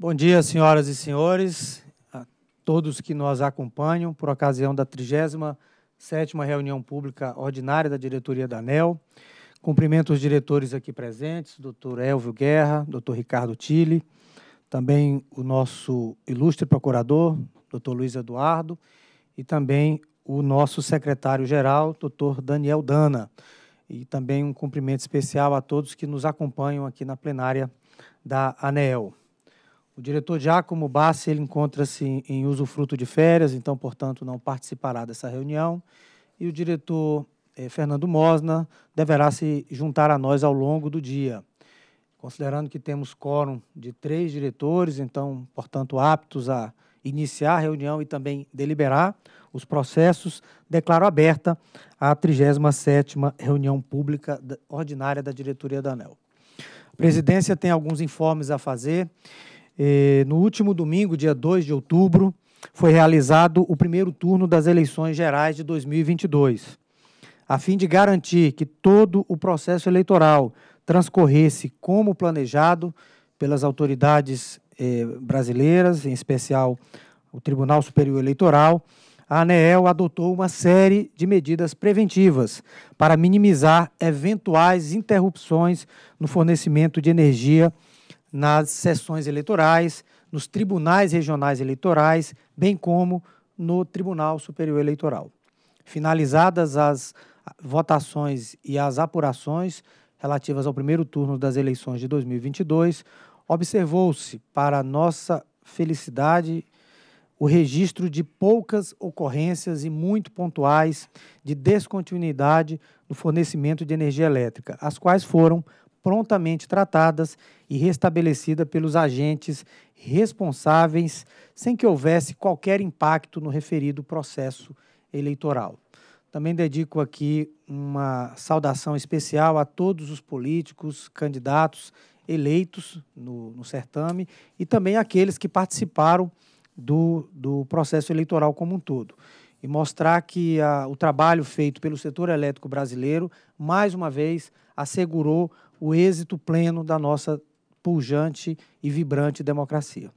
Bom dia, senhoras e senhores, a todos que nos acompanham por ocasião da 37ª reunião pública ordinária da diretoria da ANEL. Cumprimento os diretores aqui presentes, doutor Elvio Guerra, doutor Ricardo Tille, também o nosso ilustre procurador, doutor Luiz Eduardo, e também o nosso secretário-geral, doutor Daniel Dana. E também um cumprimento especial a todos que nos acompanham aqui na plenária da ANEL. O diretor Giacomo Bassi ele encontra-se em usufruto de férias, então, portanto, não participará dessa reunião. E o diretor eh, Fernando Mosna deverá se juntar a nós ao longo do dia. Considerando que temos quórum de três diretores, então, portanto, aptos a iniciar a reunião e também deliberar os processos, declaro aberta a 37ª reunião pública ordinária da diretoria da ANEL. A presidência tem alguns informes a fazer. Eh, no último domingo, dia 2 de outubro, foi realizado o primeiro turno das eleições gerais de 2022, a fim de garantir que todo o processo eleitoral transcorresse como planejado pelas autoridades eh, brasileiras, em especial o Tribunal Superior Eleitoral, a ANEEL adotou uma série de medidas preventivas para minimizar eventuais interrupções no fornecimento de energia nas sessões eleitorais, nos tribunais regionais eleitorais, bem como no Tribunal Superior Eleitoral. Finalizadas as votações e as apurações relativas ao primeiro turno das eleições de 2022, observou-se, para nossa felicidade, o registro de poucas ocorrências e muito pontuais de descontinuidade no fornecimento de energia elétrica, as quais foram prontamente tratadas e restabelecida pelos agentes responsáveis, sem que houvesse qualquer impacto no referido processo eleitoral. Também dedico aqui uma saudação especial a todos os políticos, candidatos eleitos no, no certame e também aqueles que participaram do, do processo eleitoral como um todo e mostrar que a, o trabalho feito pelo setor elétrico brasileiro, mais uma vez, assegurou o êxito pleno da nossa pujante e vibrante democracia.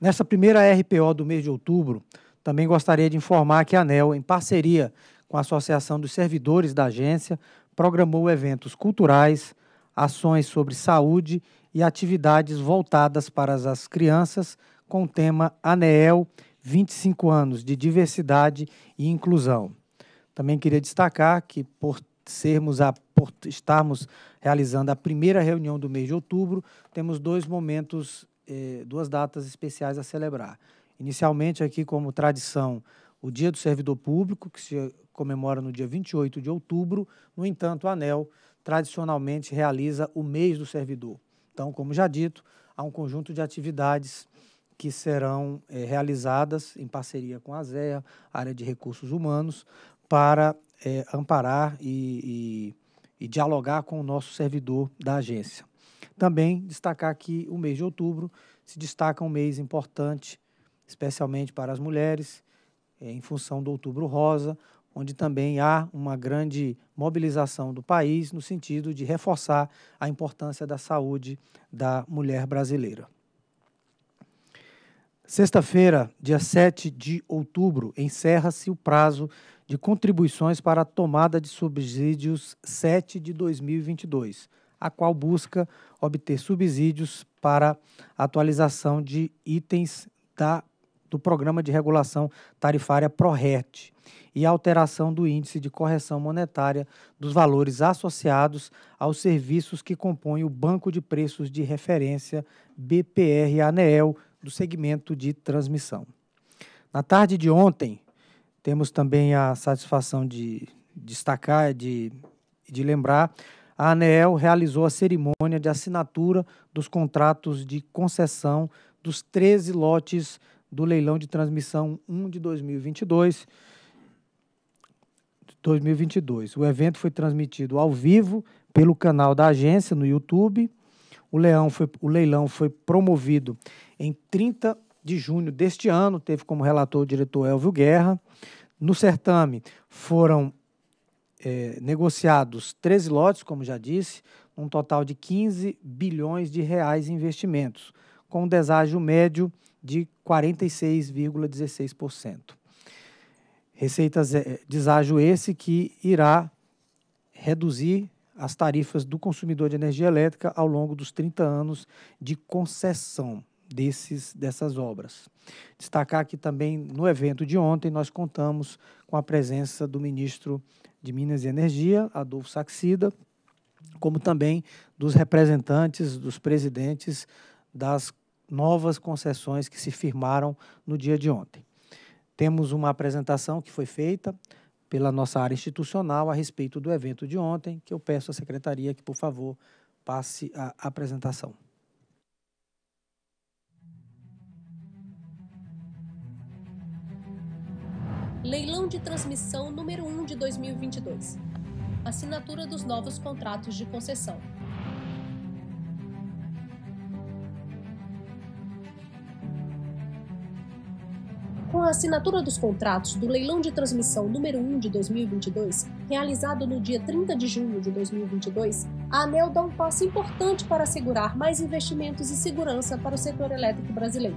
Nesta primeira RPO do mês de outubro, também gostaria de informar que a ANEL, em parceria com a Associação dos Servidores da Agência, programou eventos culturais, ações sobre saúde e atividades voltadas para as crianças com o tema ANEEL 25 anos de diversidade e inclusão. Também queria destacar que, por sermos a, estarmos realizando a primeira reunião do mês de outubro, temos dois momentos, eh, duas datas especiais a celebrar. Inicialmente, aqui, como tradição, o Dia do Servidor Público, que se comemora no dia 28 de outubro. No entanto, a ANEL tradicionalmente realiza o mês do servidor. Então, como já dito, há um conjunto de atividades que serão eh, realizadas em parceria com a ZEA, área de recursos humanos, para é, amparar e, e, e dialogar com o nosso servidor da agência. Também destacar que o mês de outubro se destaca um mês importante, especialmente para as mulheres, é, em função do Outubro Rosa, onde também há uma grande mobilização do país no sentido de reforçar a importância da saúde da mulher brasileira. Sexta-feira, dia 7 de outubro, encerra-se o prazo de contribuições para a tomada de subsídios 7 de 2022, a qual busca obter subsídios para atualização de itens da, do Programa de Regulação Tarifária PRORET e alteração do Índice de Correção Monetária dos valores associados aos serviços que compõem o Banco de Preços de Referência BPR-ANEEL do segmento de transmissão. Na tarde de ontem, temos também a satisfação de destacar, de, de lembrar, a ANEEL realizou a cerimônia de assinatura dos contratos de concessão dos 13 lotes do leilão de transmissão 1 de 2022. 2022. O evento foi transmitido ao vivo pelo canal da agência no YouTube. O, leão foi, o leilão foi promovido em 30 de junho deste ano, teve como relator o diretor Elvio Guerra. No certame foram é, negociados 13 lotes, como já disse, um total de 15 bilhões de reais em investimentos, com um deságio médio de 46,16%. Receitas é, deságio esse que irá reduzir as tarifas do consumidor de energia elétrica ao longo dos 30 anos de concessão desses, dessas obras. Destacar aqui também, no evento de ontem, nós contamos com a presença do ministro de Minas e Energia, Adolfo Saxida, como também dos representantes, dos presidentes das novas concessões que se firmaram no dia de ontem. Temos uma apresentação que foi feita pela nossa área institucional a respeito do evento de ontem, que eu peço à secretaria que, por favor, passe a apresentação. Leilão de transmissão número 1 de 2022. Assinatura dos novos contratos de concessão. Com a assinatura dos contratos do leilão de transmissão número 1 de 2022, realizado no dia 30 de junho de 2022, a ANEL dá um passo importante para assegurar mais investimentos e segurança para o setor elétrico brasileiro.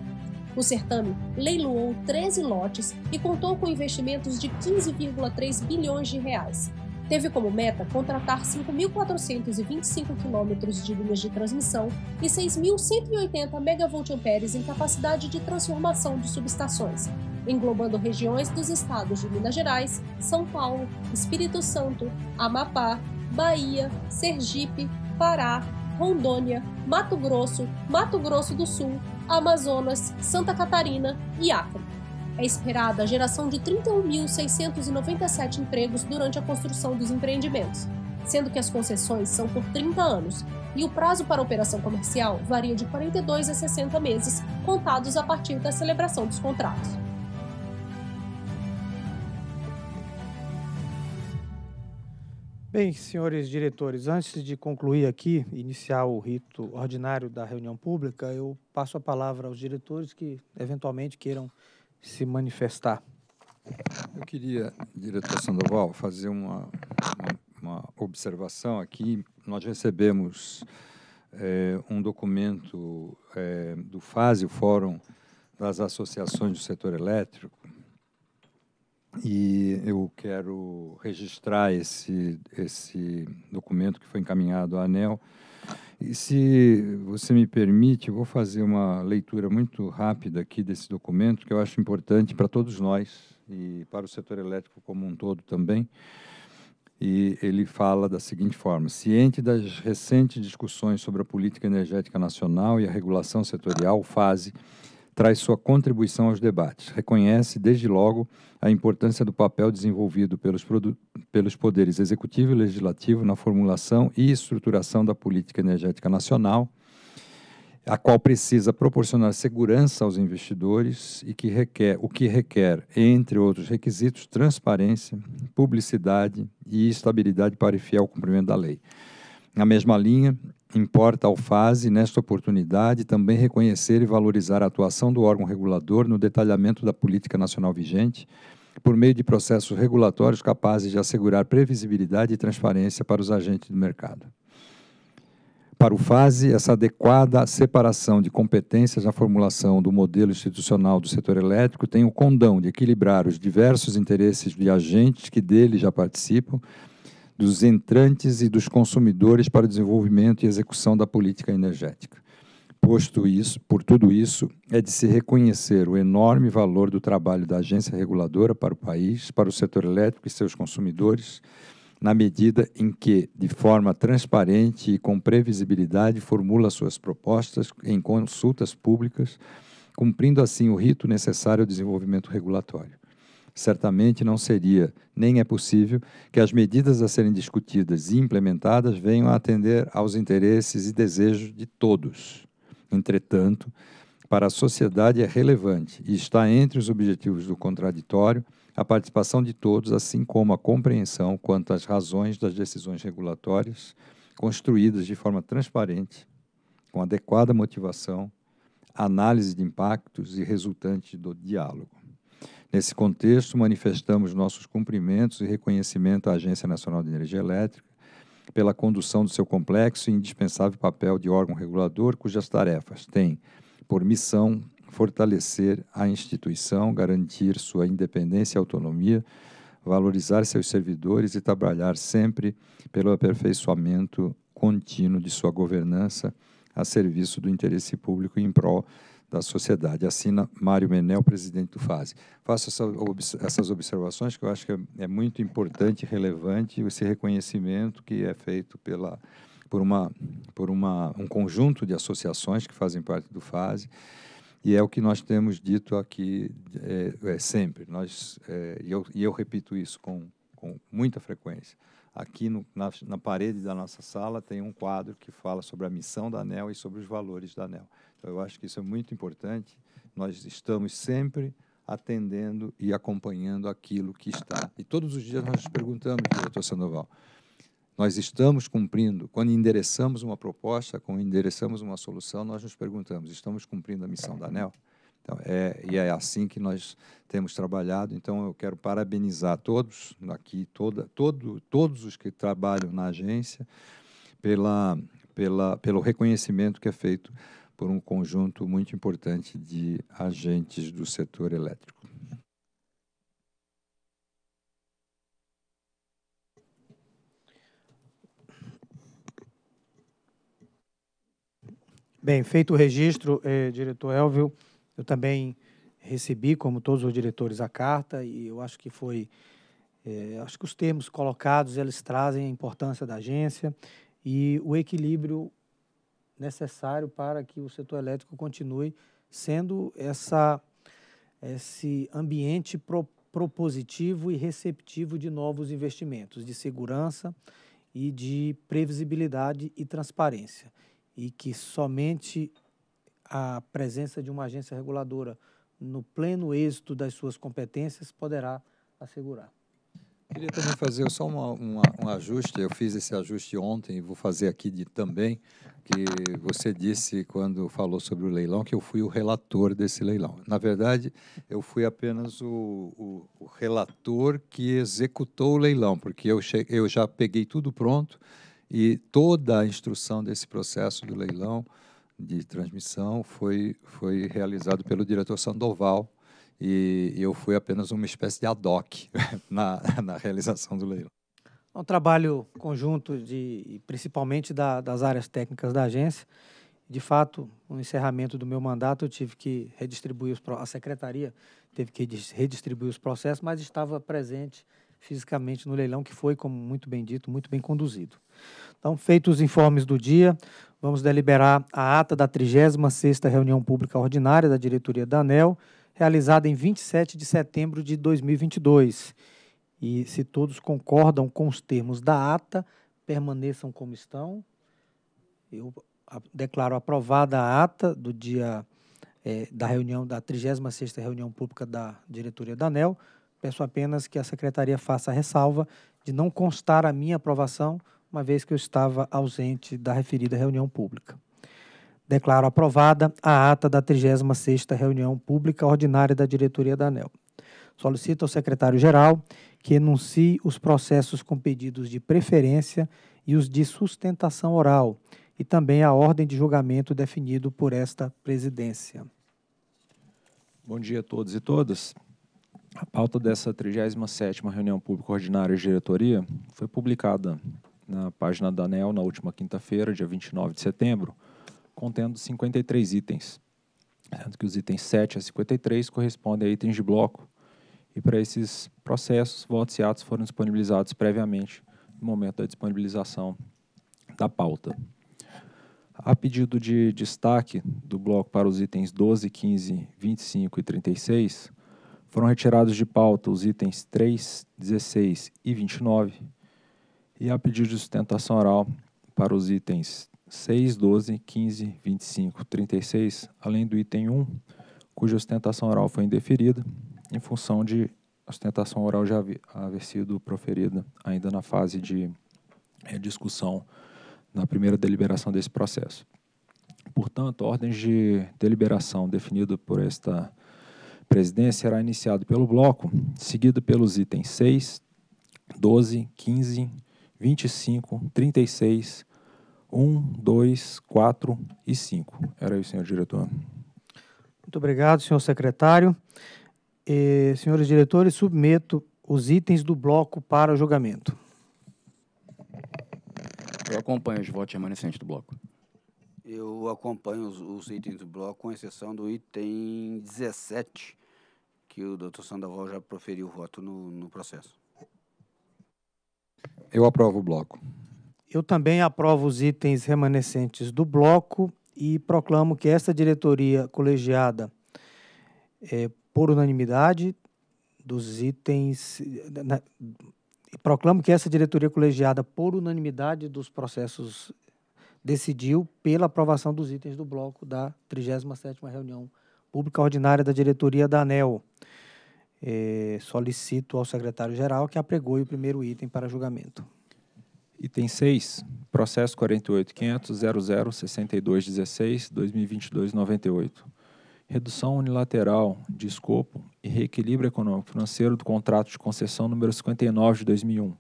O certame leiloou 13 lotes e contou com investimentos de 15,3 bilhões de reais. Teve como meta contratar 5.425 quilômetros de linhas de transmissão e 6.180 megavoltamperes em capacidade de transformação de subestações, englobando regiões dos estados de Minas Gerais, São Paulo, Espírito Santo, Amapá, Bahia, Sergipe, Pará, Rondônia, Mato Grosso, Mato Grosso do Sul, Amazonas, Santa Catarina e Acre. É esperada a geração de 31.697 empregos durante a construção dos empreendimentos, sendo que as concessões são por 30 anos e o prazo para operação comercial varia de 42 a 60 meses, contados a partir da celebração dos contratos. Bem, senhores diretores, antes de concluir aqui, iniciar o rito ordinário da reunião pública, eu passo a palavra aos diretores que eventualmente queiram se manifestar. Eu queria, diretor Sandoval, fazer uma, uma, uma observação aqui. Nós recebemos é, um documento é, do FASE, o Fórum das Associações do Setor Elétrico, e eu quero registrar esse, esse documento que foi encaminhado à ANEL. E se você me permite, eu vou fazer uma leitura muito rápida aqui desse documento, que eu acho importante para todos nós e para o setor elétrico como um todo também. E ele fala da seguinte forma: ciente das recentes discussões sobre a política energética nacional e a regulação setorial, fase traz sua contribuição aos debates. Reconhece, desde logo, a importância do papel desenvolvido pelos, pelos poderes executivo e legislativo na formulação e estruturação da política energética nacional, a qual precisa proporcionar segurança aos investidores e que requer, o que requer, entre outros requisitos, transparência, publicidade e estabilidade para e fiel cumprimento da lei. Na mesma linha, Importa ao FASE, nesta oportunidade, também reconhecer e valorizar a atuação do órgão regulador no detalhamento da política nacional vigente, por meio de processos regulatórios capazes de assegurar previsibilidade e transparência para os agentes do mercado. Para o FASE, essa adequada separação de competências na formulação do modelo institucional do setor elétrico tem o condão de equilibrar os diversos interesses de agentes que dele já participam dos entrantes e dos consumidores para o desenvolvimento e execução da política energética. Posto isso, por tudo isso, é de se reconhecer o enorme valor do trabalho da agência reguladora para o país, para o setor elétrico e seus consumidores, na medida em que, de forma transparente e com previsibilidade, formula suas propostas em consultas públicas, cumprindo assim o rito necessário ao desenvolvimento regulatório. Certamente não seria, nem é possível, que as medidas a serem discutidas e implementadas venham a atender aos interesses e desejos de todos. Entretanto, para a sociedade é relevante e está entre os objetivos do contraditório a participação de todos, assim como a compreensão quanto às razões das decisões regulatórias construídas de forma transparente, com adequada motivação, análise de impactos e resultante do diálogo. Nesse contexto, manifestamos nossos cumprimentos e reconhecimento à Agência Nacional de Energia Elétrica pela condução do seu complexo e indispensável papel de órgão regulador, cujas tarefas têm por missão fortalecer a instituição, garantir sua independência e autonomia, valorizar seus servidores e trabalhar sempre pelo aperfeiçoamento contínuo de sua governança a serviço do interesse público em prol da sociedade. Assina Mário Menel, presidente do FASE. Faço essa, ob, essas observações que eu acho que é, é muito importante, relevante, esse reconhecimento que é feito pela, por, uma, por uma, um conjunto de associações que fazem parte do FASE. E é o que nós temos dito aqui é, é sempre. Nós, é, e, eu, e eu repito isso com, com muita frequência. Aqui no, na, na parede da nossa sala tem um quadro que fala sobre a missão da ANEL e sobre os valores da ANEL. Eu acho que isso é muito importante. Nós estamos sempre atendendo e acompanhando aquilo que está. E todos os dias nós nos perguntamos, doutor Sandoval, nós estamos cumprindo, quando endereçamos uma proposta, quando endereçamos uma solução, nós nos perguntamos, estamos cumprindo a missão da ANEL? Então, é, e é assim que nós temos trabalhado. Então, eu quero parabenizar todos aqui, toda, todo, todos os que trabalham na agência, pela, pela, pelo reconhecimento que é feito por um conjunto muito importante de agentes do setor elétrico. Bem, feito o registro, eh, diretor Elvio, eu também recebi, como todos os diretores, a carta e eu acho que foi, eh, acho que os termos colocados, eles trazem a importância da agência e o equilíbrio necessário para que o setor elétrico continue sendo essa, esse ambiente pro, propositivo e receptivo de novos investimentos, de segurança e de previsibilidade e transparência. E que somente a presença de uma agência reguladora no pleno êxito das suas competências poderá assegurar. Queria também fazer só uma, uma, um ajuste. Eu fiz esse ajuste ontem e vou fazer aqui de, também. Que você disse quando falou sobre o leilão que eu fui o relator desse leilão. Na verdade, eu fui apenas o, o, o relator que executou o leilão, porque eu, eu já peguei tudo pronto e toda a instrução desse processo do leilão de transmissão foi, foi realizado pelo diretor Sandoval, e eu fui apenas uma espécie de ad hoc na, na realização do leilão. É um trabalho conjunto de, principalmente da, das áreas técnicas da agência. De fato, no encerramento do meu mandato, eu tive que redistribuir os a secretaria teve que redistribuir os processos, mas estava presente fisicamente no leilão, que foi, como muito bem dito, muito bem conduzido. Então, feitos os informes do dia, vamos deliberar a ata da 36ª reunião pública ordinária da diretoria da ANEL, realizada em 27 de setembro de 2022. E se todos concordam com os termos da ata, permaneçam como estão. Eu declaro aprovada a ata do dia é, da reunião da 36ª reunião pública da diretoria da ANEL. Peço apenas que a secretaria faça a ressalva de não constar a minha aprovação, uma vez que eu estava ausente da referida reunião pública. Declaro aprovada a ata da 36ª reunião pública ordinária da diretoria da ANEL. Solicito ao secretário-geral que enuncie os processos com pedidos de preferência e os de sustentação oral e também a ordem de julgamento definido por esta presidência. Bom dia a todos e todas. A pauta dessa 37ª reunião pública ordinária de diretoria foi publicada na página da ANEL na última quinta-feira, dia 29 de setembro, contendo 53 itens, sendo que os itens 7 a 53 correspondem a itens de bloco, e para esses processos, votos e atos foram disponibilizados previamente no momento da disponibilização da pauta. A pedido de destaque do bloco para os itens 12, 15, 25 e 36, foram retirados de pauta os itens 3, 16 e 29, e a pedido de sustentação oral para os itens 6, 12, 15, 25, 36, além do item 1, cuja ostentação oral foi indeferida, em função de ostentação oral já haver sido proferida ainda na fase de eh, discussão na primeira deliberação desse processo. Portanto, a ordem de deliberação definida por esta presidência será iniciada pelo bloco, seguido pelos itens 6, 12, 15, 25, 36, 36, 1, 2, 4 e 5. Era isso, senhor diretor. Muito obrigado, senhor secretário. E, senhores diretores, submeto os itens do bloco para o julgamento. Eu acompanho os votos remanescentes do bloco. Eu acompanho os, os, itens do bloco, com exceção do item 17, que o doutor Sandoval já proferiu o voto no, no processo. Eu aprovo o bloco. Eu também aprovo os itens remanescentes do bloco e proclamo que esta diretoria colegiada, é, por unanimidade, dos itens. Na, proclamo que essa diretoria colegiada, por unanimidade dos processos, decidiu pela aprovação dos itens do bloco da 37 reunião pública ordinária da diretoria da ANEL. É, solicito ao secretário-geral que apregoe o primeiro item para julgamento. Item 6, processo 48.500.00.62.16.2022.98. 98 Redução unilateral de escopo e reequilíbrio econômico-financeiro do contrato de concessão número 59 de 2001,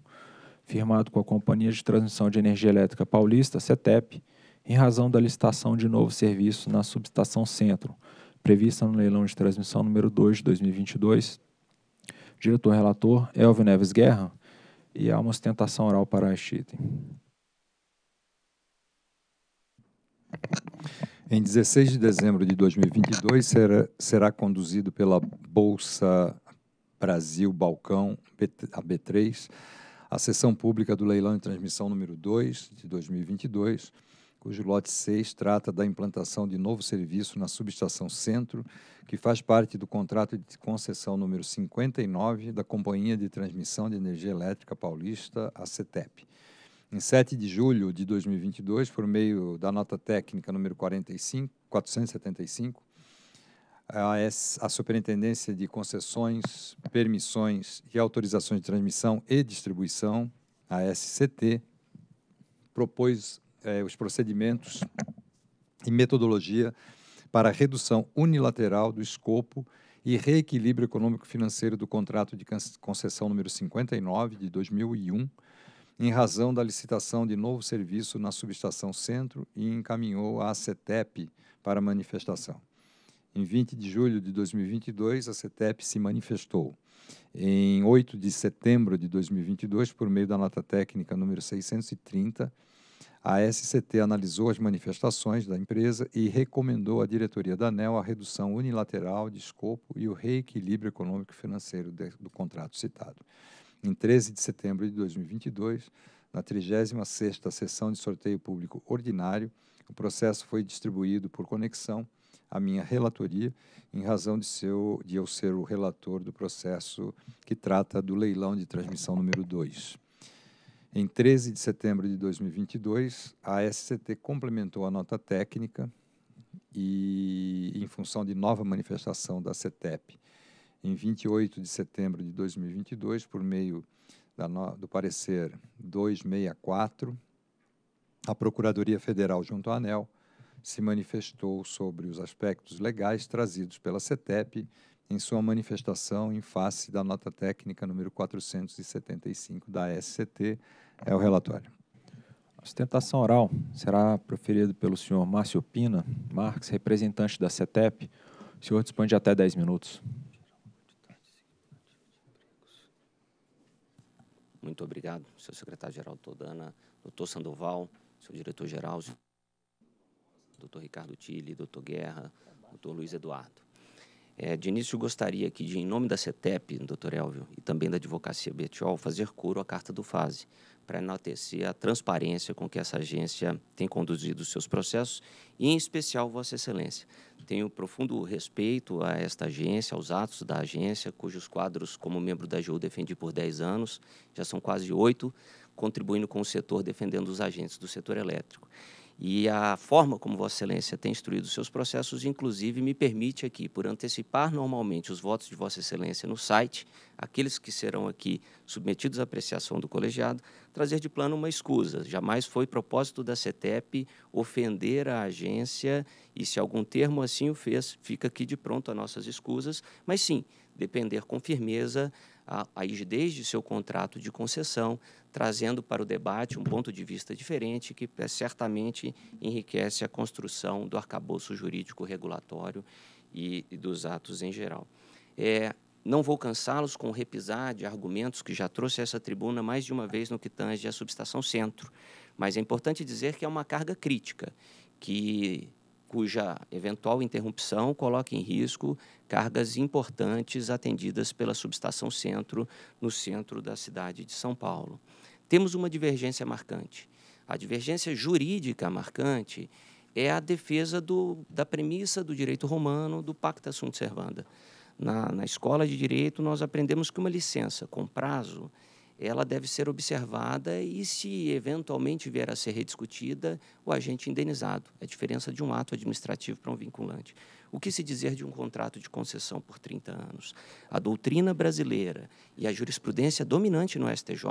firmado com a Companhia de Transmissão de Energia Elétrica Paulista, CETEP, em razão da licitação de novo serviço na subestação Centro, prevista no leilão de transmissão número 2 de 2022. Diretor-relator Elvio Neves Guerra e há uma ostentação oral para este item. Em 16 de dezembro de 2022, será, será conduzido pela Bolsa Brasil Balcão, a B3, a sessão pública do leilão de transmissão número 2 de 2022, cujo lote 6 trata da implantação de novo serviço na subestação Centro, que faz parte do contrato de concessão número 59 da Companhia de Transmissão de Energia Elétrica Paulista, a CETEP. Em 7 de julho de 2022, por meio da nota técnica número 45, 475, a, a Superintendência de Concessões, Permissões e Autorizações de Transmissão e Distribuição, a SCT, propôs é, os procedimentos e metodologia para redução unilateral do escopo e reequilíbrio econômico-financeiro do contrato de concessão número 59 de 2001, em razão da licitação de novo serviço na subestação Centro e encaminhou a CETEP para manifestação. Em 20 de julho de 2022, a CETEP se manifestou. Em 8 de setembro de 2022, por meio da nota técnica número 630, a SCT analisou as manifestações da empresa e recomendou à diretoria da ANEL a redução unilateral de escopo e o reequilíbrio econômico-financeiro do contrato citado. Em 13 de setembro de 2022, na 36ª sessão de sorteio público ordinário, o processo foi distribuído por conexão à minha relatoria, em razão de, seu, de eu ser o relator do processo que trata do leilão de transmissão número 2. Em 13 de setembro de 2022, a SCT complementou a nota técnica e, em função de nova manifestação da CETEP, em 28 de setembro de 2022, por meio no, do parecer 264, a Procuradoria Federal junto à ANEL se manifestou sobre os aspectos legais trazidos pela CETEP em sua manifestação em face da nota técnica número 475 da SCT. É o relatório. A sustentação oral será proferida pelo senhor Márcio Pina Marques, representante da CETEP. O senhor dispõe de até 10 minutos. Muito obrigado, senhor secretário-geral Todana, doutor Sandoval, senhor diretor-geral, doutor Ricardo Tille, doutor Guerra, doutor Luiz Eduardo. É, de início, gostaria aqui de, em nome da CETEP, doutor Elvio, e também da Advocacia Betiol, fazer coro à Carta do FASE, para enaltecer a transparência com que essa agência tem conduzido os seus processos, e em especial Vossa Excelência. Tenho profundo respeito a esta agência, aos atos da agência, cujos quadros, como membro da AGU, defendi por 10 anos, já são quase oito, contribuindo com o setor, defendendo os agentes do setor elétrico. E a forma como Vossa Excelência tem instruído seus processos, inclusive, me permite aqui, por antecipar normalmente os votos de Vossa Excelência no site, aqueles que serão aqui submetidos à apreciação do colegiado, trazer de plano uma escusa. Jamais foi propósito da CETEP ofender a agência e, se algum termo assim o fez, fica aqui de pronto as nossas escusas, mas sim, depender com firmeza a, rigidez de seu contrato de concessão, trazendo para o debate um ponto de vista diferente que é, certamente enriquece a construção do arcabouço jurídico regulatório e, e dos atos em geral. É, não vou cansá-los com repisar de argumentos que já trouxe a essa tribuna mais de uma vez no que tange à subestação centro, mas é importante dizer que é uma carga crítica, que cuja eventual interrupção coloca em risco cargas importantes atendidas pela subestação Centro, no centro da cidade de São Paulo. Temos uma divergência marcante. A divergência jurídica marcante é a defesa do, da premissa do direito romano do Pacta Sunt Servanda. Na, na escola de direito, nós aprendemos que uma licença com prazo ela deve ser observada e, se eventualmente vier a ser rediscutida, o agente indenizado. É a diferença de um ato administrativo para um vinculante. O que se dizer de um contrato de concessão por 30 anos? A doutrina brasileira e a jurisprudência dominante no STJ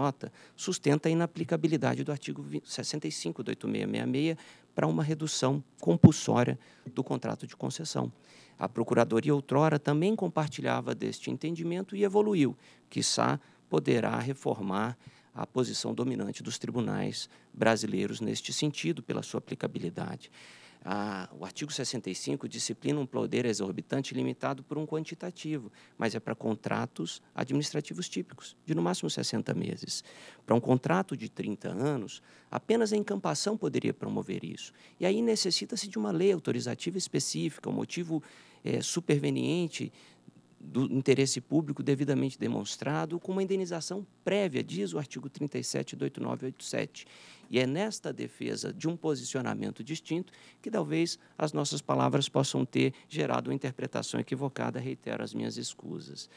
sustenta a inaplicabilidade do artigo 65 do 8666 para uma redução compulsória do contrato de concessão. A Procuradoria outrora também compartilhava deste entendimento e evoluiu, quiçá poderá reformar a posição dominante dos tribunais brasileiros neste sentido, pela sua aplicabilidade. Ah, o artigo 65 disciplina um poder exorbitante limitado por um quantitativo, mas é para contratos administrativos típicos, de no máximo 60 meses. Para um contrato de 30 anos, apenas a encampação poderia promover isso. E aí necessita-se de uma lei autorizativa específica, um motivo é, superveniente do interesse público devidamente demonstrado com uma indenização prévia, diz o artigo 37 do 8987. E é nesta defesa de um posicionamento distinto que talvez as nossas palavras possam ter gerado uma interpretação equivocada, reitero as minhas escusas.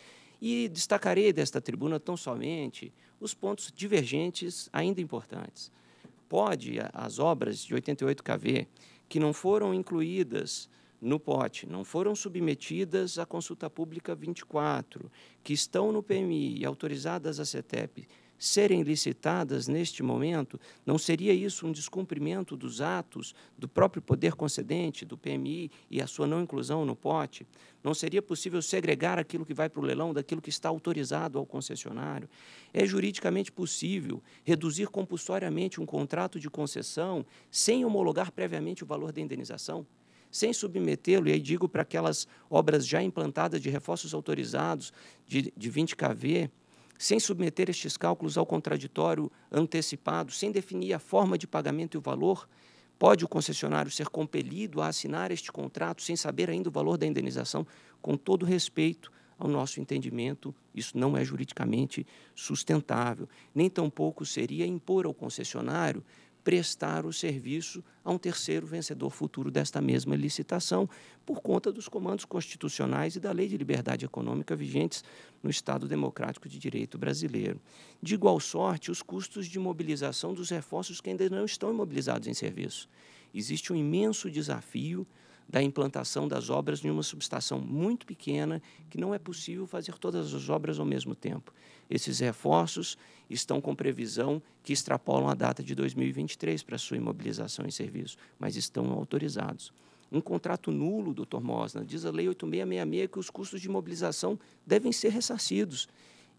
E destacarei desta tribuna tão somente os pontos divergentes ainda importantes. Pode as obras de 88 KV que não foram incluídas no pote, não foram submetidas à consulta pública 24, que estão no PMI e autorizadas à CETEP serem licitadas neste momento, não seria isso um descumprimento dos atos do próprio poder concedente, do PMI, e a sua não inclusão no pote? Não seria possível segregar aquilo que vai para o leilão daquilo que está autorizado ao concessionário? É juridicamente possível reduzir compulsoriamente um contrato de concessão sem homologar previamente o valor da indenização? sem submetê-lo, e aí digo para aquelas obras já implantadas de reforços autorizados de, de 20 kV, sem submeter estes cálculos ao contraditório antecipado, sem definir a forma de pagamento e o valor, pode o concessionário ser compelido a assinar este contrato sem saber ainda o valor da indenização, com todo respeito ao nosso entendimento, isso não é juridicamente sustentável. Nem tampouco seria impor ao concessionário prestar o serviço a um terceiro vencedor futuro desta mesma licitação, por conta dos comandos constitucionais e da lei de liberdade econômica vigentes no Estado Democrático de Direito brasileiro. De igual sorte, os custos de mobilização dos reforços que ainda não estão imobilizados em serviço. Existe um imenso desafio da implantação das obras em uma subestação muito pequena, que não é possível fazer todas as obras ao mesmo tempo. Esses reforços estão com previsão que extrapolam a data de 2023 para sua imobilização em serviço, mas estão autorizados. Um contrato nulo, doutor Mosna, diz a Lei 8666 que os custos de imobilização devem ser ressarcidos.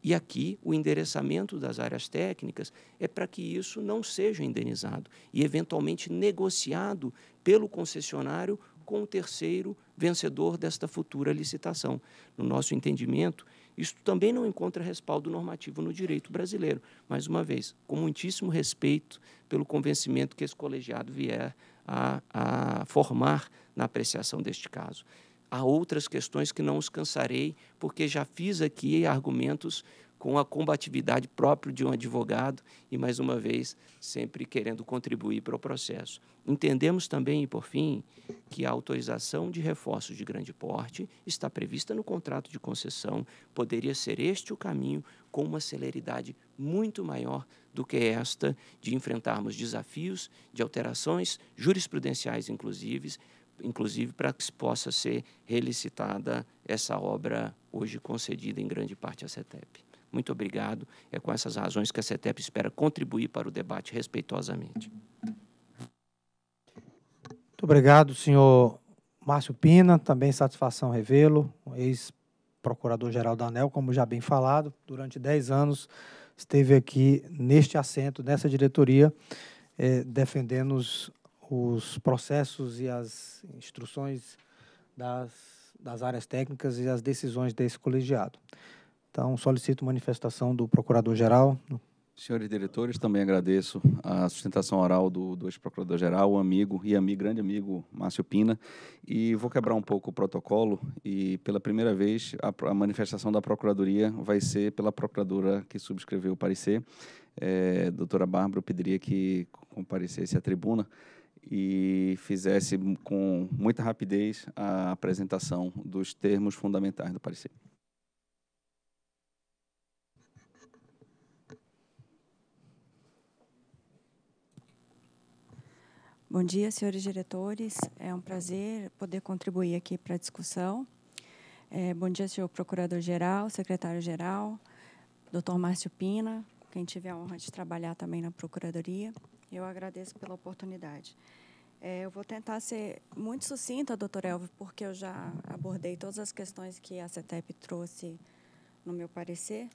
E aqui o endereçamento das áreas técnicas é para que isso não seja indenizado e, eventualmente, negociado pelo concessionário com o terceiro vencedor desta futura licitação. No nosso entendimento, isso também não encontra respaldo normativo no direito brasileiro. Mais uma vez, com muitíssimo respeito pelo convencimento que esse colegiado vier a, a formar na apreciação deste caso. Há outras questões que não os cansarei, porque já fiz aqui argumentos com a combatividade própria de um advogado e, mais uma vez, sempre querendo contribuir para o processo. Entendemos também, e por fim, que a autorização de reforços de grande porte está prevista no contrato de concessão, poderia ser este o caminho com uma celeridade muito maior do que esta de enfrentarmos desafios de alterações jurisprudenciais, inclusive, inclusive para que possa ser relicitada essa obra hoje concedida em grande parte à CETEP. Muito obrigado. É com essas razões que a CETEP espera contribuir para o debate respeitosamente. Muito obrigado, senhor Márcio Pina. Também satisfação revê-lo, ex-procurador-geral da ANEL, como já bem falado, durante 10 anos esteve aqui neste assento, nessa diretoria, eh, defendendo os, os processos e as instruções das, das áreas técnicas e as decisões desse colegiado. Então, solicito manifestação do Procurador-Geral. Senhores diretores, também agradeço a sustentação oral do, do ex-procurador-geral, amigo e amigo, grande amigo Márcio Pina. E vou quebrar um pouco o protocolo e, pela primeira vez, a, a manifestação da Procuradoria vai ser pela procuradora que subscreveu o parecer. É, doutora Bárbara, eu pediria que comparecesse à tribuna e fizesse com muita rapidez a apresentação dos termos fundamentais do parecer. Bom dia, senhores diretores. É um prazer poder contribuir aqui para a discussão. É, bom dia, senhor procurador-geral, secretário-geral, doutor Márcio Pina, quem tive a honra de trabalhar também na Procuradoria. Eu agradeço pela oportunidade. É, eu vou tentar ser muito sucinta, doutor Elvio, porque eu já abordei todas as questões que a CETEP trouxe no meu parecer.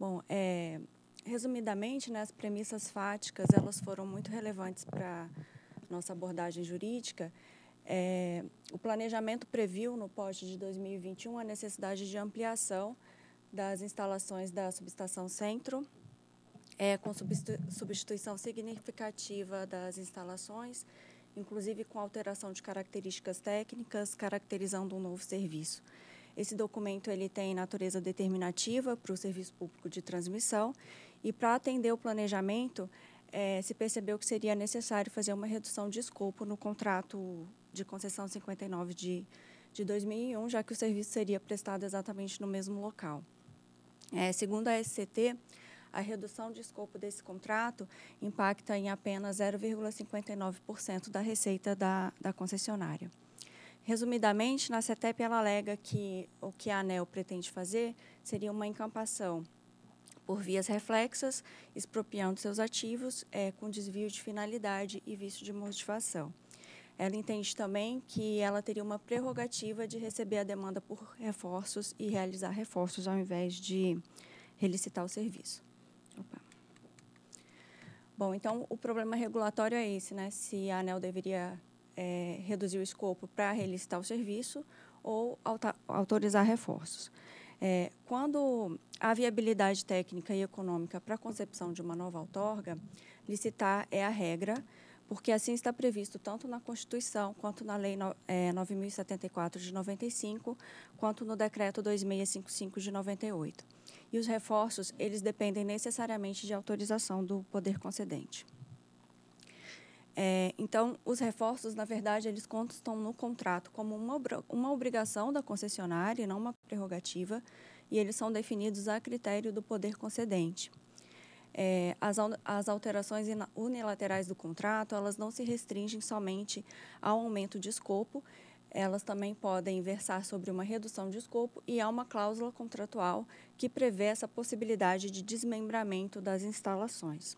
Bom, é, resumidamente, né, as premissas fáticas elas foram muito relevantes para nossa abordagem jurídica. É, o planejamento previu no poste de 2021 a necessidade de ampliação das instalações da subestação Centro, é, com substituição significativa das instalações, inclusive com alteração de características técnicas, caracterizando um novo serviço. Esse documento ele tem natureza determinativa para o serviço público de transmissão e para atender o planejamento, é, se percebeu que seria necessário fazer uma redução de escopo no contrato de concessão 59 de, de 2001, já que o serviço seria prestado exatamente no mesmo local. É, segundo a SCT, a redução de escopo desse contrato impacta em apenas 0,59% da receita da, da concessionária. Resumidamente, na CETEP ela alega que o que a ANEL pretende fazer seria uma encampação por vias reflexas, expropriando seus ativos é, com desvio de finalidade e vício de motivação. Ela entende também que ela teria uma prerrogativa de receber a demanda por reforços e realizar reforços ao invés de relicitar o serviço. Opa. Bom, então o problema regulatório é esse, né? Se a ANEL deveria é, reduzir o escopo para relicitar o serviço ou autorizar reforços. É, quando a viabilidade técnica e econômica para a concepção de uma nova outorga, licitar é a regra, porque assim está previsto tanto na Constituição quanto na Lei no, é, 9.074 de 95, quanto no Decreto 2655 de 98. E os reforços, eles dependem necessariamente de autorização do poder concedente. É, então, os reforços, na verdade, eles constam no contrato como uma, uma obrigação da concessionária e não uma prerrogativa, e eles são definidos a critério do poder concedente. É, as, as alterações unilaterais do contrato, elas não se restringem somente ao aumento de escopo, elas também podem versar sobre uma redução de escopo e há uma cláusula contratual que prevê essa possibilidade de desmembramento das instalações.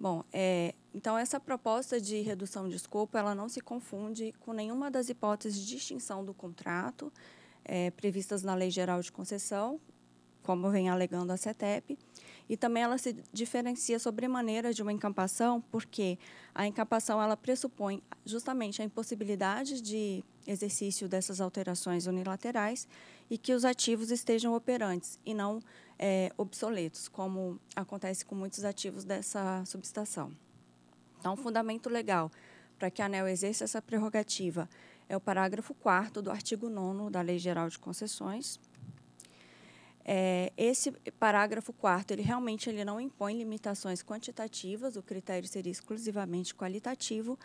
Bom, é, então essa proposta de redução de escopo ela não se confunde com nenhuma das hipóteses de extinção do contrato é, previstas na Lei Geral de Concessão, como vem alegando a CETEP, e também ela se diferencia sobremaneira de uma encampação, porque a encampação ela pressupõe justamente a impossibilidade de exercício dessas alterações unilaterais e que os ativos estejam operantes e não é, obsoletos, como acontece com muitos ativos dessa subestação. Então, um fundamento legal para que a ANEL exerça essa prerrogativa é o parágrafo 4 do artigo 9 da Lei Geral de Concessões. É, esse parágrafo 4 ele realmente ele não impõe limitações quantitativas, o critério seria exclusivamente qualitativo,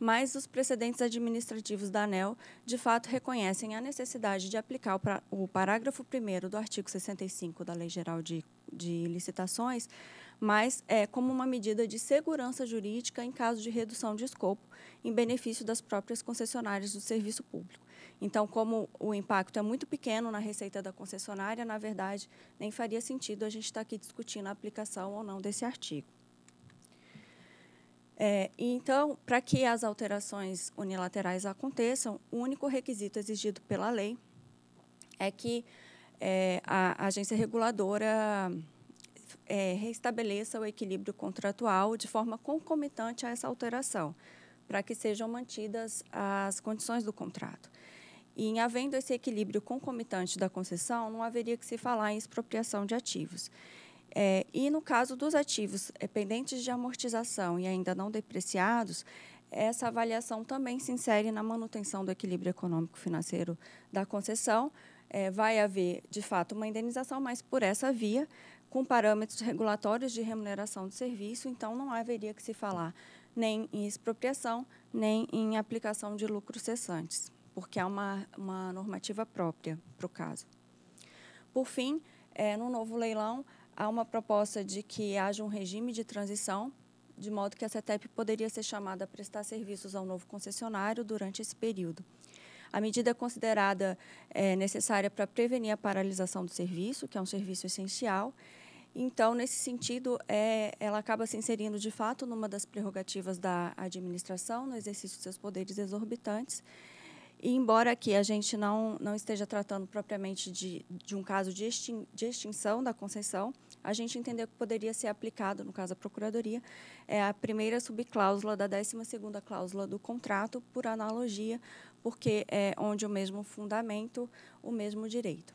mas os precedentes administrativos da ANEL, de fato, reconhecem a necessidade de aplicar o, parágrafo 1 do artigo 65 da Lei Geral de, de Licitações, mas é, como uma medida de segurança jurídica em caso de redução de escopo, em benefício das próprias concessionárias do serviço público. Então, como o impacto é muito pequeno na receita da concessionária, na verdade, nem faria sentido a gente estar aqui discutindo a aplicação ou não desse artigo. É, então, para que as alterações unilaterais aconteçam, o único requisito exigido pela lei é que é, a agência reguladora é, restabeleça o equilíbrio contratual de forma concomitante a essa alteração, para que sejam mantidas as condições do contrato. E, em havendo esse equilíbrio concomitante da concessão, não haveria que se falar em expropriação de ativos. É, e no caso dos ativos é, pendentes de amortização e ainda não depreciados, essa avaliação também se insere na manutenção do equilíbrio econômico-financeiro da concessão. É, vai haver, de fato, uma indenização, mas por essa via, com parâmetros regulatórios de remuneração de serviço, então não haveria que se falar nem em expropriação, nem em aplicação de lucros cessantes, porque há uma, uma normativa própria para o caso. Por fim, é, no novo leilão, há uma proposta de que haja um regime de transição, de modo que a CETEP poderia ser chamada a prestar serviços ao novo concessionário durante esse período. A medida é considerada é, necessária para prevenir a paralisação do serviço, que é um serviço essencial. Então, nesse sentido, é, ela acaba se inserindo de fato numa das prerrogativas da administração, no exercício de seus poderes exorbitantes, e embora aqui a gente não, não esteja tratando propriamente de, de um caso de, extin, de extinção da concessão, a gente entendeu que poderia ser aplicado, no caso a Procuradoria, é a primeira subcláusula da 12 segunda cláusula do contrato, por analogia, porque é onde o mesmo fundamento, o mesmo direito.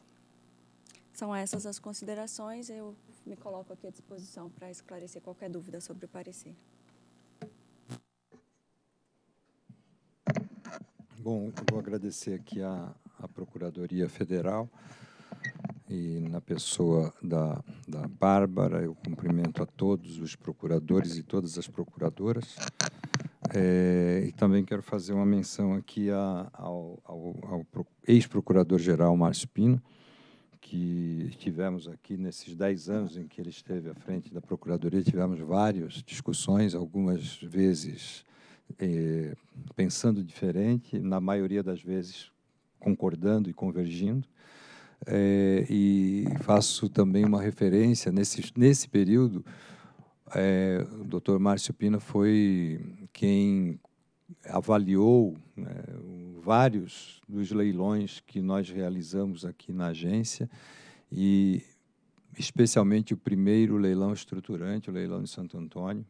São essas as considerações, eu me coloco aqui à disposição para esclarecer qualquer dúvida sobre o parecer. Bom, eu vou agradecer aqui à, Procuradoria Federal e na pessoa da, da Bárbara, eu cumprimento a todos os procuradores e todas as procuradoras. É, e também quero fazer uma menção aqui a, ao, ao, ao ex-procurador-geral Márcio Pino, que tivemos aqui nesses 10 anos em que ele esteve à frente da Procuradoria, tivemos várias discussões, algumas vezes é, pensando diferente, na maioria das vezes concordando e convergindo. É, e faço também uma referência nesse, nesse período. É, o Dr. Márcio Pina foi quem avaliou né, vários dos leilões que nós realizamos aqui na agência e especialmente o primeiro leilão estruturante, o leilão de Santo Antônio,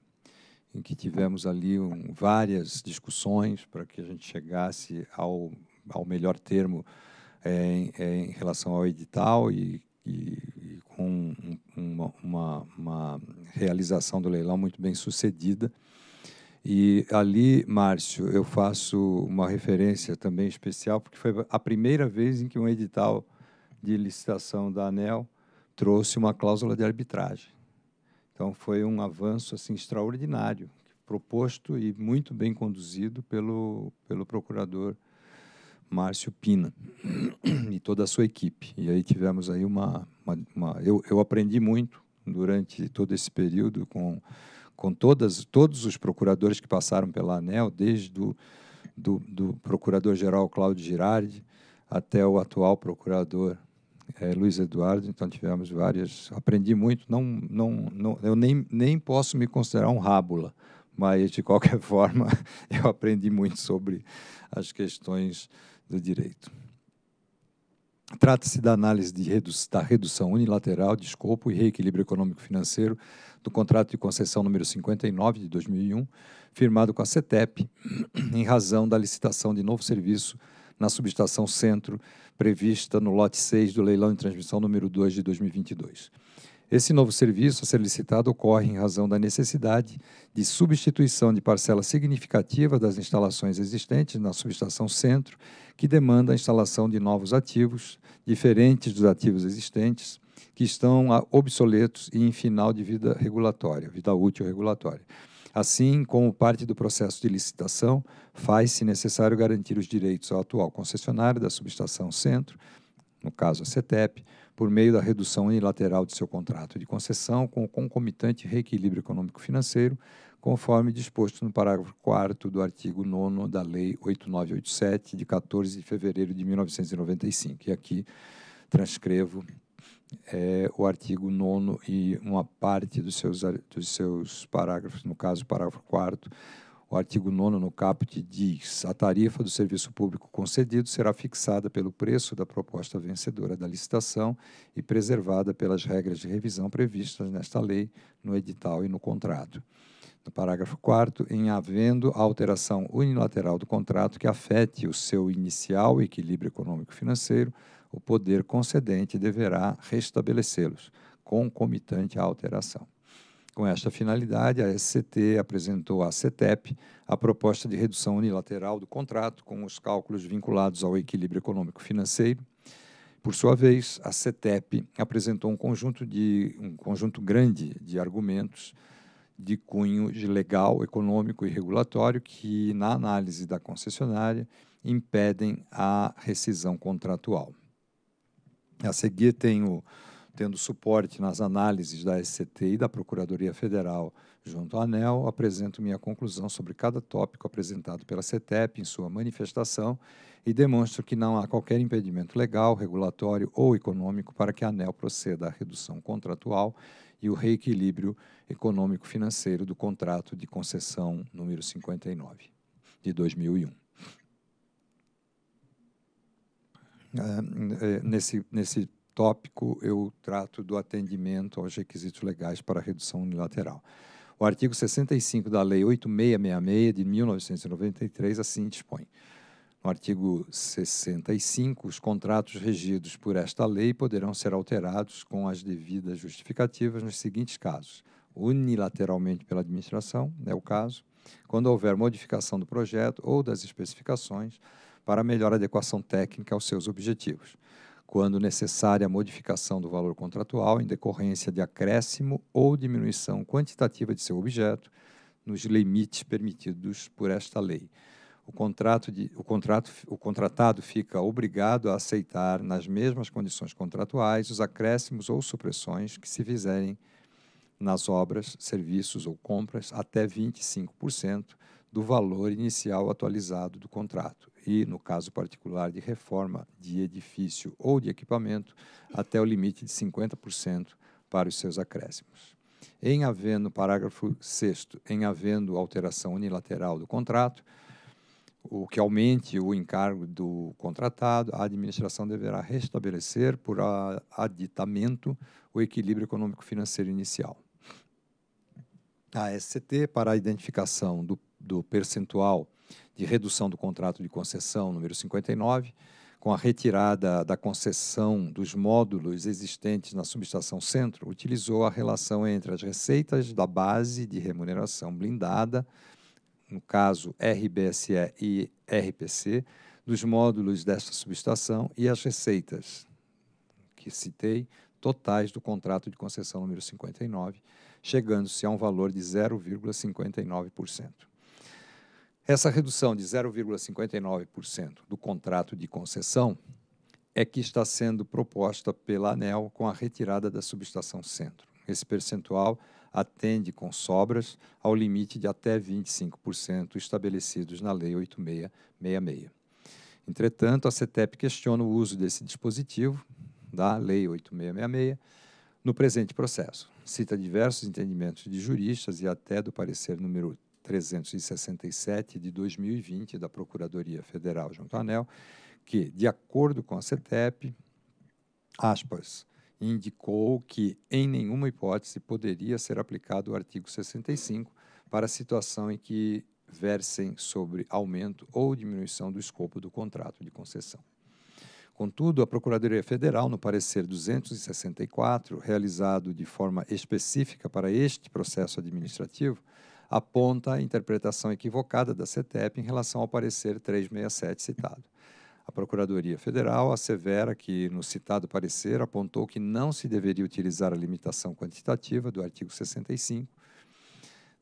em que tivemos ali um, várias discussões para que a gente chegasse ao, ao melhor termo é, em, é, em, relação ao edital e, e, e com uma, uma, uma realização do leilão muito bem sucedida. E ali, Márcio, eu faço uma referência também especial, porque foi a primeira vez em que um edital de licitação da ANEL trouxe uma cláusula de arbitragem. Então foi um avanço assim extraordinário, proposto e muito bem conduzido pelo pelo procurador Márcio Pina e toda a sua equipe. E aí tivemos aí uma, uma, uma eu, eu aprendi muito durante todo esse período com com todas todos os procuradores que passaram pela ANEL, desde do, do, do procurador-geral Cláudio Girardi até o atual procurador é, Luiz Eduardo, então tivemos várias. Aprendi muito, não, não, não, eu nem, nem posso me considerar um rábula, mas de qualquer forma eu aprendi muito sobre as questões do direito. Trata-se da análise redu da redução unilateral de escopo e reequilíbrio econômico-financeiro do contrato de concessão número 59 de 2001, firmado com a CETEP, em razão da licitação de novo serviço na subestação centro, prevista no lote 6 do leilão de transmissão número 2 de 2022. Esse novo serviço a ser licitado ocorre em razão da necessidade de substituição de parcela significativa das instalações existentes na subestação centro, que demanda a instalação de novos ativos, diferentes dos ativos existentes, que estão obsoletos e em final de vida regulatória, vida útil regulatória. Assim como parte do processo de licitação, faz-se necessário garantir os direitos ao atual concessionário da subestação Centro, no caso a CETEP, por meio da redução unilateral de seu contrato de concessão com o concomitante reequilíbrio econômico-financeiro, conforme disposto no parágrafo 4 do artigo 9 da Lei 8987, de 14 de fevereiro de 1995. E aqui transcrevo é o artigo 9 e uma parte dos seus, dos seus parágrafos, no caso, parágrafo 4 o artigo 9 no caput diz: a tarifa do serviço público concedido será fixada pelo preço da proposta vencedora da licitação e preservada pelas regras de revisão previstas nesta lei, no edital e no contrato. No parágrafo 4, em havendo alteração unilateral do contrato que afete o seu inicial equilíbrio econômico-financeiro, o poder concedente deverá restabelecê-los, concomitante à alteração. Com esta finalidade, a SCT apresentou à CETEP a proposta de redução unilateral do contrato com os cálculos vinculados ao equilíbrio econômico-financeiro. Por sua vez, a CETEP apresentou um conjunto, de, um conjunto grande de argumentos de cunho de legal, econômico e regulatório que, na análise da concessionária, impedem a rescisão contratual. A seguir tenho tendo suporte nas análises da SCT e da Procuradoria Federal junto à ANEL, apresento minha conclusão sobre cada tópico apresentado pela CETEP em sua manifestação e demonstro que não há qualquer impedimento legal, regulatório ou econômico para que a ANEL proceda à redução contratual e o reequilíbrio econômico-financeiro do contrato de concessão número 59 de 2001. Ah, eh, nesse, nesse tópico, eu trato do atendimento aos requisitos legais para redução unilateral. O artigo 65 da Lei 8666 de 1993 assim dispõe. No artigo 65, os contratos regidos por esta lei poderão ser alterados com as devidas justificativas nos seguintes casos: unilateralmente pela administração, é o caso, quando houver modificação do projeto ou das especificações para melhor adequação técnica aos seus objetivos, quando necessária a modificação do valor contratual em decorrência de acréscimo ou diminuição quantitativa de seu objeto, nos limites permitidos por esta lei. O contrato, de, o, contrato, o contratado fica obrigado a aceitar, nas mesmas condições contratuais, os acréscimos ou supressões que se fizerem nas obras, serviços ou compras até 25% do valor inicial atualizado do contrato e, no caso particular de reforma de edifício ou de equipamento, até o limite de 50% para os seus acréscimos. Em havendo, parágrafo 6, em havendo alteração unilateral do contrato, o que aumente o encargo do contratado, a administração deverá restabelecer por aditamento o equilíbrio econômico-financeiro inicial. A SCT, para a identificação do, do percentual de redução do contrato de concessão número 59, com a retirada da concessão dos módulos existentes na subestação centro, utilizou a relação entre as receitas da base de remuneração blindada, no caso RBSE e RPC, dos módulos desta subestação e as receitas que citei totais do contrato de concessão número 59, chegando-se a um valor de 0,59%. Essa redução de 0,59% do contrato de concessão é que está sendo proposta pela ANEL com a retirada da subestação centro. Esse percentual atende com sobras ao limite de até 25% estabelecidos na Lei 8666. Entretanto, a CETEP questiona o uso desse dispositivo da Lei 8666 no presente processo. Cita diversos entendimentos de juristas e até do parecer número 367 de 2020 da Procuradoria Federal junto à ANEL, que, de acordo com a CETEP, aspas, indicou que em nenhuma hipótese poderia ser aplicado o artigo 65 para a situação em que versem sobre aumento ou diminuição do escopo do contrato de concessão. Contudo, a Procuradoria Federal, no parecer 264, realizado de forma específica para este processo administrativo, aponta a interpretação equivocada da CETEP em relação ao parecer 367 citado. A Procuradoria Federal assevera que, no citado parecer, apontou que não se deveria utilizar a limitação quantitativa do artigo 65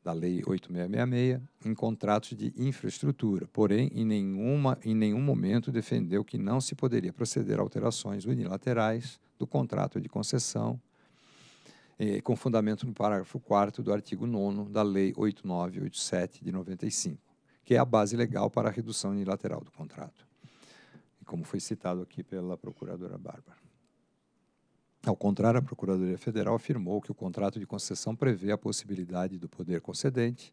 da Lei 8666 em contratos de infraestrutura, porém, em, nenhuma, em nenhum momento defendeu que não se poderia proceder a alterações unilaterais do contrato de concessão eh, com fundamento no parágrafo 4 do artigo 9 da Lei 8987 de 95, que é a base legal para a redução unilateral do contrato. E como foi citado aqui pela procuradora Bárbara. Ao contrário, a Procuradoria Federal afirmou que o contrato de concessão prevê a possibilidade do poder concedente,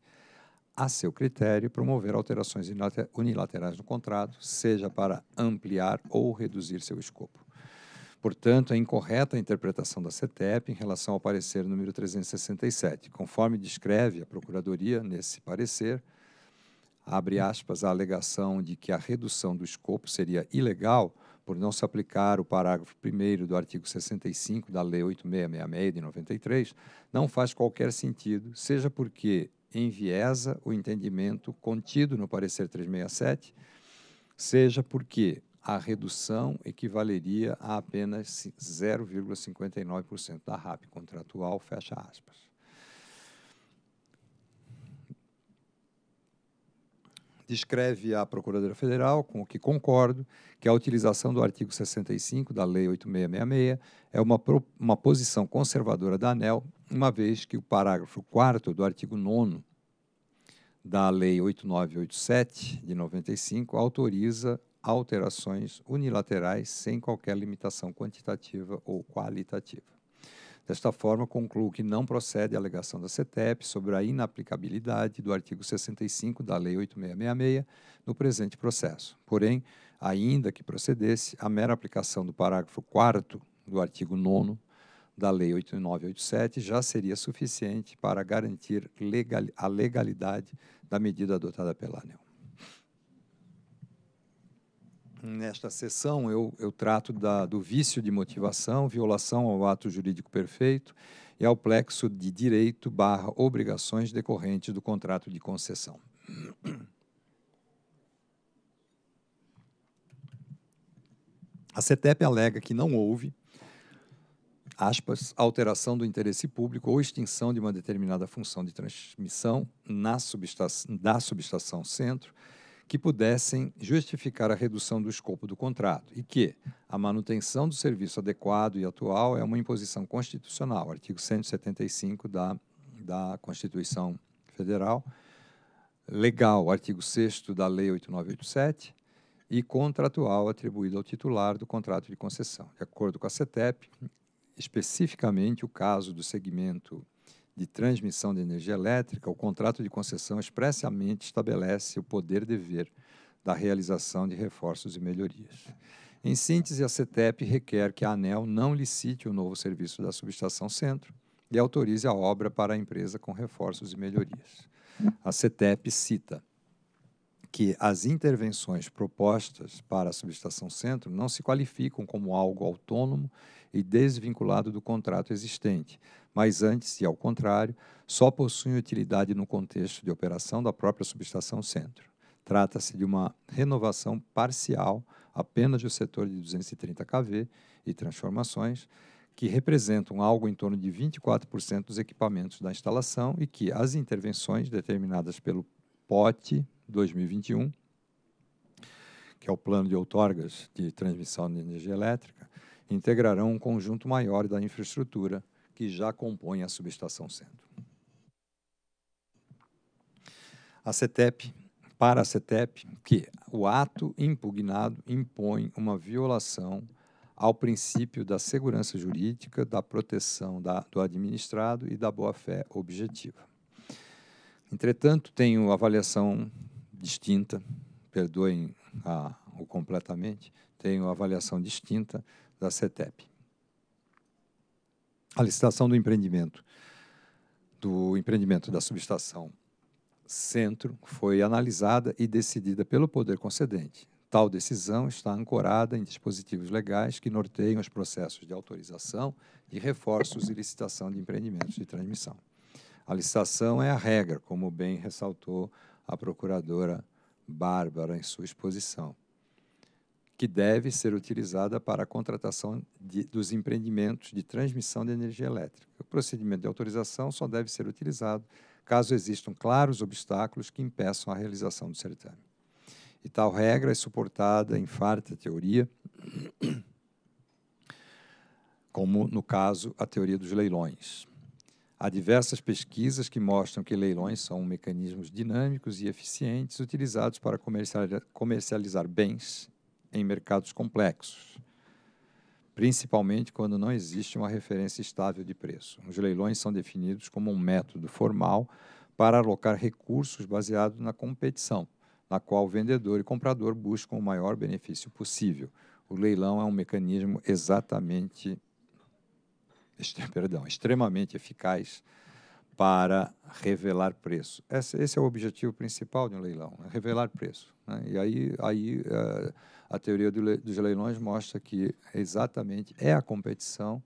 a seu critério, promover alterações unilaterais no contrato, seja para ampliar ou reduzir seu escopo. Portanto, é incorreta a interpretação da CETEP em relação ao parecer número 367. Conforme descreve a Procuradoria nesse parecer, abre aspas, a alegação de que a redução do escopo seria ilegal por não se aplicar o parágrafo 1 do artigo 65 da Lei 8666 de 93, não faz qualquer sentido, seja porque enviesa o entendimento contido no parecer 367, seja porque a redução equivaleria a apenas 0,59% da RAP contratual, fecha aspas. Descreve a Procuradora Federal, com o que concordo, que a utilização do artigo 65 da Lei 8666 é uma, uma posição conservadora da ANEL, uma vez que o parágrafo 4 do artigo 9 da Lei 8987 de 95 autoriza alterações unilaterais sem qualquer limitação quantitativa ou qualitativa. Desta forma, concluo que não procede a alegação da CETEP sobre a inaplicabilidade do artigo 65 da Lei 8666 no presente processo. Porém, ainda que procedesse, a mera aplicação do parágrafo 4 do artigo 9 da Lei 8987 já seria suficiente para garantir legal, a legalidade da medida adotada pela ANEL nesta sessão, eu, eu trato da, do vício de motivação, violação ao ato jurídico perfeito e ao plexo de direito barra obrigações decorrentes do contrato de concessão. A CETEP alega que não houve, aspas, alteração do interesse público ou extinção de uma determinada função de transmissão na subestação, da subestação centro, que pudessem justificar a redução do escopo do contrato e que a manutenção do serviço adequado e atual é uma imposição constitucional, artigo 175 da, da Constituição Federal, legal, artigo 6 da Lei 8987 e contratual atribuído ao titular do contrato de concessão. De acordo com a CETEP, especificamente o caso do segmento de transmissão de energia elétrica, o contrato de concessão expressamente estabelece o poder dever da realização de reforços e melhorias. Em síntese, a CETEP requer que a ANEL não licite o novo serviço da subestação centro e autorize a obra para a empresa com reforços e melhorias. A CETEP cita que as intervenções propostas para a subestação centro não se qualificam como algo autônomo e desvinculado do contrato existente, mas antes, e ao contrário, só possuem utilidade no contexto de operação da própria subestação centro. Trata-se de uma renovação parcial apenas do setor de 230 kV e transformações, que representam algo em torno de 24% dos equipamentos da instalação e que as intervenções determinadas pelo POT 2021, que é o Plano de Outorgas de Transmissão de Energia Elétrica, integrarão um conjunto maior da infraestrutura que já compõem a subestação centro. A CETEP, para a CETEP, que o ato impugnado impõe uma violação ao princípio da segurança jurídica, da proteção da, do administrado e da boa-fé objetiva. Entretanto, tenho avaliação distinta, perdoem a, ah, o completamente, tenho avaliação distinta da CETEP a licitação do empreendimento, do empreendimento da subestação Centro foi analisada e decidida pelo poder concedente. Tal decisão está ancorada em dispositivos legais que norteiam os processos de autorização e reforços e licitação de empreendimentos de transmissão. A licitação é a regra, como bem ressaltou a procuradora Bárbara em sua exposição que deve ser utilizada para a contratação de, dos empreendimentos de transmissão de energia elétrica. O procedimento de autorização só deve ser utilizado caso existam claros obstáculos que impeçam a realização do certame. E tal regra é suportada em farta teoria, como no caso a teoria dos leilões. Há diversas pesquisas que mostram que leilões são mecanismos dinâmicos e eficientes utilizados para comercializar bens em mercados complexos, principalmente quando não existe uma referência estável de preço. Os leilões são definidos como um método formal para alocar recursos baseado na competição, na qual vendedor e comprador buscam o maior benefício possível. O leilão é um mecanismo exatamente perdão, extremamente eficaz para revelar preço. Esse, esse, é o objetivo principal de um leilão, né? revelar preço. Né? E aí, aí uh, a teoria do, dos leilões mostra que é exatamente é a competição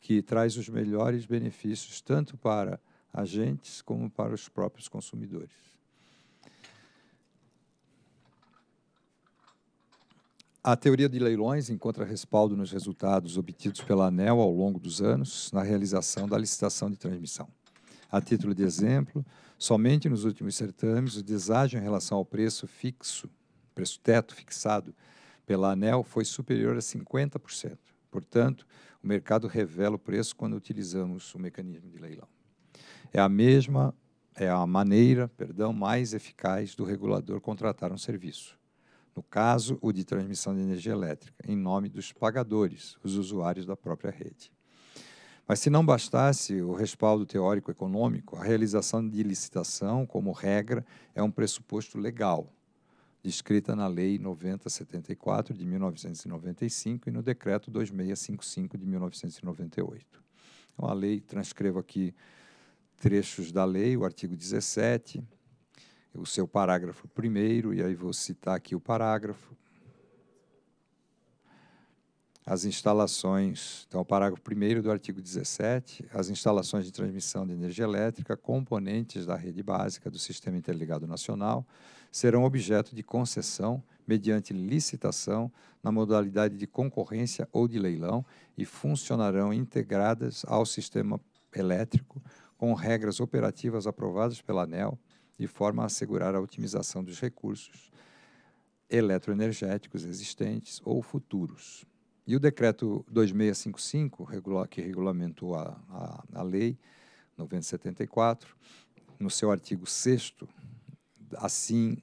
que traz os melhores benefícios tanto para agentes como para os próprios consumidores. A teoria de leilões encontra respaldo nos resultados obtidos pela ANEL ao longo dos anos na realização da licitação de transmissão. A título de exemplo, somente nos últimos certames, o deságio em relação ao preço fixo, preço teto fixado pela ANEL foi superior a 50%. Portanto, o mercado revela o preço quando utilizamos o mecanismo de leilão. É a mesma, é a maneira, perdão, mais eficaz do regulador contratar um serviço. No caso, o de transmissão de energia elétrica, em nome dos pagadores, os usuários da própria rede. Mas se não bastasse o respaldo teórico econômico, a realização de licitação, como regra, é um pressuposto legal, descrita na Lei 9074 de 1995 e no Decreto 2655 de 1998. Então, a lei, transcrevo aqui trechos da lei, o artigo 17, o seu parágrafo primeiro, e aí vou citar aqui o parágrafo. As instalações, então, o parágrafo primeiro do artigo 17, as instalações de transmissão de energia elétrica, componentes da rede básica do Sistema Interligado Nacional, serão objeto de concessão mediante licitação na modalidade de concorrência ou de leilão e funcionarão integradas ao sistema elétrico com regras operativas aprovadas pela ANEL, de forma a assegurar a otimização dos recursos eletroenergéticos existentes ou futuros. E o decreto 2655, que regulamentou a, a, a lei 974, no seu artigo 6 assim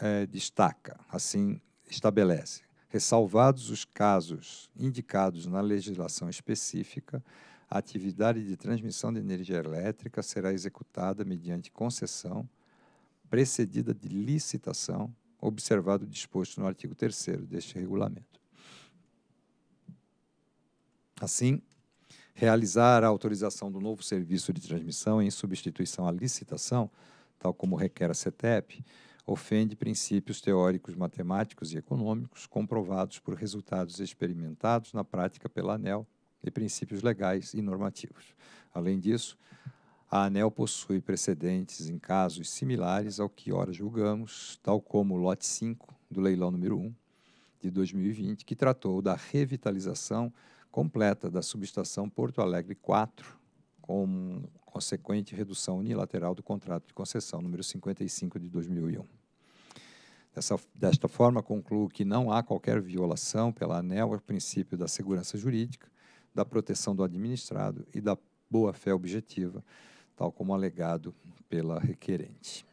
é, destaca, assim estabelece. Ressalvados os casos indicados na legislação específica, a atividade de transmissão de energia elétrica será executada mediante concessão, precedida de licitação, observado o disposto no artigo 3 deste regulamento. Assim, realizar a autorização do novo serviço de transmissão em substituição à licitação tal como requer a CETEP, ofende princípios teóricos, matemáticos e econômicos comprovados por resultados experimentados na prática pela ANEL e princípios legais e normativos. Além disso, a ANEL possui precedentes em casos similares ao que ora julgamos, tal como o lote 5 do leilão número 1 de 2020, que tratou da revitalização completa da subestação Porto Alegre 4, com consequente redução unilateral do contrato de concessão número 55 de 2001. Dessa, desta forma, concluo que não há qualquer violação pela ANEL ao princípio da segurança jurídica, da proteção do administrado e da boa-fé objetiva, tal como alegado pela requerente.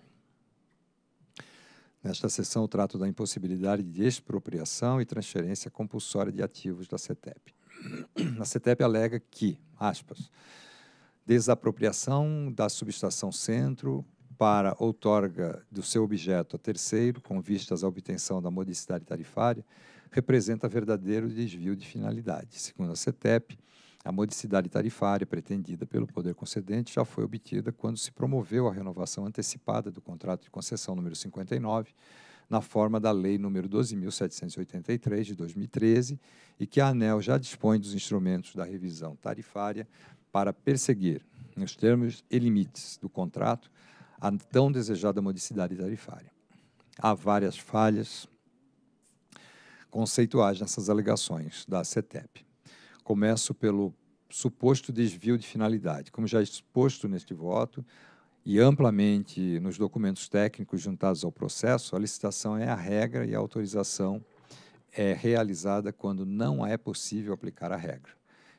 Nesta sessão, trato da impossibilidade de expropriação e transferência compulsória de ativos da CETEP. A CETEP alega que, aspas, desapropriação da subestação centro para outorga do seu objeto a terceiro, com vistas à obtenção da modicidade tarifária, representa verdadeiro desvio de finalidade. Segundo a CETEP, a modicidade tarifária pretendida pelo poder concedente já foi obtida quando se promoveu a renovação antecipada do contrato de concessão número 59, na forma da Lei número 12.783 de 2013, e que a ANEL já dispõe dos instrumentos da revisão tarifária para perseguir, nos termos e limites do contrato, a tão desejada modicidade tarifária. Há várias falhas conceituais nessas alegações da CETEP. Começo pelo suposto desvio de finalidade. Como já é exposto neste voto e amplamente nos documentos técnicos juntados ao processo, a licitação é a regra e a autorização é realizada quando não é possível aplicar a regra.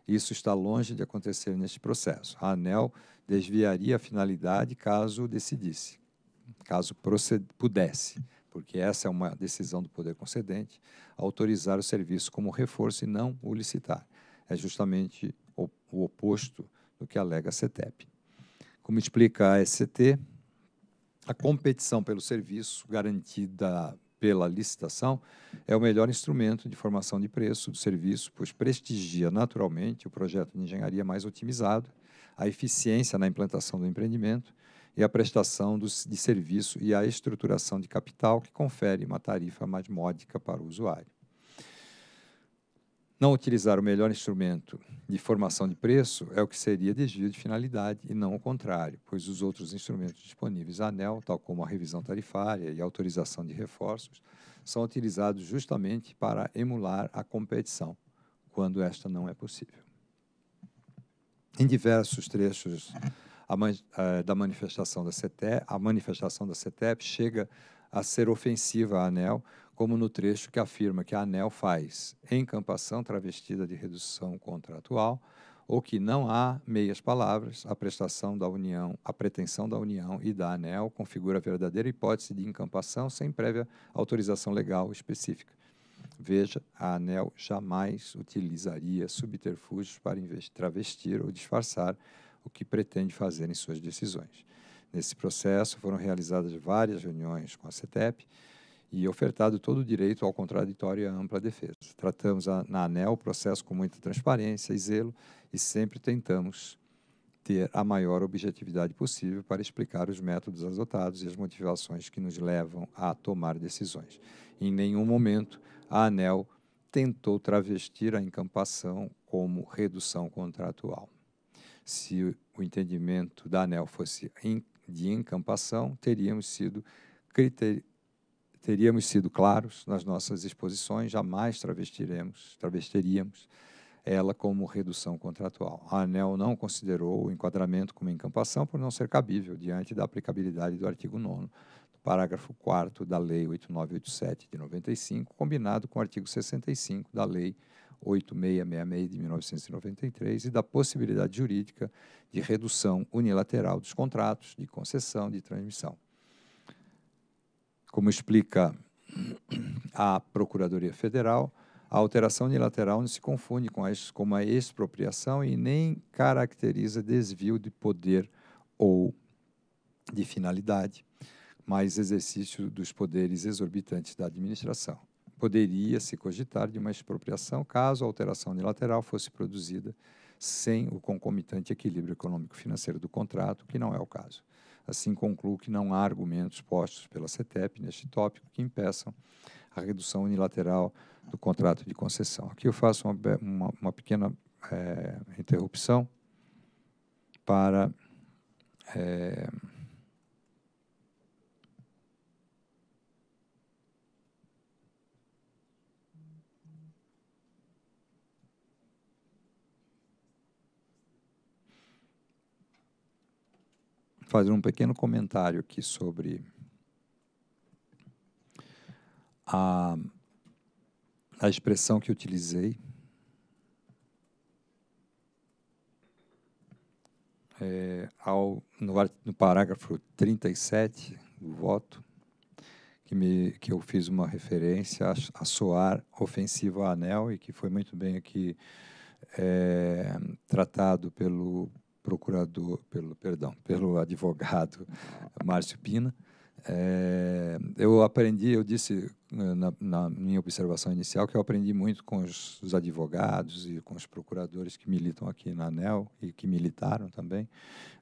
Isso está longe de acontecer neste processo. A ANEL desviaria a finalidade caso decidisse, caso pudesse, porque essa é uma decisão do poder concedente, autorizar o serviço como reforço e não o licitar. É justamente o, o oposto do que alega a CETEP. Como explica a SCT, a competição pelo serviço, garantida pela licitação, é o melhor instrumento de formação de preço do serviço, pois prestigia naturalmente o projeto de engenharia mais otimizado, a eficiência na implantação do empreendimento e a prestação dos, de serviço e a estruturação de capital, que confere uma tarifa mais módica para o usuário. Não utilizar o melhor instrumento de formação de preço é o que seria desvio de finalidade e não o contrário, pois os outros instrumentos disponíveis à ANEL, tal como a revisão tarifária e a autorização de reforços, são utilizados justamente para emular a competição, quando esta não é possível. Em diversos trechos eh, da manifestação da CETEP, a manifestação da CETEP chega a ser ofensiva à ANEL, como no trecho que afirma que a ANEL faz encampação travestida de redução contratual ou que não há meias palavras, a prestação da União, a pretensão da União e da ANEL configura a verdadeira hipótese de encampação sem prévia autorização legal específica. Veja, a ANEL jamais utilizaria subterfúgios para travestir ou disfarçar o que pretende fazer em suas decisões. Nesse processo foram realizadas várias reuniões com a CETEP e ofertado todo o direito ao contraditório e à ampla defesa. Tratamos a, na ANEL o processo com muita transparência e zelo e sempre tentamos ter a maior objetividade possível para explicar os métodos adotados e as motivações que nos levam a tomar decisões. Em nenhum momento a ANEL tentou travestir a encampação como redução contratual. Se o entendimento da ANEL fosse de encampação, teríamos sido, teríamos sido claros nas nossas exposições, jamais travestiremos, travestiríamos ela como redução contratual. A ANEL não considerou o enquadramento como encampação por não ser cabível diante da aplicabilidade do artigo 9 do parágrafo 4 da Lei 8987 de 95, combinado com o artigo 65 da Lei 8987 8666 de 1993 e da possibilidade jurídica de redução unilateral dos contratos de concessão de transmissão. Como explica a Procuradoria Federal, a alteração unilateral não se confunde com a, com a expropriação e nem caracteriza desvio de poder ou de finalidade, mas exercício dos poderes exorbitantes da administração poderia se cogitar de uma expropriação caso a alteração unilateral fosse produzida sem o concomitante equilíbrio econômico-financeiro do contrato, que não é o caso. Assim, concluo que não há argumentos postos pela CETEP neste tópico que impeçam a redução unilateral do contrato de concessão. Aqui eu faço uma, uma, uma pequena é, interrupção para. É, fazer um pequeno comentário aqui sobre a, a expressão que utilizei. É, ao, no, no parágrafo 37 do voto, que, me, que eu fiz uma referência a, a soar ofensivo a anel e que foi muito bem aqui é, tratado pelo procurador, pelo perdão, pelo advogado Márcio Pina. É, eu aprendi, eu disse eh, na, na, minha observação inicial que eu aprendi muito com os, os, advogados e com os procuradores que militam aqui na ANEL e que militaram também,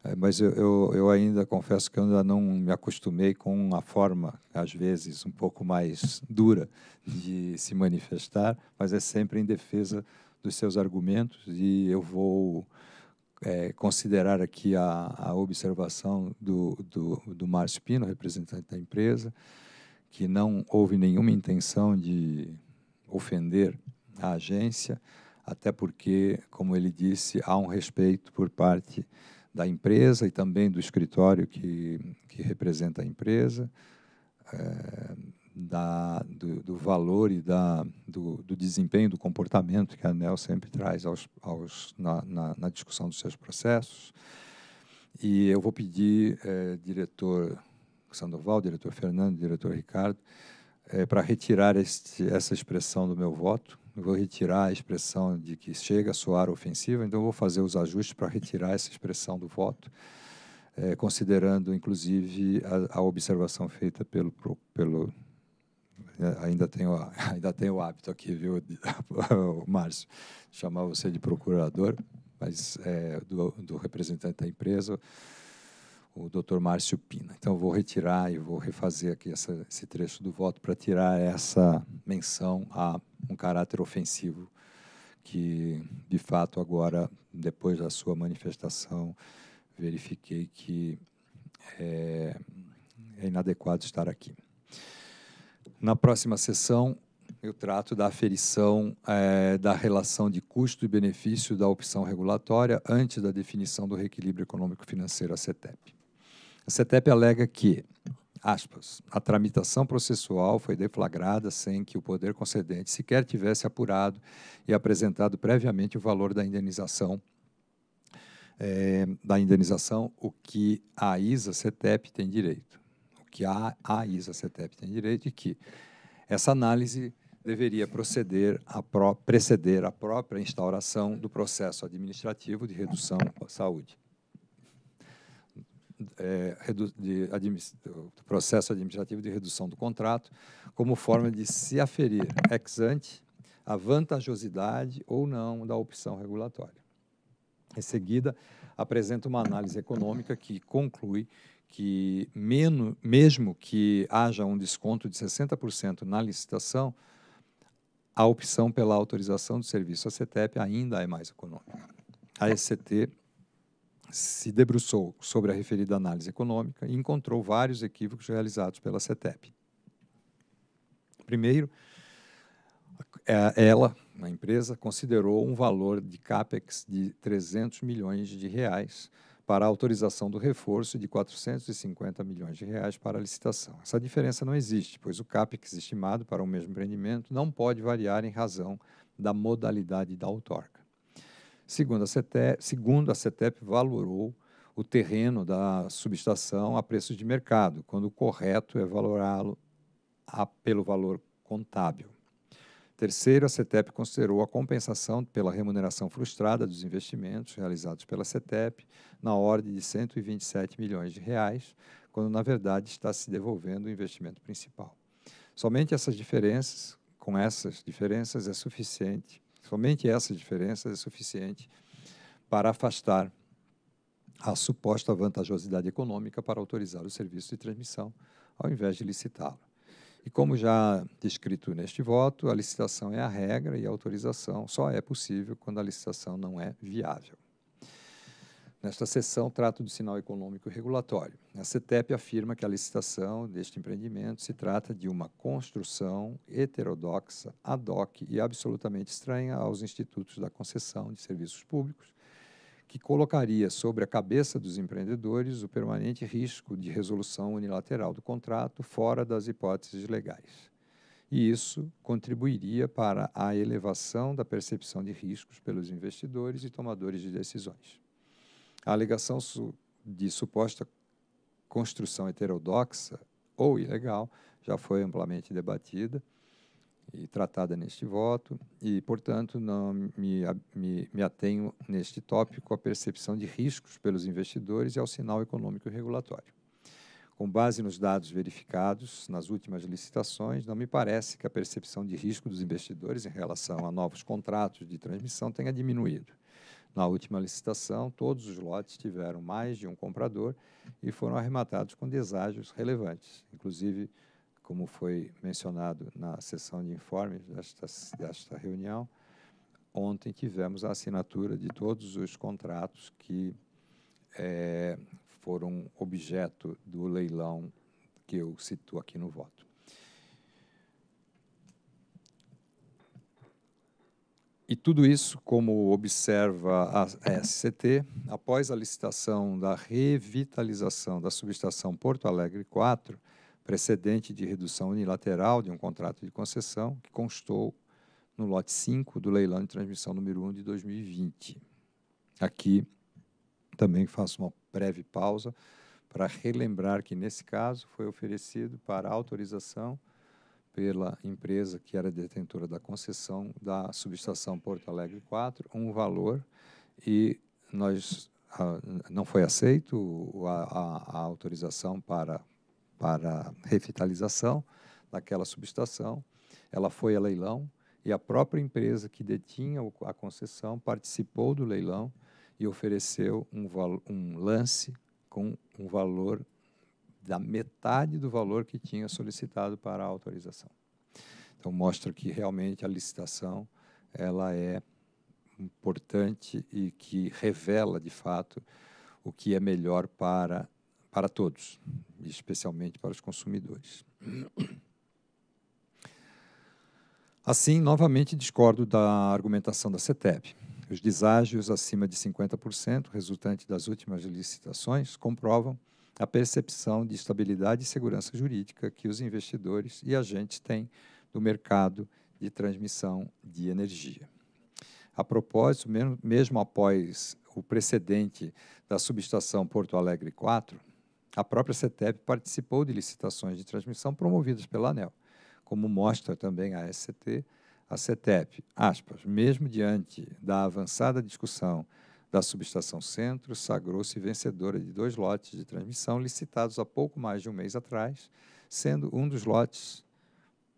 é, mas eu, eu, eu, ainda confesso que eu ainda não me acostumei com a forma, às vezes, um pouco mais dura de se manifestar, mas é sempre em defesa dos seus argumentos e eu vou é, considerar aqui a, a observação do, do, do, Márcio Pino, representante da empresa, que não houve nenhuma intenção de ofender a agência, até porque, como ele disse, há um respeito por parte da empresa e também do escritório que, que representa a empresa. É, da, do, do, valor e da, do, do, desempenho, do comportamento que a ANEL sempre traz aos, aos, na, na, na, discussão dos seus processos. E eu vou pedir, é, diretor Sandoval, diretor Fernando, diretor Ricardo, é, para retirar este, essa expressão do meu voto. Eu vou retirar a expressão de que chega a soar ofensiva, então eu vou fazer os ajustes para retirar essa expressão do voto. É, considerando inclusive a, a observação feita pelo, pelo ainda tenho, ainda tenho o hábito aqui, viu, Márcio, chamar você de procurador, mas é, do, do, representante da empresa, o Dr. Márcio Pina. Então, vou retirar e vou refazer aqui essa, esse trecho do voto para tirar essa menção a um caráter ofensivo que, de fato, agora, depois da sua manifestação, verifiquei que é, é inadequado estar aqui. Na próxima sessão, eu trato da aferição é, da relação de custo e benefício da opção regulatória antes da definição do reequilíbrio econômico-financeiro, a CETEP. A CETEP alega que, aspas, a tramitação processual foi deflagrada sem que o poder concedente sequer tivesse apurado e apresentado previamente o valor da indenização é, da indenização, o que a ISA CETEP tem direito que a, a ISA-CETEP tem direito e que essa análise deveria proceder a preceder a própria instauração do processo administrativo de redução à saúde. É, de, do processo administrativo de redução do contrato, como forma de se aferir ex ante a vantajosidade ou não da opção regulatória. Em seguida, apresenta uma análise econômica que conclui que menos, mesmo que haja um desconto de 60% na licitação, a opção pela autorização do serviço à CETEP ainda é mais econômica. A SCT se debruçou sobre a referida análise econômica e encontrou vários equívocos realizados pela CETEP. Primeiro, ela, a empresa, considerou um valor de CAPEX de 300 milhões de reais, para a autorização do reforço de 450 milhões de reais para a licitação. Essa diferença não existe, pois o CAPEX estimado para o mesmo empreendimento não pode variar em razão da modalidade da outorga. Segundo a CETEP, segundo a CETEP valorou o terreno da subestação a preços de mercado, quando o correto é valorá-lo pelo valor contábil. Terceiro, a CETEP considerou a compensação pela remuneração frustrada dos investimentos realizados pela CETEP na ordem de 127 milhões de reais, quando na verdade está se devolvendo o investimento principal. Somente essas diferenças, com essas diferenças é suficiente, somente essas diferenças é suficiente para afastar a suposta vantajosidade econômica para autorizar o serviço de transmissão, ao invés de licitá-lo. E como já descrito neste voto, a licitação é a regra e a autorização só é possível quando a licitação não é viável. Nesta sessão, trato do sinal econômico regulatório. A CETEP afirma que a licitação deste empreendimento se trata de uma construção heterodoxa, ad hoc e absolutamente estranha aos institutos da concessão de serviços públicos, que colocaria sobre a cabeça dos empreendedores o permanente risco de resolução unilateral do contrato fora das hipóteses legais. E isso contribuiria para a elevação da percepção de riscos pelos investidores e tomadores de decisões. A alegação de suposta construção heterodoxa ou ilegal já foi amplamente debatida e tratada neste voto, e, portanto, não me, me, me, atenho neste tópico à percepção de riscos pelos investidores e ao sinal econômico e regulatório. Com base nos dados verificados nas últimas licitações, não me parece que a percepção de risco dos investidores em relação a novos contratos de transmissão tenha diminuído. Na última licitação, todos os lotes tiveram mais de um comprador e foram arrematados com deságios relevantes, inclusive como foi mencionado na sessão de informes desta, desta reunião, ontem tivemos a assinatura de todos os contratos que é, foram objeto do leilão que eu cito aqui no voto. E tudo isso, como observa a SCT, após a licitação da revitalização da subestação Porto Alegre 4, precedente de redução unilateral de um contrato de concessão que constou no lote 5 do leilão de transmissão número 1 de 2020. Aqui também faço uma breve pausa para relembrar que, nesse caso, foi oferecido para autorização pela empresa que era detentora da concessão da subestação Porto Alegre 4 um valor e nós ah, não foi aceito a, a, a autorização para para revitalização daquela subestação. Ela foi a leilão e a própria empresa que detinha a concessão participou do leilão e ofereceu um, um lance com um valor da metade do valor que tinha solicitado para a autorização. Então mostra que realmente a licitação ela é importante e que revela de fato o que é melhor para para todos, especialmente para os consumidores. Assim, novamente discordo da argumentação da CETEP. Os deságios acima de 50%, resultante das últimas licitações, comprovam a percepção de estabilidade e segurança jurídica que os investidores e agentes têm do mercado de transmissão de energia. A propósito, mesmo, após o precedente da subestação Porto Alegre 4, a própria CETEP participou de licitações de transmissão promovidas pela ANEL, como mostra também a SCT, a CETEP, aspas, mesmo diante da avançada discussão da subestação Centro, sagrou-se vencedora de dois lotes de transmissão licitados há pouco mais de um mês atrás, sendo um dos lotes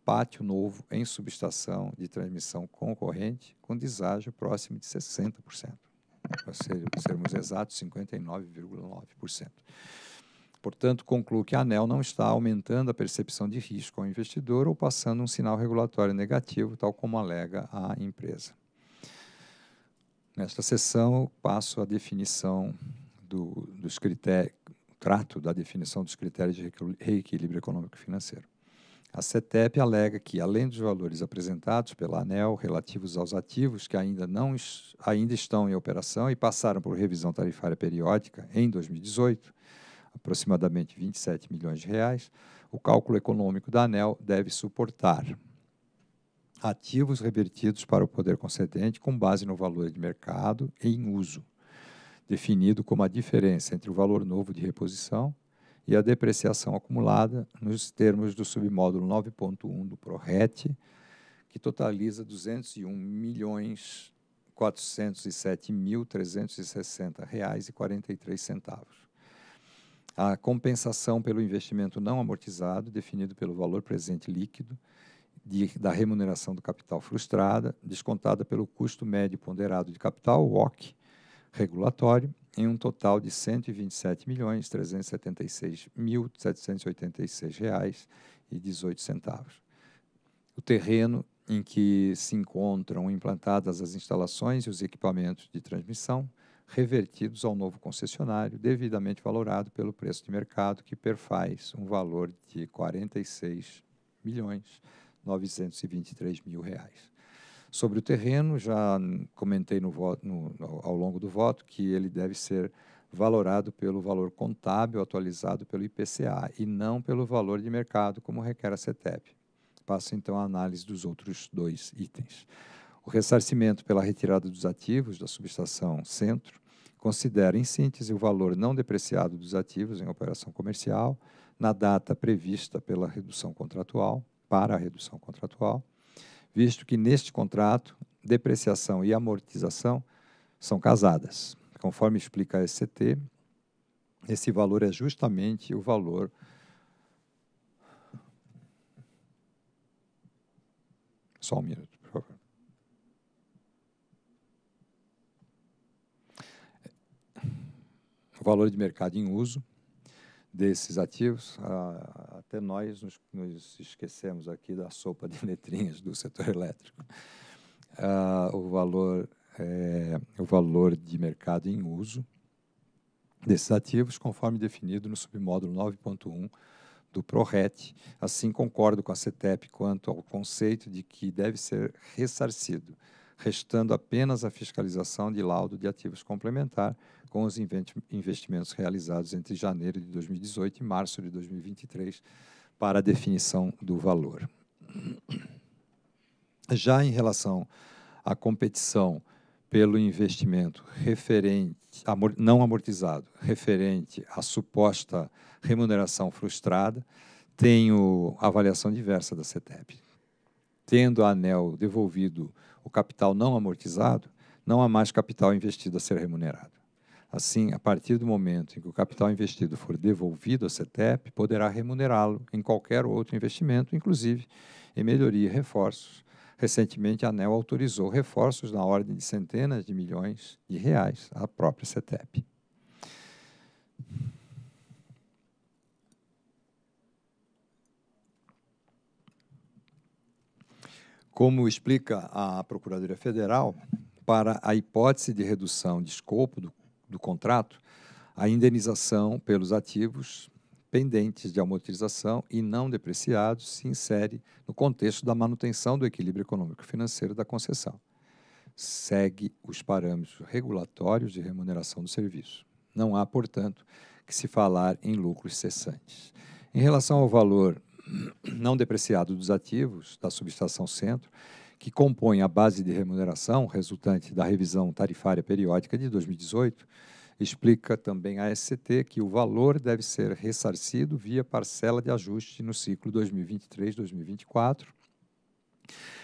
pátio novo em subestação de transmissão concorrente, com deságio próximo de 60%. Para sermos exatos, 59,9%. Portanto, concluo que a ANEL não está aumentando a percepção de risco ao investidor ou passando um sinal regulatório negativo, tal como alega a empresa. Nesta sessão, passo a definição do, dos critérios, trato da definição dos critérios de reequilíbrio econômico financeiro. A CETEP alega que, além dos valores apresentados pela ANEL relativos aos ativos que ainda, não, ainda estão em operação e passaram por revisão tarifária periódica em 2018, aproximadamente 27 milhões de reais, o cálculo econômico da ANEL deve suportar ativos revertidos para o poder concedente com base no valor de mercado em uso, definido como a diferença entre o valor novo de reposição e a depreciação acumulada nos termos do submódulo 9.1 do PRORET, que totaliza 201 milhões 407.360 reais e centavos a compensação pelo investimento não amortizado, definido pelo valor presente líquido de, da remuneração do capital frustrada, descontada pelo custo médio ponderado de capital, WOC, regulatório, em um total de R$ 127.376.786,18. O terreno em que se encontram implantadas as instalações e os equipamentos de transmissão, revertidos ao novo concessionário, devidamente valorado pelo preço de mercado, que perfaz um valor de 46 milhões 923 mil reais. Sobre o terreno, já comentei no voto, no, ao longo do voto que ele deve ser valorado pelo valor contábil atualizado pelo IPCA e não pelo valor de mercado, como requer a CETEP. Passo então à análise dos outros dois itens. O ressarcimento pela retirada dos ativos da subestação Centro considera, em síntese, o valor não depreciado dos ativos em operação comercial na data prevista pela redução contratual, para a redução contratual, visto que neste contrato depreciação e amortização são casadas. Conforme explica a SCT, esse valor é justamente o valor só um minuto. valor de mercado em uso desses ativos. Ah, até nós nos, nos, esquecemos aqui da sopa de letrinhas do setor elétrico. Ah, o, valor, é, o valor de mercado em uso desses ativos, conforme definido no submódulo 9.1 do PRORET. Assim, concordo com a CETEP quanto ao conceito de que deve ser ressarcido, restando apenas a fiscalização de laudo de ativos complementar, com os investimentos realizados entre janeiro de 2018 e março de 2023 para a definição do valor. Já em relação à competição pelo investimento referente amor, não amortizado, referente à suposta remuneração frustrada, tenho avaliação diversa da CETEP. Tendo a ANEL devolvido o capital não amortizado, não há mais capital investido a ser remunerado. Assim, a partir do momento em que o capital investido for devolvido à CETEP, poderá remunerá-lo em qualquer outro investimento, inclusive em melhoria e reforços. Recentemente, a ANEL autorizou reforços na ordem de centenas de milhões de reais à própria CETEP. Como explica a Procuradoria Federal, para a hipótese de redução de escopo do do contrato a indenização pelos ativos pendentes de amortização e não depreciados se insere no contexto da manutenção do equilíbrio econômico-financeiro da concessão. Segue os parâmetros regulatórios de remuneração do serviço. Não há, portanto, que se falar em lucros cessantes. Em relação ao valor não depreciado dos ativos da subestação centro, que compõe a base de remuneração resultante da revisão tarifária periódica de 2018, explica também a SCT que o valor deve ser ressarcido via parcela de ajuste no ciclo 2023-2024,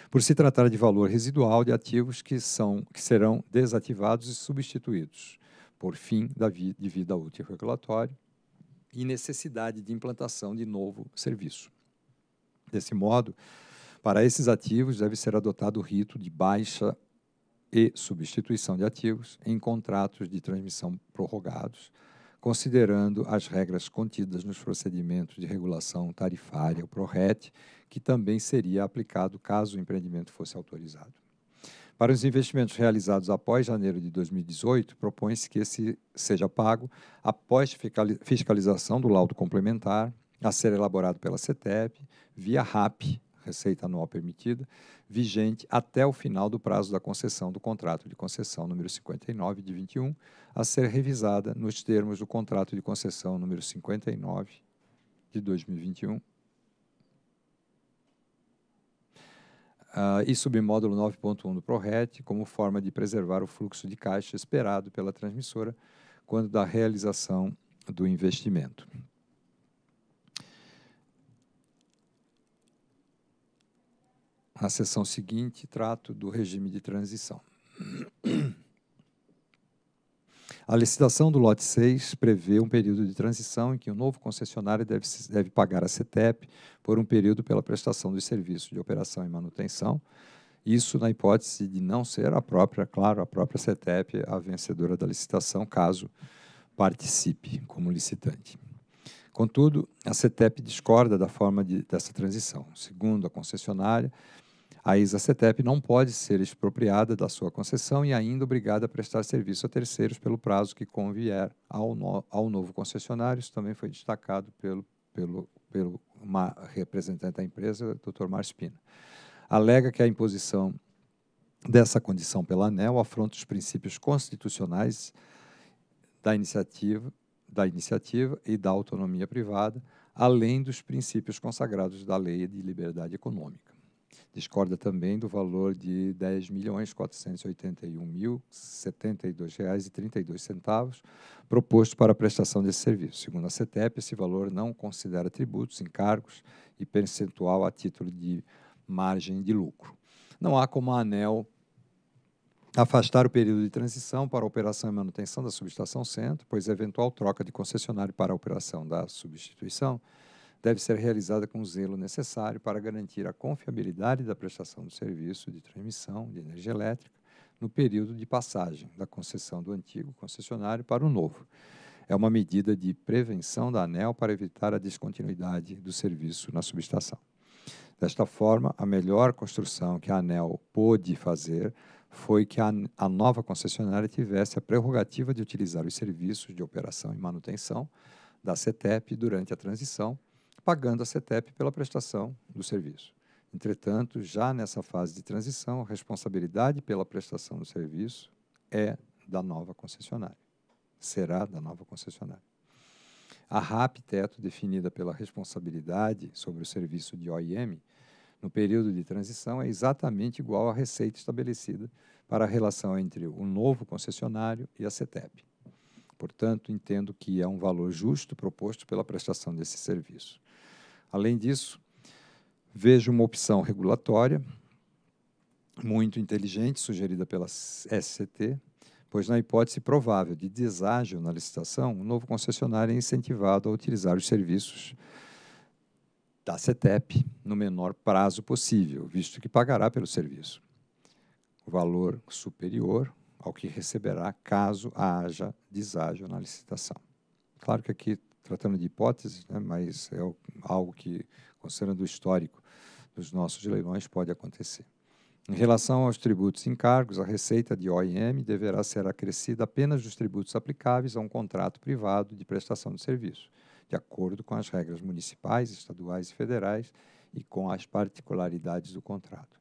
por se tratar de valor residual de ativos que, são, que serão desativados e substituídos por fim da vi, de vida útil regulatório e necessidade de implantação de novo serviço. Desse modo, para esses ativos, deve ser adotado o rito de baixa e substituição de ativos em contratos de transmissão prorrogados, considerando as regras contidas nos procedimentos de regulação tarifária, o PRORET, que também seria aplicado caso o empreendimento fosse autorizado. Para os investimentos realizados após janeiro de 2018, propõe-se que esse seja pago após fiscalização do laudo complementar a ser elaborado pela CETEP, via RAP, receita anual permitida, vigente até o final do prazo da concessão do contrato de concessão número 59 de 21, a ser revisada nos termos do contrato de concessão número 59 de 2021. Uh, ah, e submódulo 9.1 do ProRet, como forma de preservar o fluxo de caixa esperado pela transmissora quando da realização do investimento. Na sessão seguinte, trato do regime de transição. A licitação do lote 6 prevê um período de transição em que o um novo concessionário deve, deve pagar a CETEP por um período pela prestação dos serviços de operação e manutenção, isso na hipótese de não ser a própria, claro, a própria CETEP a vencedora da licitação, caso participe como licitante. Contudo, a CETEP discorda da forma de, dessa transição. Segundo a concessionária, a ISA-CETEP não pode ser expropriada da sua concessão e ainda obrigada a prestar serviço a terceiros pelo prazo que convier ao, no, ao novo concessionário. Isso também foi destacado pelo, pelo, pelo uma representante da empresa, Dr. Márcio Pina. Alega que a imposição dessa condição pela ANEL afronta os princípios constitucionais da iniciativa, da iniciativa e da autonomia privada, além dos princípios consagrados da Lei de Liberdade Econômica. Discorda também do valor de R$ 10.481.072,32 proposto para a prestação desse serviço. Segundo a CETEP, esse valor não considera tributos, encargos e percentual a título de margem de lucro. Não há como a ANEL afastar o período de transição para a operação e manutenção da subestação centro, pois eventual troca de concessionário para a operação da substituição deve ser realizada com o zelo necessário para garantir a confiabilidade da prestação do serviço de transmissão de energia elétrica no período de passagem da concessão do antigo concessionário para o novo. É uma medida de prevenção da ANEL para evitar a descontinuidade do serviço na subestação. Desta forma, a melhor construção que a ANEL pôde fazer foi que a, a, nova concessionária tivesse a prerrogativa de utilizar os serviços de operação e manutenção da CETEP durante a transição, pagando a CETEP pela prestação do serviço. Entretanto, já nessa fase de transição, a responsabilidade pela prestação do serviço é da nova concessionária. Será da nova concessionária. A RAP teto definida pela responsabilidade sobre o serviço de OIM no período de transição é exatamente igual à receita estabelecida para a relação entre o novo concessionário e a CETEP. Portanto, entendo que é um valor justo proposto pela prestação desse serviço. Além disso, vejo uma opção regulatória muito inteligente, sugerida pela SCT, pois, na hipótese provável de deságio na licitação, o novo concessionário é incentivado a utilizar os serviços da CETEP no menor prazo possível, visto que pagará pelo serviço. Valor superior ao que receberá caso haja deságio na licitação. Claro que aqui tratando de hipóteses, né, mas é algo que, considerando o histórico dos nossos leilões, pode acontecer. Em relação aos tributos e encargos, a receita de OIM deverá ser acrescida apenas dos tributos aplicáveis a um contrato privado de prestação de serviço, de acordo com as regras municipais, estaduais e federais e com as particularidades do contrato.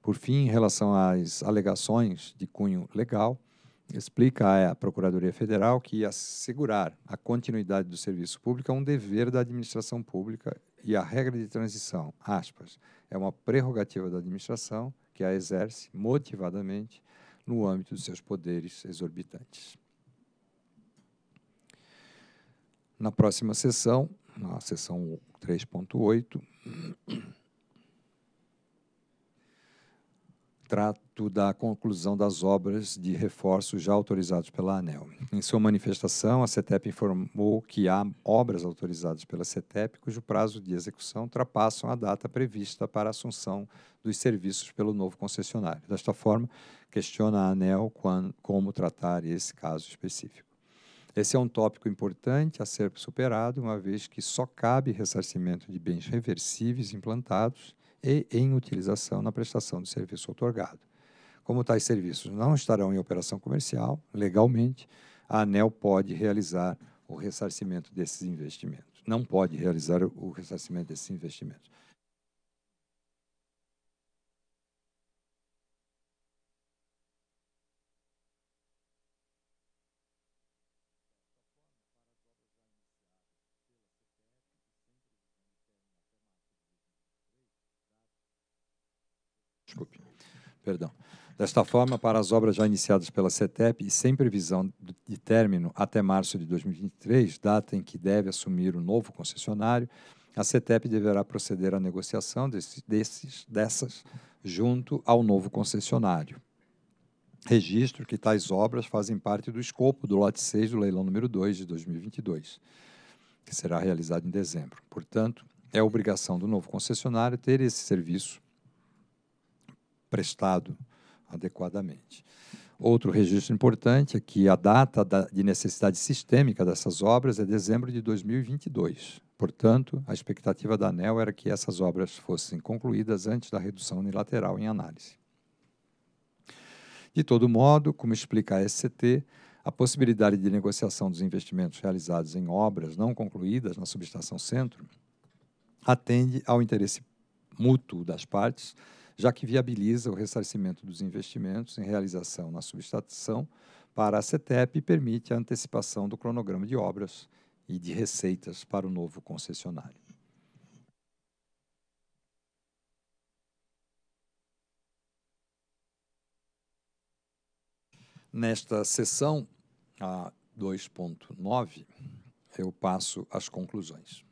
Por fim, em relação às alegações de cunho legal, explica à Procuradoria Federal que assegurar a continuidade do serviço público é um dever da administração pública e a regra de transição, aspas, é uma prerrogativa da administração que a exerce motivadamente no âmbito dos seus poderes exorbitantes. Na próxima sessão, na sessão 3.8, trata âmbito da conclusão das obras de reforço já autorizados pela ANEL. Em sua manifestação, a CETEP informou que há obras autorizadas pela CETEP cujo prazo de execução ultrapassa a data prevista para a assunção dos serviços pelo novo concessionário. Desta forma, questiona a ANEL quando, como tratar esse caso específico. Esse é um tópico importante a ser superado, uma vez que só cabe ressarcimento de bens reversíveis implantados e em utilização na prestação do serviço otorgado. Como tais serviços não estarão em operação comercial, legalmente, a ANEL pode realizar o ressarcimento desses investimentos. Não pode realizar o ressarcimento desses investimentos. Desculpe, perdão. Desta forma, para as obras já iniciadas pela CETEP e sem previsão de término até março de 2023, data em que deve assumir o novo concessionário, a CETEP deverá proceder à negociação desses, dessas junto ao novo concessionário. Registro que tais obras fazem parte do escopo do lote 6 do leilão número 2 de 2022, que será realizado em dezembro. Portanto, é obrigação do novo concessionário ter esse serviço prestado adequadamente. Outro registro importante é que a data da, de necessidade sistêmica dessas obras é dezembro de 2022. Portanto, a expectativa da ANEL era que essas obras fossem concluídas antes da redução unilateral em análise. De todo modo, como explica a SCT, a possibilidade de negociação dos investimentos realizados em obras não concluídas na subestação centro atende ao interesse mútuo das partes já que viabiliza o ressarcimento dos investimentos em realização na substituição para a CETEP e permite a antecipação do cronograma de obras e de receitas para o novo concessionário. Nesta sessão, a 2.9, eu passo às conclusões.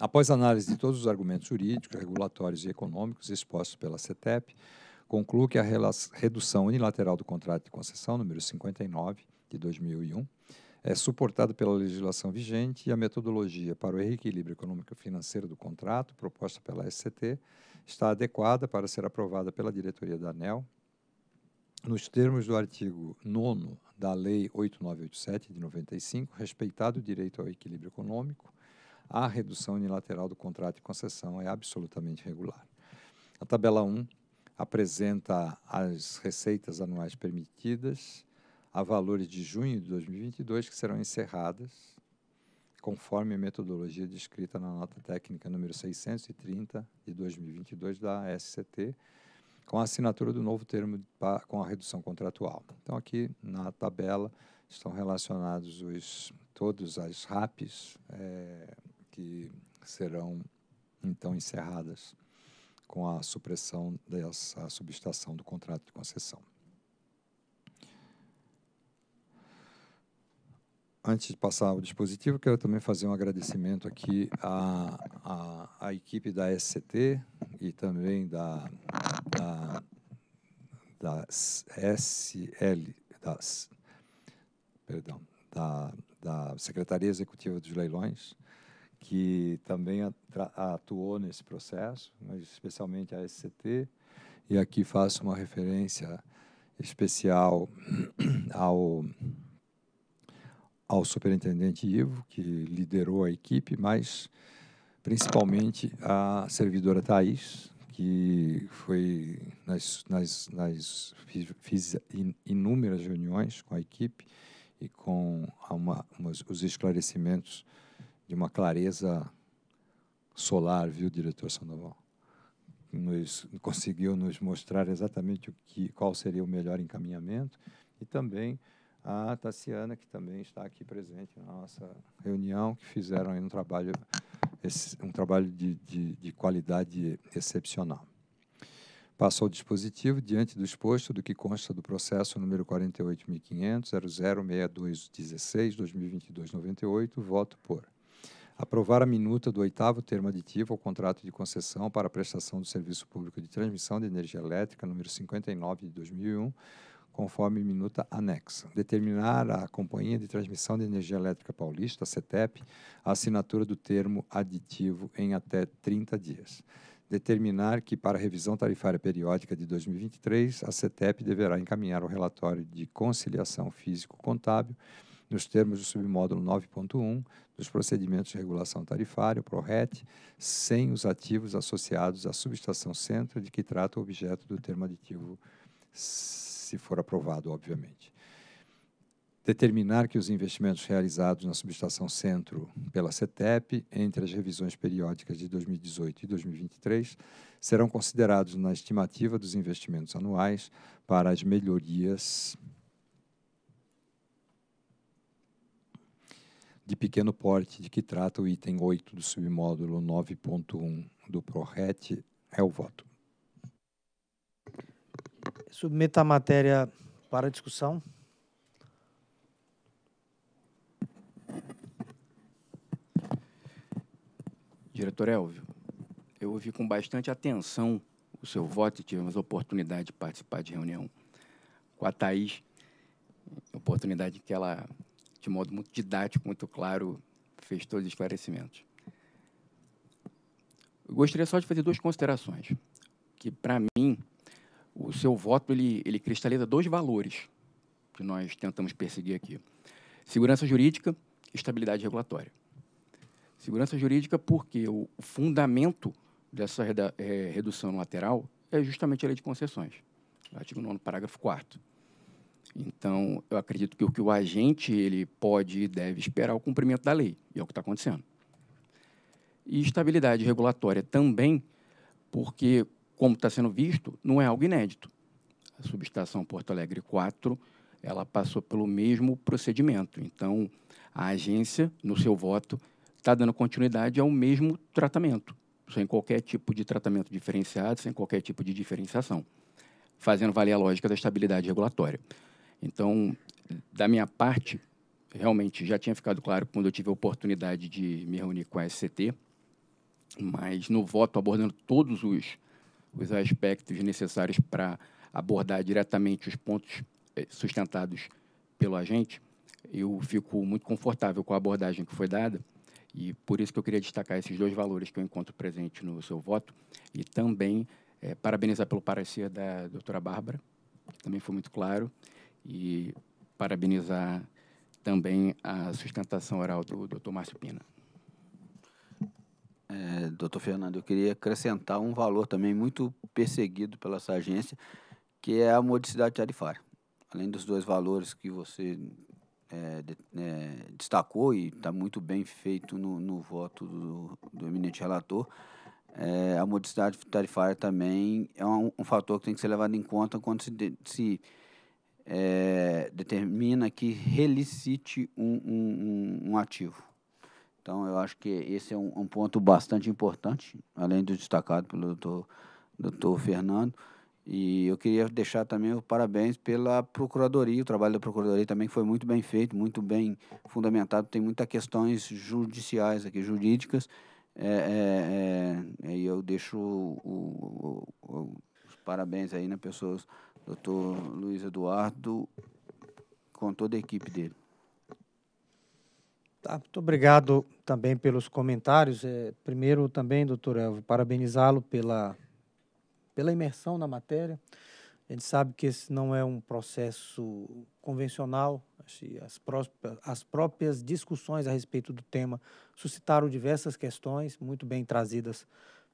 Após análise de todos os argumentos jurídicos, regulatórios e econômicos expostos pela CETEP, concluo que a redução unilateral do contrato de concessão, número 59 de 2001, é suportada pela legislação vigente e a metodologia para o reequilíbrio econômico-financeiro do contrato, proposta pela SCT, está adequada para ser aprovada pela diretoria da ANEL, nos termos do artigo 9 da Lei 8987 de 95, respeitado o direito ao equilíbrio econômico a redução unilateral do contrato de concessão é absolutamente regular. A tabela 1 apresenta as receitas anuais permitidas a valores de junho de 2022 que serão encerradas conforme a metodologia descrita na nota técnica número 630 de 2022 da SCT, com a assinatura do novo termo com a redução contratual. Então aqui na tabela estão relacionados os todos as RAPs é, que serão então encerradas com a supressão dessa subestação do contrato de concessão. Antes de passar o dispositivo, quero também fazer um agradecimento aqui à, à, à equipe da SCT e também da, da, da SL, das, perdão, da, da Secretaria Executiva dos Leilões, que também atuou nesse processo, mas especialmente a SCT, e aqui faço uma referência especial ao, ao superintendente Ivo, que liderou a equipe, mas principalmente a servidora Thais, que foi nas, nas, nas fiz inúmeras reuniões com a equipe e com uma, uma, os esclarecimentos de uma clareza solar, viu, diretor Sandoval? Nos, conseguiu nos mostrar exatamente o que, qual seria o melhor encaminhamento e também a Tassiana, que também está aqui presente na nossa reunião, que fizeram um trabalho, um trabalho de, de, de qualidade excepcional. Passo ao dispositivo, diante do exposto do que consta do processo número 48.500, 2022-98, voto por. Aprovar a minuta do oitavo termo aditivo ao contrato de concessão para a prestação do Serviço Público de Transmissão de Energia Elétrica, número 59 de 2001, conforme minuta anexa. Determinar à Companhia de Transmissão de Energia Elétrica Paulista, a CETEP, a assinatura do termo aditivo em até 30 dias. Determinar que, para a revisão tarifária periódica de 2023, a CETEP deverá encaminhar o relatório de conciliação físico-contábil nos termos do submódulo 9.1 dos procedimentos de regulação tarifária, o PRORET, sem os ativos associados à subestação centro de que trata o objeto do termo aditivo, se for aprovado, obviamente. Determinar que os investimentos realizados na subestação centro pela CETEP, entre as revisões periódicas de 2018 e 2023, serão considerados na estimativa dos investimentos anuais para as melhorias de pequeno porte de que trata o item 8 do submódulo 9.1 do PRORET é o voto. Submeta a matéria para discussão. Diretor Elvio, eu ouvi com bastante atenção o seu voto e tivemos a oportunidade de participar de reunião com a Thaís, oportunidade que ela de modo muito didático, muito claro, fez todos os esclarecimentos. Eu gostaria só de fazer duas considerações, que para mim o seu voto ele, ele cristaliza dois valores que nós tentamos perseguir aqui: segurança jurídica, estabilidade regulatória. Segurança jurídica porque o fundamento dessa eh, redução lateral é justamente a lei de concessões, artigo 9, parágrafo 4 então, eu acredito que o que o agente ele pode e deve esperar é o cumprimento da lei, e é o que está acontecendo. E estabilidade regulatória também, porque, como está sendo visto, não é algo inédito. A subestação Porto Alegre 4 ela passou pelo mesmo procedimento. Então, a agência, no seu voto, está dando continuidade ao mesmo tratamento, sem qualquer tipo de tratamento diferenciado, sem qualquer tipo de diferenciação, fazendo valer a lógica da estabilidade regulatória. Então, da minha parte, realmente já tinha ficado claro quando eu tive a oportunidade de me reunir com a SCT, mas no voto abordando todos os, os aspectos necessários para abordar diretamente os pontos eh, sustentados pelo agente, eu fico muito confortável com a abordagem que foi dada e por isso que eu queria destacar esses dois valores que eu encontro presente no seu voto e também é, parabenizar pelo parecer da doutora Bárbara, que também foi muito claro, e parabenizar também a sustentação oral do Dr. Márcio Pina. É, doutor Fernando, eu queria acrescentar um valor também muito perseguido pela essa agência, que é a modicidade tarifária. Além dos dois valores que você é, de, é, destacou e está muito bem feito no, no voto do, do eminente relator, é, a modicidade tarifária também é um, um, fator que tem que ser levado em conta quando se, de, se é, determina que relicite um, um, um, ativo. Então, eu acho que esse é um, um ponto bastante importante, além do destacado pelo doutor, doutor Fernando. E eu queria deixar também os parabéns pela Procuradoria, o trabalho da Procuradoria também foi muito bem feito, muito bem fundamentado. Tem muitas questões judiciais aqui, jurídicas, é, é, é, e eu deixo o, o, o, os parabéns aí nas né, pessoas doutor Luiz Eduardo, com toda a equipe dele. Tá, muito obrigado também pelos comentários. É, primeiro também, doutor Elvio, parabenizá-lo pela, pela imersão na matéria. A gente sabe que esse não é um processo convencional. As, as próprias discussões a respeito do tema suscitaram diversas questões muito bem trazidas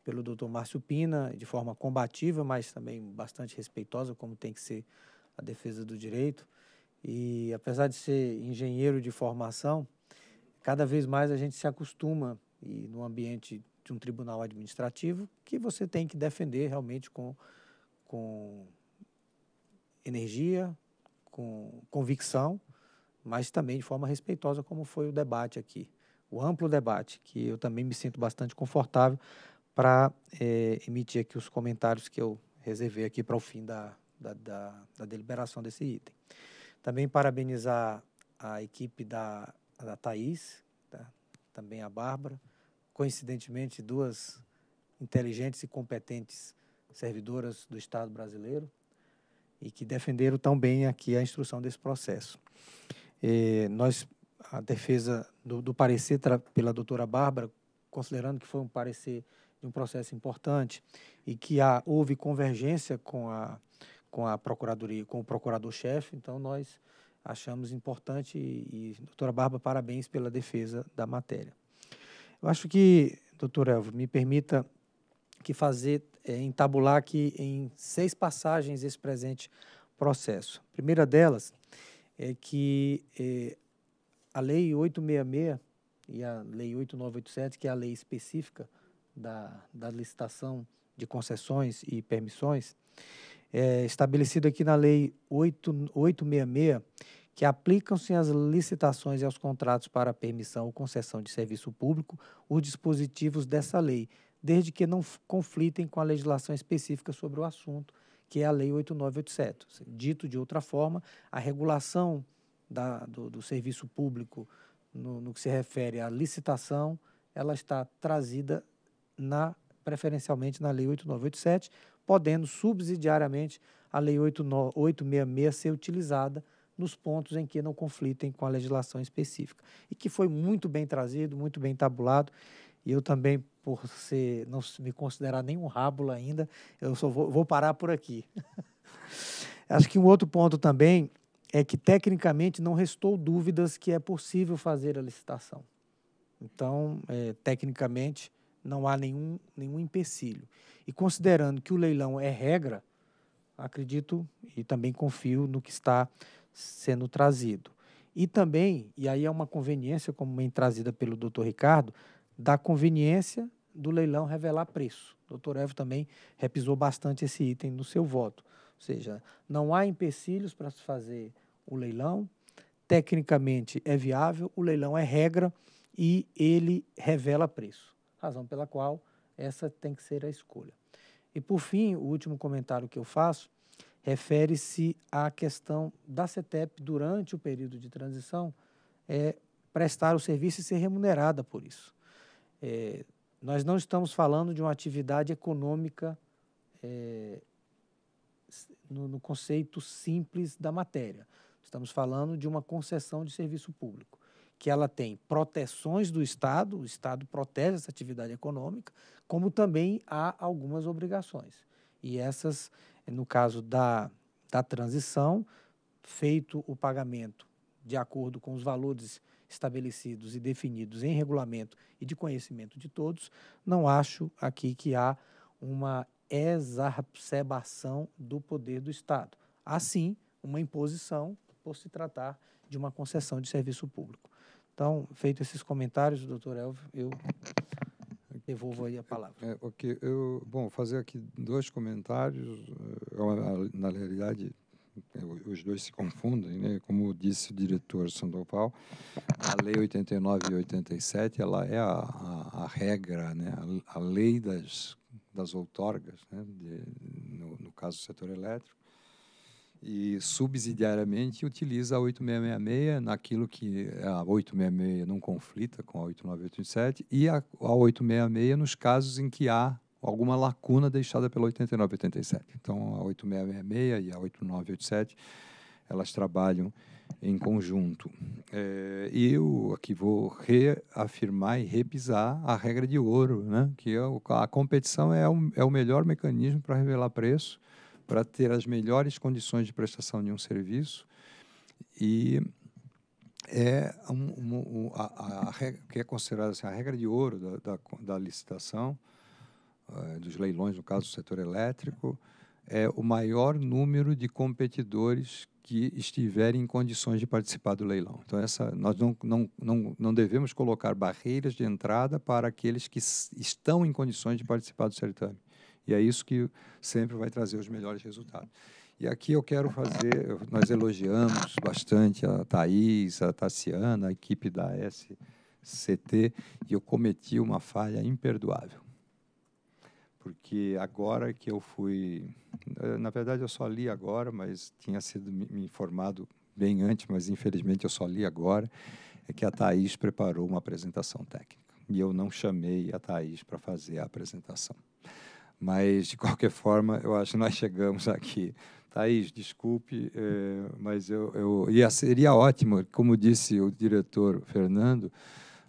pelo Dr. Márcio Pina, de forma combativa, mas também bastante respeitosa, como tem que ser a defesa do direito. E apesar de ser engenheiro de formação, cada vez mais a gente se acostuma e no ambiente de um tribunal administrativo que você tem que defender realmente com, com energia, com convicção, mas também de forma respeitosa, como foi o debate aqui, o amplo debate, que eu também me sinto bastante confortável, para é, eh, emitir aqui os comentários que eu reservei aqui para o fim da, da, da, da, deliberação desse item. Também parabenizar a equipe da, da Thaís, tá? também a Bárbara, coincidentemente duas inteligentes e competentes servidoras do Estado brasileiro e que defenderam tão bem aqui a instrução desse processo. E eh, nós, a defesa do, do parecer pela doutora Bárbara, considerando que foi um parecer de um processo importante e que há, houve convergência com a, com a Procuradoria, com o Procurador-Chefe, então nós achamos importante e, e, doutora Barba, parabéns pela defesa da matéria. Eu acho que, doutor Elvo, me permita que fazer, é, entabular aqui em seis passagens esse presente processo. A primeira delas é que é, a Lei 866 e a Lei 8987, que é a lei específica da, da licitação de concessões e permissões, é estabelecido aqui na Lei 8, 866, que aplicam-se às licitações e aos contratos para permissão ou concessão de serviço público os dispositivos dessa lei, desde que não conflitem com a legislação específica sobre o assunto, que é a Lei 8987. Dito de outra forma, a regulação da, do, do, serviço público no, no que se refere à licitação, ela está trazida na preferencialmente na Lei 8987, podendo subsidiariamente a Lei 866 ser utilizada nos pontos em que não conflitem com a legislação específica. E que foi muito bem trazido, muito bem tabulado. E eu também, por ser, não me considerar nenhum rábulo ainda, eu só vou, vou parar por aqui. Acho que um outro ponto também é que, tecnicamente, não restou dúvidas que é possível fazer a licitação. Então, é, tecnicamente, não há nenhum, nenhum empecilho. E considerando que o leilão é regra, acredito e também confio no que está sendo trazido. E também, e aí é uma conveniência, como bem trazida pelo doutor Ricardo, da conveniência do leilão revelar preço. O doutor Evo também repisou bastante esse item no seu voto. Ou seja, não há empecilhos para se fazer o leilão, tecnicamente é viável, o leilão é regra e ele revela preço razão pela qual essa tem que ser a escolha. E por fim, o último comentário que eu faço refere-se à questão da CETEP durante o período de transição é, prestar o serviço e ser remunerada por isso. É, nós não estamos falando de uma atividade econômica é, no, no conceito simples da matéria. Estamos falando de uma concessão de serviço público que ela tem proteções do Estado, o Estado protege essa atividade econômica, como também há algumas obrigações. E essas, no caso da, da transição, feito o pagamento de acordo com os valores estabelecidos e definidos em regulamento e de conhecimento de todos, não acho aqui que há uma exacerbação do poder do Estado. Assim, uma imposição por se tratar de uma concessão de serviço público. Então, feito esses comentários, doutor Elvio, eu devolvo aí a palavra. É, é ok, eu, bom, fazer aqui dois comentários, eh, na realidade, os dois se confundem, né? Como disse o diretor Sandoval, a lei 89 e 87, ela é a, a, a regra, né? A, a, lei das das outorgas, né? De, no, no caso do setor elétrico, e subsidiariamente utiliza a 8666 naquilo que a 866 não conflita com a 8987 e a, a 866 nos casos em que há alguma lacuna deixada pela 8987. Então, a 8666 e a 8987, elas trabalham em conjunto. É, e eu aqui vou reafirmar e repisar a regra de ouro, né? que a, é a competição é o, é o melhor mecanismo para revelar preço, para ter as melhores condições de prestação de um serviço e é um, um, um, a, a regra, que é considerada assim, a regra de ouro da, da, da licitação, uh, dos leilões, no caso do setor elétrico, é o maior número de competidores que estiverem em condições de participar do leilão. Então, essa, nós não, não, não, não devemos colocar barreiras de entrada para aqueles que estão em condições de participar do certame. E é isso que sempre vai trazer os melhores resultados. E aqui eu quero fazer, nós elogiamos bastante a Thais, a Tassiana, a equipe da SCT, e eu cometi uma falha imperdoável. Porque agora que eu fui, eh, na verdade eu só li agora, mas tinha sido me informado bem antes, mas infelizmente eu só li agora, é que a Thais preparou uma apresentação técnica. E eu não chamei a Thais para fazer a apresentação. Mas, de qualquer forma, eu acho que nós chegamos aqui. Thaís, desculpe, é, mas eu, eu. E seria ótimo, como disse o diretor Fernando,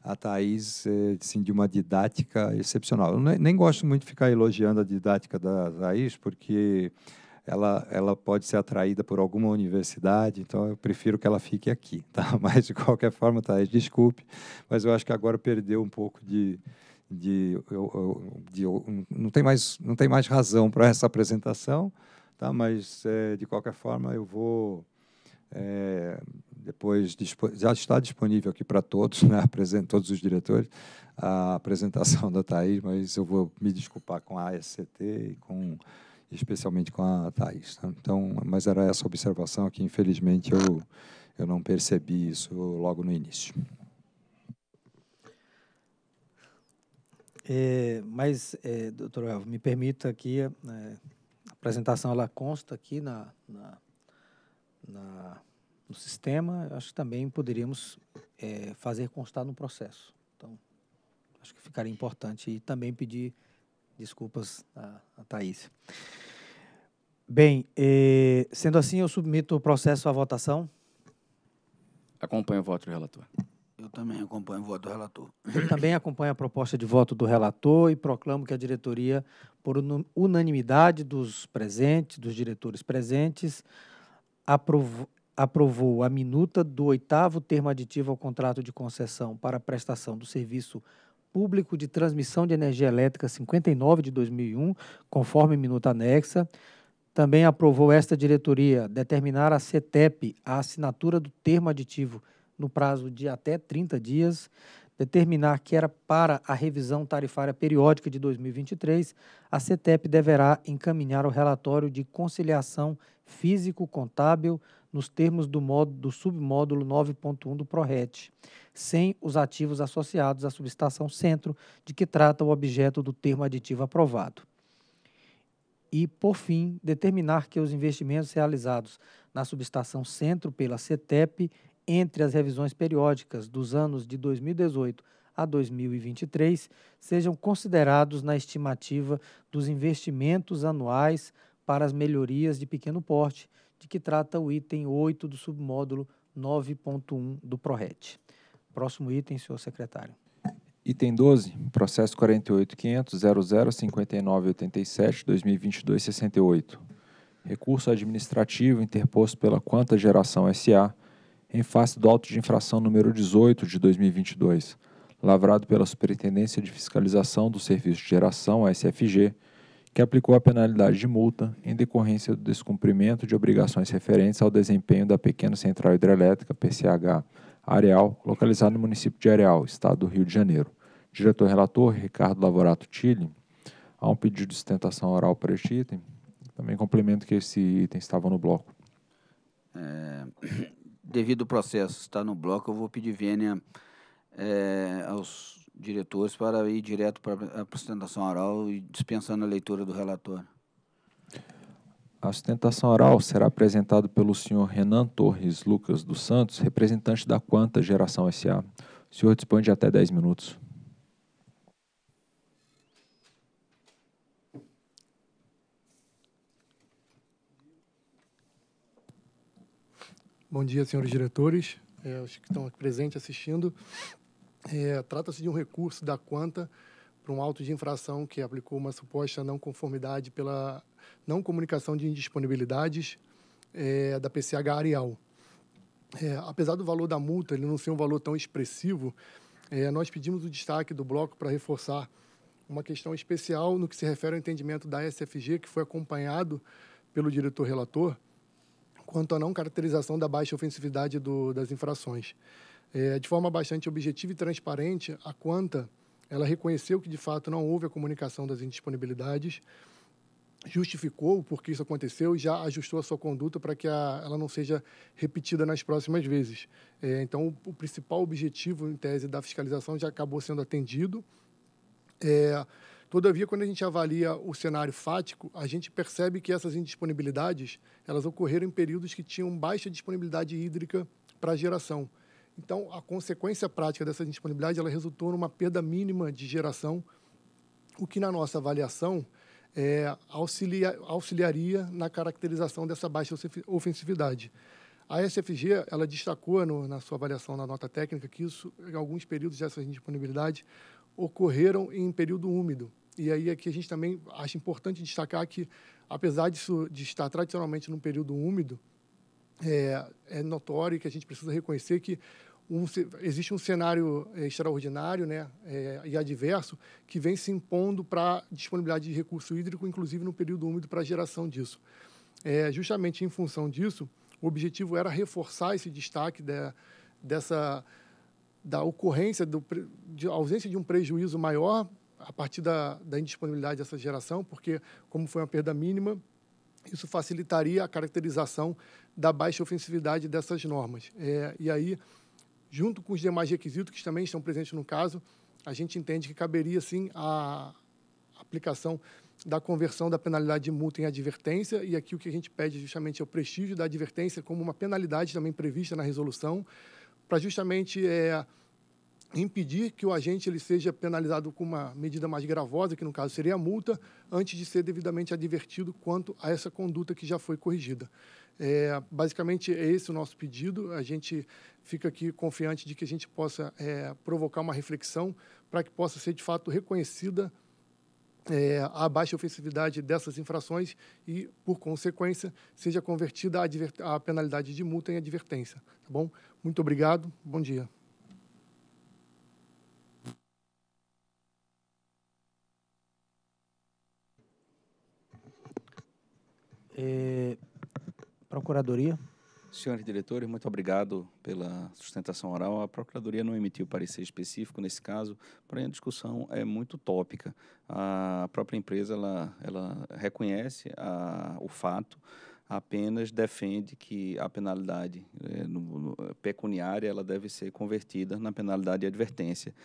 a Thaís é, assim, de uma didática excepcional. Eu nem, nem gosto muito de ficar elogiando a didática da Thaís, porque ela, ela pode ser atraída por alguma universidade, então eu prefiro que ela fique aqui, tá? Mas de qualquer forma, Thaís, desculpe, mas eu acho que agora perdeu um pouco de, de, eu, de eu, não tem mais não tem mais razão para essa apresentação, tá? Mas é, de qualquer forma eu vou é, depois já está disponível aqui para todos, né? todos os diretores, a apresentação da Thaís, mas eu vou me desculpar com a ASCT e com especialmente com a Thaís. Tá? Então, mas era essa observação que infelizmente eu eu não percebi isso logo no início. É, mas, é, doutor Elvio, me permita aqui, é, a apresentação ela consta aqui na, na, na no sistema, acho que também poderíamos é, fazer constar no processo. Então, acho que ficaria importante e também pedir desculpas à, à Thaís. Bem, sendo assim, eu submeto o processo à votação. Acompanho o voto do relator. Eu também acompanho o voto do relator. Eu também acompanho a proposta de voto do relator e proclamo que a diretoria, por unanimidade dos presentes, dos diretores presentes, aprovou, aprovou a minuta do oitavo termo aditivo ao contrato de concessão para a prestação do serviço público de transmissão de energia elétrica 59 de 2001, conforme minuta anexa. Também aprovou esta diretoria determinar a CETEP a assinatura do termo aditivo no prazo de até 30 dias, determinar que era para a revisão tarifária periódica de 2023, a CETEP deverá encaminhar o relatório de conciliação físico-contábil nos termos do, módulo, do submódulo 9.1 do PRORET, sem os ativos associados à subestação centro, de que trata o objeto do termo aditivo aprovado. E, por fim, determinar que os investimentos realizados na subestação centro pela CETEP entre as revisões periódicas dos anos de 2018 a 2023 sejam considerados na estimativa dos investimentos anuais para as melhorias de pequeno porte, de que trata o item 8 do submódulo 9.1 do PRORET. Próximo item, senhor secretário. Item 12, processo 48.500.0059.87.2022.68. Recurso administrativo interposto pela Quanta Geração S.A., em face do auto de infração número 18 de 2022, lavrado pela Superintendência de Fiscalização do Serviço de Geração, a SFG, que aplicou a penalidade de multa em decorrência do descumprimento de obrigações referentes ao desempenho da pequena central hidrelétrica PCH Areal, localizada no município de Areal, estado do Rio de Janeiro. Diretor relator Ricardo Lavorato Tille, há um pedido de sustentação oral para este item. Também complemento que esse item estava no bloco. É devido ao processo está no bloco, eu vou pedir vênia é, aos diretores para ir direto para a apresentação oral e dispensando a leitura do relatório. A sustentação oral será apresentada pelo senhor Renan Torres Lucas dos Santos, representante da Quanta Geração SA. O senhor dispõe de até 10 minutos. Bom dia, senhores diretores, é, os que estão aqui presentes assistindo. É, Trata-se de um recurso da Quanta para um auto de infração que aplicou uma suposta não conformidade pela não comunicação de indisponibilidades é, da PCH Arial. É, apesar do valor da multa ele não ser um valor tão expressivo, é, nós pedimos o destaque do bloco para reforçar uma questão especial no que se refere ao entendimento da SFG, que foi acompanhado pelo diretor relator, quanto à não caracterização da baixa ofensividade do, das infrações. É, de forma bastante objetiva e transparente, a Quanta ela reconheceu que de fato não houve a comunicação das indisponibilidades, justificou por que isso aconteceu e já ajustou a sua conduta para que a, ela não seja repetida nas próximas vezes. É, então, o, o, principal objetivo, em tese, da fiscalização já acabou sendo atendido. É, Todavia, quando a gente avalia o cenário fático, a gente percebe que essas indisponibilidades elas ocorreram em períodos que tinham baixa disponibilidade hídrica para geração. Então, a consequência prática dessa indisponibilidade ela resultou numa perda mínima de geração, o que na nossa avaliação é, auxilia, auxiliaria na caracterização dessa baixa ofensividade. A SFG ela destacou no, na sua avaliação na nota técnica que isso, em alguns períodos dessa indisponibilidade ocorreram em período úmido. E aí é que a gente também acha importante destacar que, apesar disso, de estar tradicionalmente num período úmido, é, é notório que a gente precisa reconhecer que um, existe um cenário é, extraordinário né, é, e adverso que vem se impondo para disponibilidade de recurso hídrico, inclusive no período úmido, para geração disso. É, justamente em função disso, o objetivo era reforçar esse destaque dessa da ocorrência, do, de ausência de um prejuízo maior a partir da, da indisponibilidade dessa geração, porque, como foi uma perda mínima, isso facilitaria a caracterização da baixa ofensividade dessas normas. É, e aí, junto com os demais requisitos que também estão presentes no caso, a gente entende que caberia, sim, a aplicação da conversão da penalidade de multa em advertência, e aqui o que a gente pede justamente é o prestígio da advertência como uma penalidade também prevista na resolução, para justamente é, impedir que o agente ele seja penalizado com uma medida mais gravosa, que no caso seria a multa, antes de ser devidamente advertido quanto a essa conduta que já foi corrigida. É, basicamente, é esse o nosso pedido. A gente fica aqui confiante de que a gente possa é, provocar uma reflexão para que possa ser, de fato, reconhecida é, a baixa ofensividade dessas infrações e, por consequência, seja convertida a, a penalidade de multa em advertência. Tá bom? Muito obrigado, bom dia. É, procuradoria. Senhores diretores, muito obrigado pela sustentação oral. A Procuradoria não emitiu parecer específico nesse caso, porém a discussão é muito tópica. A própria empresa ela, ela reconhece a, o fato, apenas defende que a penalidade é, no, no, pecuniária ela deve ser convertida na penalidade de advertência.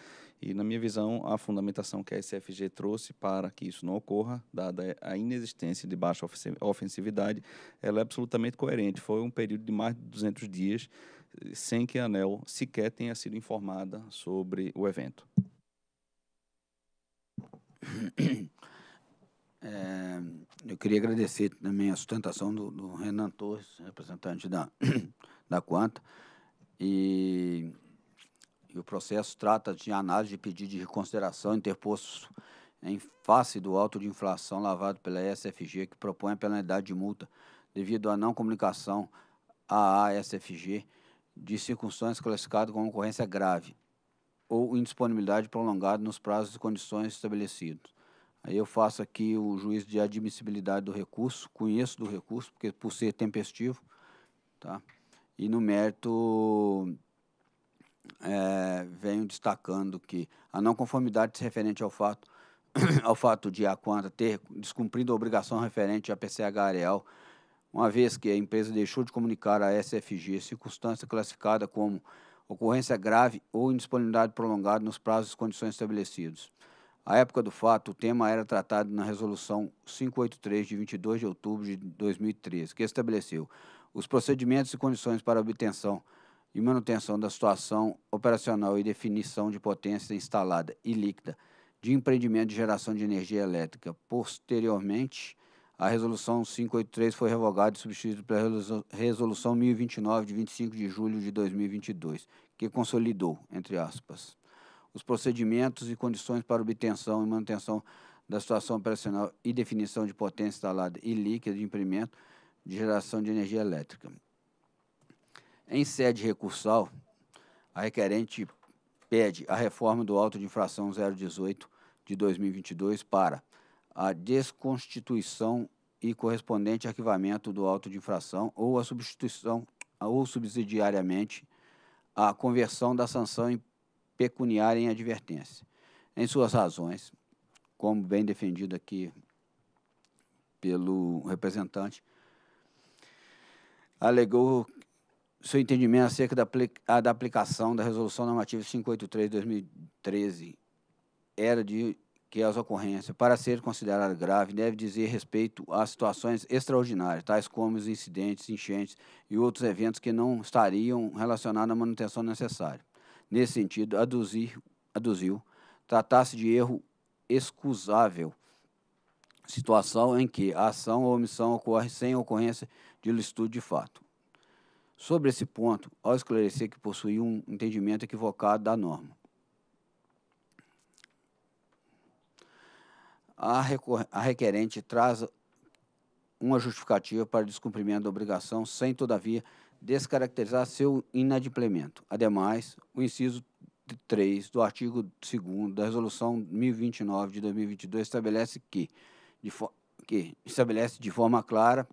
E, na minha visão, a fundamentação que a SFG trouxe para que isso não ocorra, dada a inexistência de baixa ofensividade, ela é absolutamente coerente. Foi um período de mais de 200 dias eh, sem que a ANEL sequer tenha sido informada sobre o evento. É, eu queria agradecer também a sustentação do, do Renan Torres, representante da, da Quanta, e e o processo trata de análise de pedido de reconsideração interposto em face do alto de inflação lavado pela SFG, que propõe a penalidade de multa devido à não comunicação à SFG de circunstâncias classificadas como ocorrência grave ou indisponibilidade prolongada nos prazos e condições estabelecidos. Aí eu faço aqui o juízo de admissibilidade do recurso, conheço do recurso, porque por ser tempestivo, tá? E no mérito é, venho destacando que a não conformidade se referente ao fato, ao fato de a Quanta ter descumprido a obrigação referente à PCH Areal, uma vez que a empresa deixou de comunicar à SFG circunstância classificada como ocorrência grave ou indisponibilidade prolongada nos prazos e condições estabelecidos. À época do fato, o tema era tratado na Resolução 583 de 22 de outubro de 2013, que estabeleceu os procedimentos e condições para obtenção e manutenção da situação operacional e definição de potência instalada e líquida de empreendimento de geração de energia elétrica. Posteriormente, a Resolução 583 foi revogada e substituída pela Resolução 1029, de 25 de julho de 2022, que consolidou, entre aspas, os procedimentos e condições para obtenção e manutenção da situação operacional e definição de potência instalada e líquida de empreendimento de geração de energia elétrica. Em sede recursal, a requerente pede a reforma do auto de infração 018 de 2022 para a desconstituição e correspondente arquivamento do auto de infração ou a substituição ou subsidiariamente a conversão da sanção em pecuniária em advertência. Em suas razões, como bem defendido aqui pelo representante, alegou seu entendimento acerca da, ah, da aplicação da Resolução Normativa 583 de 2013 era de que as ocorrências, para ser considerada grave, deve dizer respeito a situações extraordinárias, tais como os incidentes, enchentes e outros eventos que não estariam relacionados à manutenção necessária. Nesse sentido, aduzir, aduziu tratar-se de erro excusável, situação em que a ação ou omissão ocorre sem ocorrência de licitude de fato sobre esse ponto, ao esclarecer que possui um entendimento equivocado da norma. A, a requerente traz uma justificativa para descumprimento da obrigação, sem, todavia, descaracterizar seu inadimplemento. Ademais, o inciso 3 do artigo 2 da Resolução 1029 de 2022 estabelece que, de que estabelece de forma clara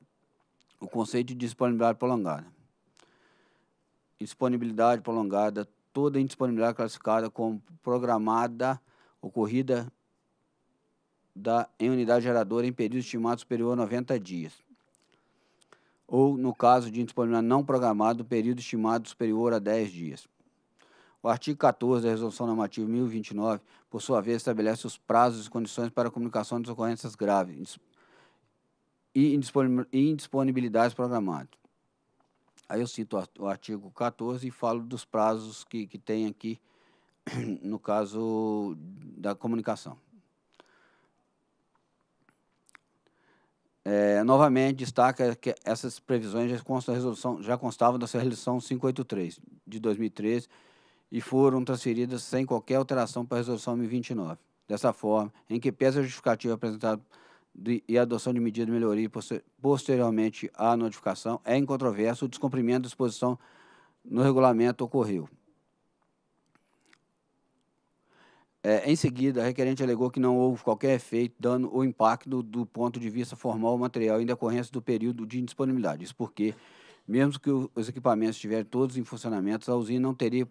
o conceito de disponibilidade prolongada disponibilidade prolongada, toda indisponibilidade classificada como programada ocorrida da, em unidade geradora em período estimado superior a 90 dias. Ou, no caso de indisponibilidade não programada, período estimado superior a 10 dias. O artigo 14 da Resolução Normativa 1029, por sua vez, estabelece os prazos e condições para a comunicação das ocorrências graves e indisponibilidades programadas. Aí eu cito o artigo 14 e falo dos prazos que, que tem aqui no caso da comunicação. É, novamente, destaca que essas previsões já, constam resolução, já constavam da resolução 583 de 2013 e foram transferidas sem qualquer alteração para a resolução 1029. Dessa forma, em que pesa a justificativa apresentada de, e adoção de medida de melhoria poster, posteriormente à notificação é incontroverso o descumprimento da disposição no regulamento ocorreu. É, em seguida, a requerente alegou que não houve qualquer efeito, dano ou impacto do ponto de vista formal ou material em decorrência do período de indisponibilidade. Isso porque, mesmo que os equipamentos estiverem todos em funcionamento, a usina não teria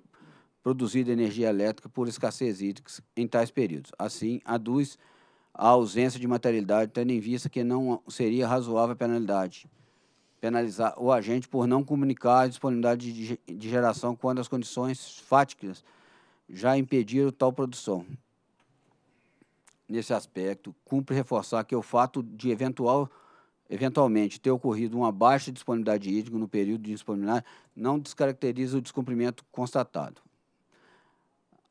produzido energia elétrica por escassez hídrica em tais períodos. Assim, aduz a ausência de materialidade, tendo em vista que não seria razoável a penalidade. Penalizar o agente por não comunicar a disponibilidade de, de geração quando as condições fáticas já impediram tal produção. Nesse aspecto, cumpre reforçar que o fato de eventual, eventualmente ter ocorrido uma baixa disponibilidade hídrica no período de disponibilidade não descaracteriza o descumprimento constatado.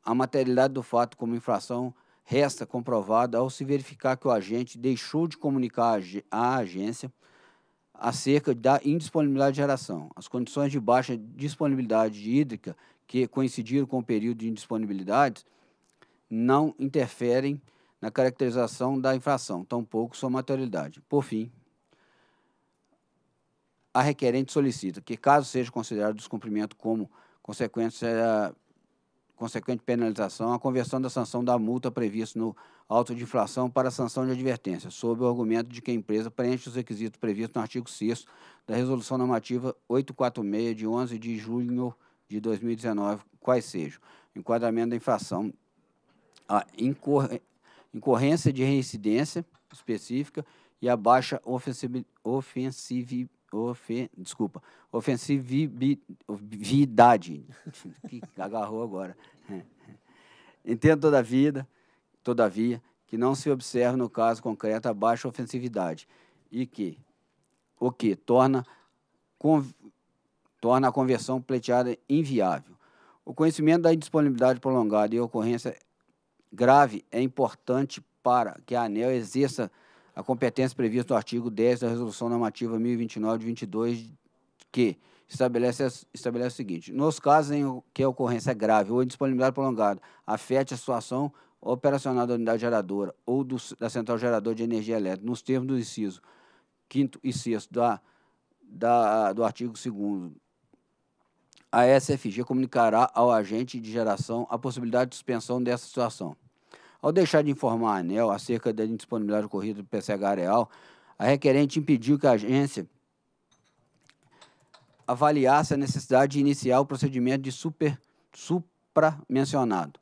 A materialidade do fato como infração resta comprovado ao se verificar que o agente deixou de comunicar à agência acerca da indisponibilidade de geração. As condições de baixa disponibilidade hídrica que coincidiram com o período de indisponibilidade não interferem na caracterização da infração, tampouco sua materialidade. Por fim, a requerente solicita que, caso seja considerado descumprimento como consequência consequente penalização, a conversão da sanção da multa prevista no auto de inflação para sanção de advertência, sob o argumento de que a empresa preenche os requisitos previstos no artigo 6 da Resolução Normativa 846, de 11 de junho de 2019, quais sejam enquadramento da infração, a incor incorrência de reincidência específica e a baixa ofensividade ofe, desculpa, ofensividade, que agarrou agora. Entendo toda a vida, todavia, que não se observa no caso concreto a baixa ofensividade e que o que torna torna a conversão pleiteada inviável. O conhecimento da indisponibilidade prolongada e ocorrência grave é importante para que a ANEL exerça a competência prevista no artigo 10 da Resolução Normativa 1029 de 22, que estabelece, estabelece o seguinte: nos casos em que a ocorrência é grave ou indisponibilidade prolongada afete a situação operacional da unidade geradora ou do, da central geradora de energia elétrica, nos termos do inciso 5 e 6 da, da, do artigo 2 a SFG comunicará ao agente de geração a possibilidade de suspensão dessa situação. Ao deixar de informar a ANEL acerca da indisponibilidade ocorrida do PCH Areal, a requerente impediu que a agência avaliasse a necessidade de iniciar o procedimento de super, supra-mencionado.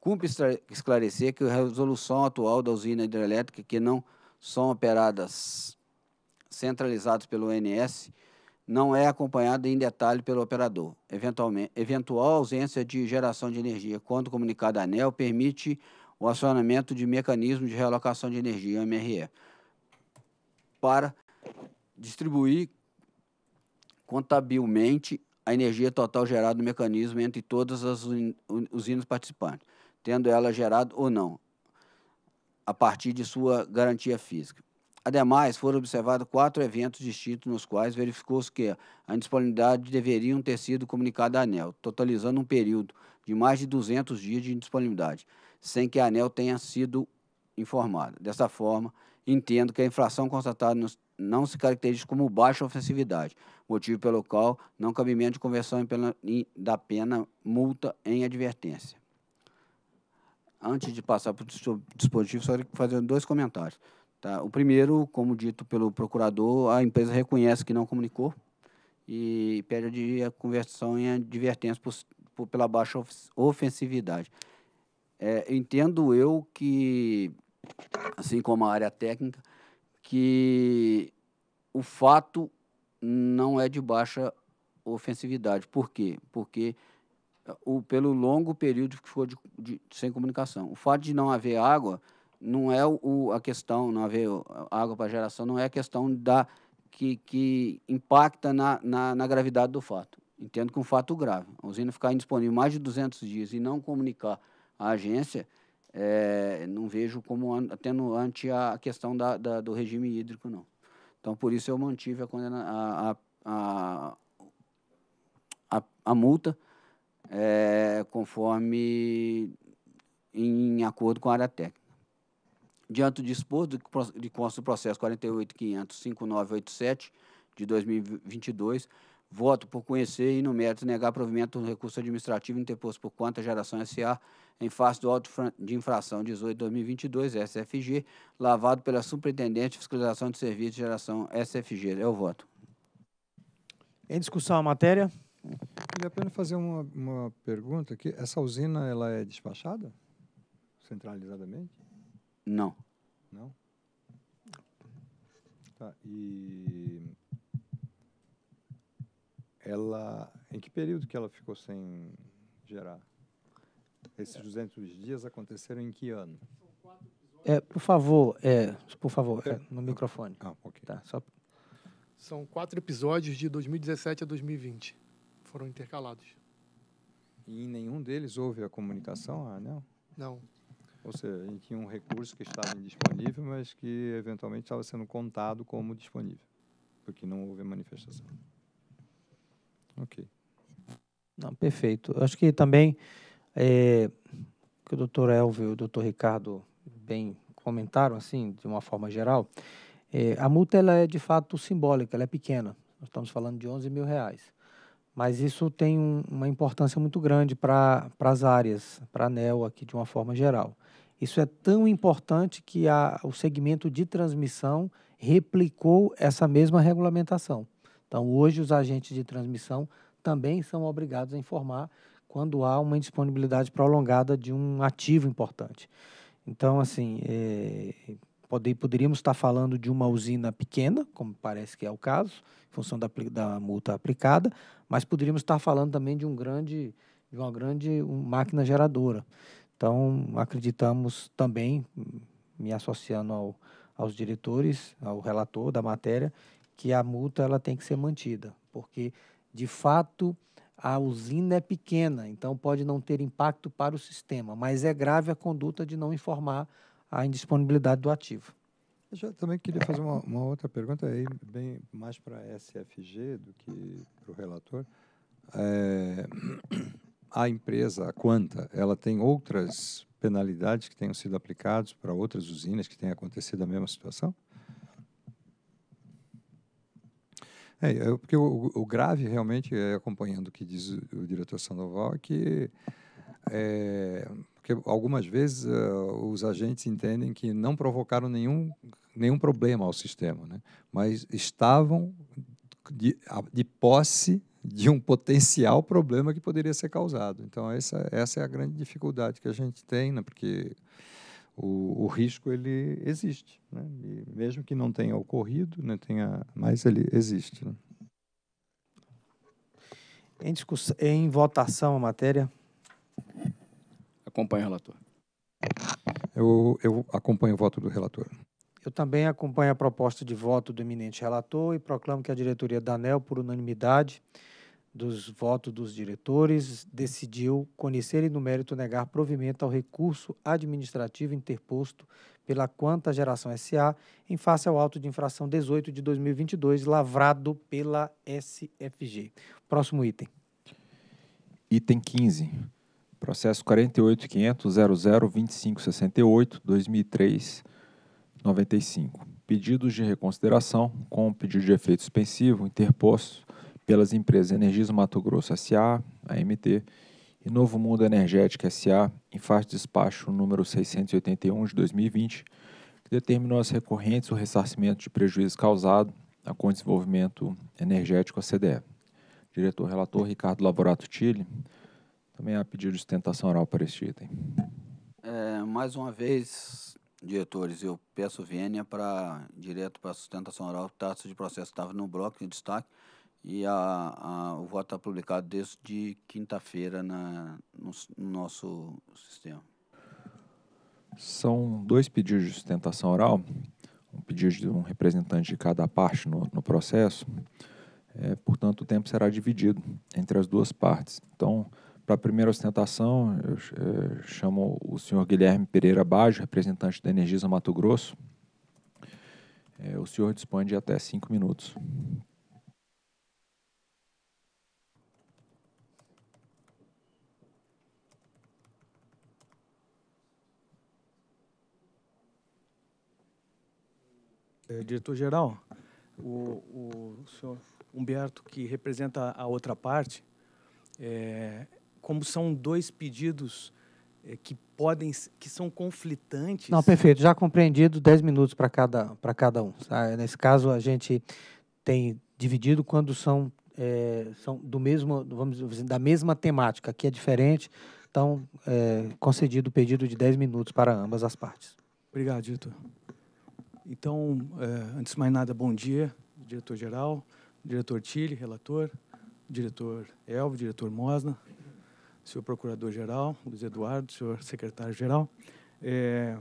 Cumpre esclarecer que a resolução atual da usina hidrelétrica, que não são operadas centralizadas pelo ONS, não é acompanhada em detalhe pelo operador. Eventualmente, eventual ausência de geração de energia, quando comunicada à ANEL, permite o acionamento de mecanismo de realocação de energia, MRE, para distribuir contabilmente a energia total gerada no mecanismo entre todas as usinas participantes, tendo ela gerado ou não, a partir de sua garantia física. Ademais, foram observados quatro eventos distintos nos quais verificou-se que a indisponibilidade deveriam ter sido comunicada à ANEL, totalizando um período de mais de 200 dias de indisponibilidade sem que a ANEL tenha sido informada. Dessa forma, entendo que a inflação constatada não se caracteriza como baixa ofensividade, motivo pelo qual não cabimento de conversão em pena, em, da pena multa em advertência. Antes de passar para o dispositivo, só fazer dois comentários. Tá? O primeiro, como dito pelo procurador, a empresa reconhece que não comunicou e pede a conversão em advertência por, por, pela baixa ofensividade é, entendo eu que, assim como a área técnica, que o fato não é de baixa ofensividade. Por quê? Porque o, pelo longo período que ficou de, de, sem comunicação. O fato de não haver água não é o, a questão, não haver água para geração, não é a questão da, que, que impacta na, na, na, gravidade do fato. Entendo que é um fato grave. A usina ficar indisponível mais de 200 dias e não comunicar a agência, é, não vejo como atenuante a questão da, da, do regime hídrico, não. Então, por isso eu mantive a, condena, a, a, a multa é, conforme em acordo com a área técnica. Diante do disposto de consta do processo 48.500.5987 de 2022, voto por conhecer e, no mérito, negar provimento do recurso administrativo interposto por conta geração S.A., em face do auto de infração 18-2022, SFG, lavado pela Superintendente de Fiscalização de Serviços de Geração SFG. É o voto. Em discussão a matéria. Vale a pena fazer uma, uma pergunta aqui. Essa usina ela é despachada centralizadamente? Não. Não? Tá, e ela, em que período que ela ficou sem gerar? Esses 200 dias aconteceram em que ano? É, por favor, é, por favor, é, é. no microfone. Ah, ok. Tá, só... São quatro episódios de 2017 a 2020. Foram intercalados. E em nenhum deles houve a comunicação, ah, não? Não. Ou seja, a gente tinha um recurso que estava indisponível, mas que eventualmente estava sendo contado como disponível, porque não houve manifestação. Ok. Não, perfeito. Acho que também é, que o doutor Elvio e o doutor Ricardo bem comentaram, assim, de uma forma geral, é, a multa ela é de fato simbólica, ela é pequena. Nós estamos falando de 11 mil reais. Mas isso tem um, uma importância muito grande para as áreas, para a ANEL aqui de uma forma geral. Isso é tão importante que a, o segmento de transmissão replicou essa mesma regulamentação. Então, hoje, os agentes de transmissão também são obrigados a informar quando há uma indisponibilidade prolongada de um ativo importante. Então, assim, é, poderíamos estar falando de uma usina pequena, como parece que é o caso, em função da, da multa aplicada, mas poderíamos estar falando também de um grande, de uma grande máquina geradora. Então, acreditamos também, me associando ao, aos diretores, ao relator da matéria, que a multa ela tem que ser mantida, porque de fato a usina é pequena, então pode não ter impacto para o sistema, mas é grave a conduta de não informar a indisponibilidade do ativo. Eu já também queria fazer uma, uma outra pergunta aí, bem mais para a SFG do que para o relator. É, a empresa, a Quanta, ela tem outras penalidades que tenham sido aplicadas para outras usinas que tenham acontecido a mesma situação? É, é, porque o, o, grave realmente, é, acompanhando o que diz o, o diretor Sandoval, é que é, porque algumas vezes uh, os agentes entendem que não provocaram nenhum, nenhum problema ao sistema, né? mas estavam de, de posse de um potencial problema que poderia ser causado. Então, essa, essa é a grande dificuldade que a gente tem, né? porque o, o risco ele existe, né? mesmo que não tenha ocorrido, né, tenha, mas ele existe. Né? Em, em votação a matéria. Acompanho o relator. Eu, eu acompanho o voto do relator. Eu também acompanho a proposta de voto do eminente relator e proclamo que a diretoria da ANEL, por unanimidade, dos votos dos diretores, decidiu, conhecer e no mérito, negar provimento ao recurso administrativo interposto pela Quanta Geração SA em face ao auto de infração 18 de 2022, lavrado pela SFG. Próximo item. Item 15. Processo 48.500.002568-2003-95. Pedidos de reconsideração com pedido de efeito suspensivo interposto pelas empresas Energias Mato Grosso S.A., AMT, e Novo Mundo Energética S.A., em fase de despacho número 681 de 2020, que determinou as recorrentes o ressarcimento de prejuízo causado a com desenvolvimento energético, a CDE. Diretor-relator Ricardo Laborato Tille, também há pedido de sustentação oral para este item. É, mais uma vez, diretores, eu peço vênia para direto para sustentação oral, taxa de processo estava no bloco de destaque. E a, a, o voto está publicado desde quinta-feira no, no nosso sistema. São dois pedidos de sustentação oral, um pedido de um representante de cada parte no, no processo. É, portanto, o tempo será dividido entre as duas partes. Então, para a primeira sustentação eu, eu, é, chamo o senhor Guilherme Pereira Baggio, representante da Energisa Mato Grosso. É, o senhor dispõe de até cinco minutos. É, Diretor-geral, o, o, senhor Humberto, que representa a outra parte, é, como são dois pedidos é, que podem que são conflitantes. Não, perfeito. Já compreendido 10 minutos para cada para cada um. Sabe? Tá? Nesse caso a gente tem dividido quando são é, são do mesmo vamos dizer, assim, da mesma temática, que é diferente. Então, é, concedido o pedido de 10 minutos para ambas as partes. Obrigado, Dito. Então, é, antes de mais nada, bom dia, diretor-geral, diretor Tille, relator, diretor Elvio, diretor Mosna, senhor procurador-geral, Luiz Eduardo, senhor secretário-geral. É,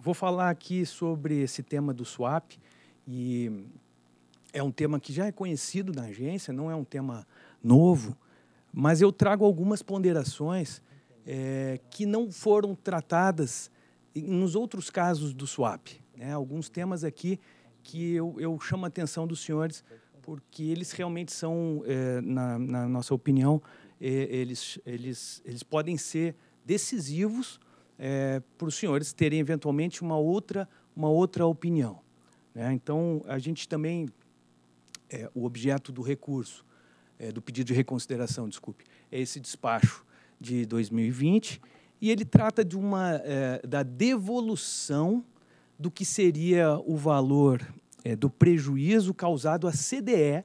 vou falar aqui sobre esse tema do swap e é um tema que já é conhecido na agência, não é um tema novo, mas eu trago algumas ponderações é, que não foram tratadas nos outros casos do swap né, alguns temas aqui que eu, eu chamo a atenção dos senhores, porque eles realmente são, é, na, na, nossa opinião, é, eles, eles, eles podem ser decisivos é, para os senhores terem eventualmente uma outra, uma outra opinião. Né? Então, a gente também, o objeto do recurso, do pedido de reconsideração, desculpe, é esse despacho de 2020, e ele trata de uma, da devolução do que seria o valor é, do prejuízo causado à CDE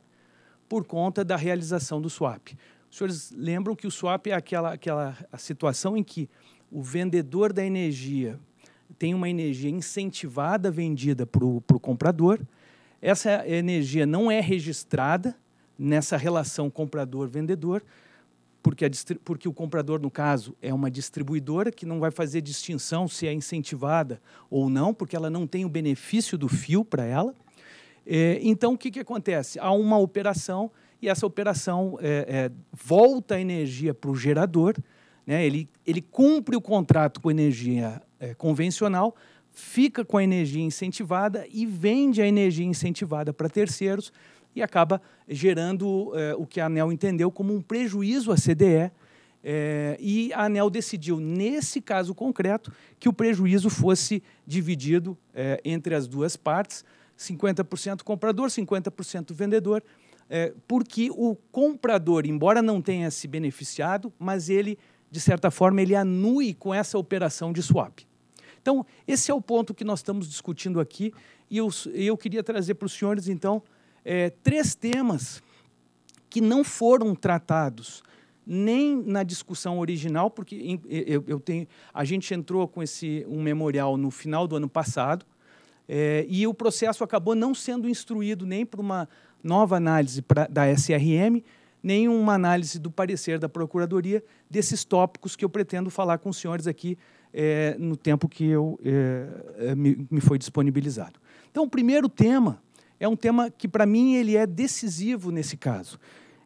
por conta da realização do swap. Os senhores lembram que o swap é aquela, aquela a situação em que o vendedor da energia tem uma energia incentivada vendida para o comprador, essa energia não é registrada nessa relação comprador-vendedor, porque, porque o comprador, no caso, é uma distribuidora que não vai fazer distinção se é incentivada ou não, porque ela não tem o benefício do fio para ela. É, então, o que, que acontece? Há uma operação e essa operação é, é, volta a energia para o gerador, né? ele, ele cumpre o contrato com energia é, convencional, fica com a energia incentivada e vende a energia incentivada para terceiros e acaba gerando eh, o que a ANEL entendeu como um prejuízo à CDE. Eh, e a ANEL decidiu, nesse caso concreto, que o prejuízo fosse dividido eh, entre as duas partes, 50% comprador, 50% vendedor, porque o comprador, embora não tenha se beneficiado, mas ele, de certa forma, ele anui com essa operação de swap. Então, esse é o ponto que nós estamos discutindo aqui e eu, eu queria trazer para os senhores, então, é, três temas que não foram tratados nem na discussão original, porque eu, eu, tenho, a gente entrou com esse um memorial no final do ano passado é, e o processo acabou não sendo instruído nem para uma nova análise pra, da SRM, nem uma análise do parecer da Procuradoria desses tópicos que eu pretendo falar com os senhores aqui é, no tempo que eu, é, é me, me foi disponibilizado. Então, o primeiro tema é um tema que, para mim, ele é decisivo nesse caso.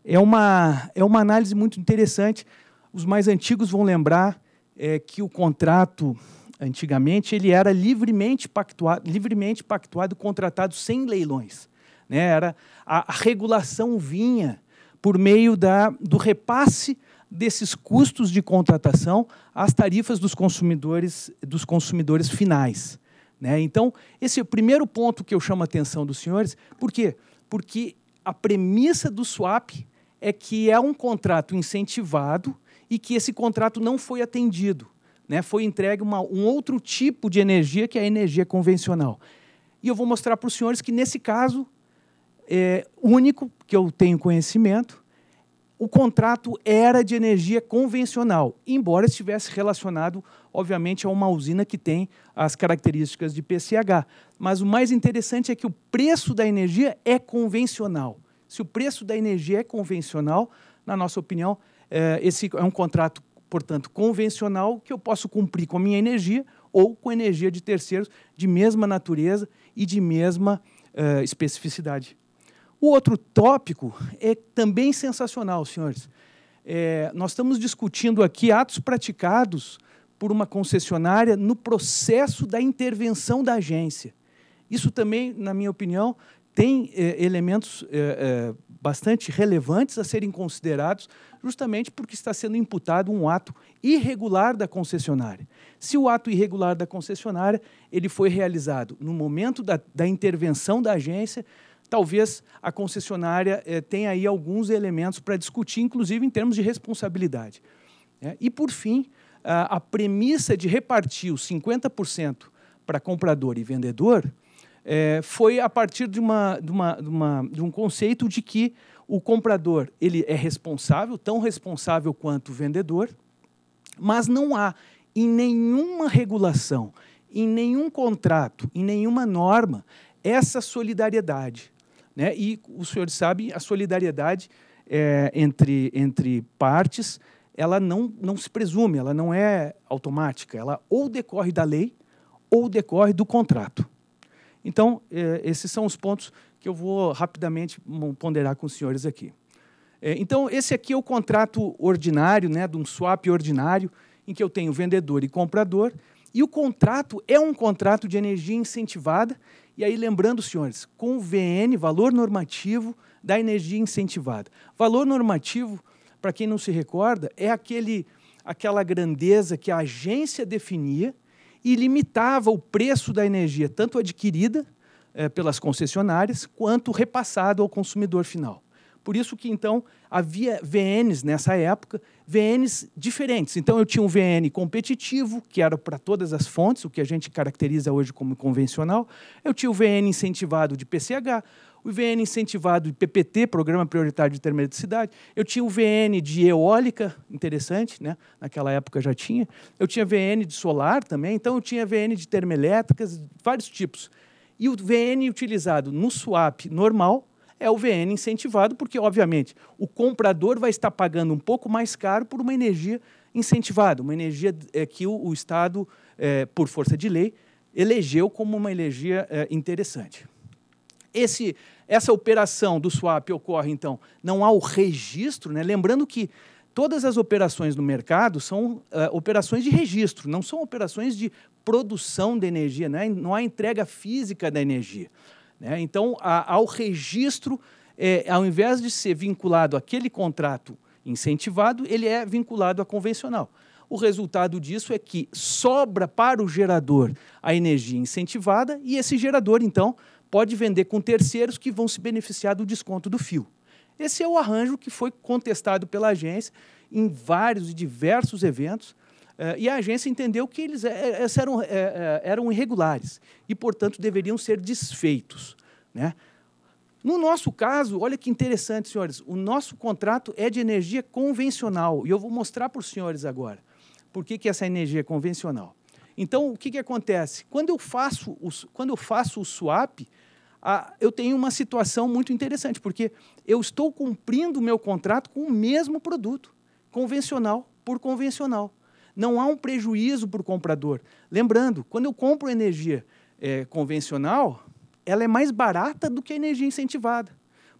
É uma, é uma análise muito interessante. Os mais antigos vão lembrar é, que o contrato, antigamente, ele era livremente pactuado, livremente pactuado contratado sem leilões. Né? Era, a, a regulação vinha por meio da, do repasse desses custos de contratação às tarifas dos consumidores, dos consumidores finais. Né? Então, esse é o primeiro ponto que eu chamo a atenção dos senhores. Por quê? Porque a premissa do swap é que é um contrato incentivado e que esse contrato não foi atendido. Né? Foi entregue uma, um outro tipo de energia, que é a energia convencional. E eu vou mostrar para os senhores que, nesse caso, é, único que eu tenho conhecimento, o contrato era de energia convencional, embora estivesse relacionado obviamente é uma usina que tem as características de PCH. Mas o mais interessante é que o preço da energia é convencional. Se o preço da energia é convencional, na nossa opinião, é, esse é um contrato, portanto, convencional que eu posso cumprir com a minha energia ou com energia de terceiros de mesma natureza e de mesma é, especificidade. O outro tópico é também sensacional, senhores. É, nós estamos discutindo aqui atos praticados por uma concessionária no processo da intervenção da agência. Isso também, na minha opinião, tem eh, elementos eh, eh, bastante relevantes a serem considerados, justamente porque está sendo imputado um ato irregular da concessionária. Se o ato irregular da concessionária ele foi realizado no momento da, da intervenção da agência, talvez a concessionária eh, tenha aí alguns elementos para discutir, inclusive em termos de responsabilidade. É, e, por fim, ah, a premissa de repartir os 50% para comprador e vendedor é, foi a partir de, uma, de, uma, de, uma, de um conceito de que o comprador ele é responsável, tão responsável quanto o vendedor, mas não há em nenhuma regulação, em nenhum contrato, em nenhuma norma essa solidariedade. Né? E o senhor sabe, a solidariedade é, entre, entre partes ela não, não se presume, ela não é automática, ela ou decorre da lei ou decorre do contrato. Então, é, esses são os pontos que eu vou rapidamente ponderar com os senhores aqui. É, então, esse aqui é o contrato ordinário, né, de um swap ordinário, em que eu tenho vendedor e comprador, e o contrato é um contrato de energia incentivada, e aí lembrando, senhores, com o VN, valor normativo da energia incentivada. Valor normativo para quem não se recorda, é aquele, aquela grandeza que a agência definia e limitava o preço da energia, tanto adquirida é, pelas concessionárias, quanto repassado ao consumidor final. Por isso que, então, havia VNs nessa época, VNs diferentes. Então, eu tinha um VN competitivo, que era para todas as fontes, o que a gente caracteriza hoje como convencional. Eu tinha o VN incentivado de PCH, o IVN incentivado de PPT, Programa Prioritário de Intermedicidade. Eu tinha o VN de eólica, interessante, né? naquela época já tinha. Eu tinha VN de solar também, então eu tinha VN de termoelétricas, vários tipos. E o VN utilizado no swap normal é o VN incentivado, porque, obviamente, o comprador vai estar pagando um pouco mais caro por uma energia incentivada, uma energia eh, que o, Estado, eh, por força de lei, elegeu como uma energia eh, interessante. Esse essa operação do swap ocorre, então, não há o registro, né? lembrando que todas as operações no mercado são uh, operações de registro, não são operações de produção de energia, né? não há entrega física da energia. Né? Então, ao registro, é, ao invés de ser vinculado àquele contrato incentivado, ele é vinculado a convencional. O resultado disso é que sobra para o gerador a energia incentivada e esse gerador, então, pode vender com terceiros que vão se beneficiar do desconto do fio. Esse é o arranjo que foi contestado pela agência em vários e diversos eventos, eh, e a agência entendeu que eles eh, eh eram, eh, eram irregulares e, portanto, deveriam ser desfeitos. Né? No nosso caso, olha que interessante, senhores, o nosso contrato é de energia convencional, e eu vou mostrar para os senhores agora por que, que essa energia é convencional. Então, o que, que acontece? Quando eu faço os quando eu faço o swap, eu tenho uma situação muito interessante, porque eu estou cumprindo o meu contrato com o mesmo produto, convencional por convencional. Não há um prejuízo para o comprador. Lembrando, quando eu compro energia é, convencional, ela é mais barata do que a energia incentivada.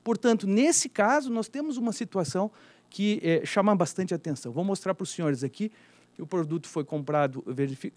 Portanto, nesse caso, nós temos uma situação que é, chama bastante atenção. Vou mostrar para os senhores aqui e o produto foi comprado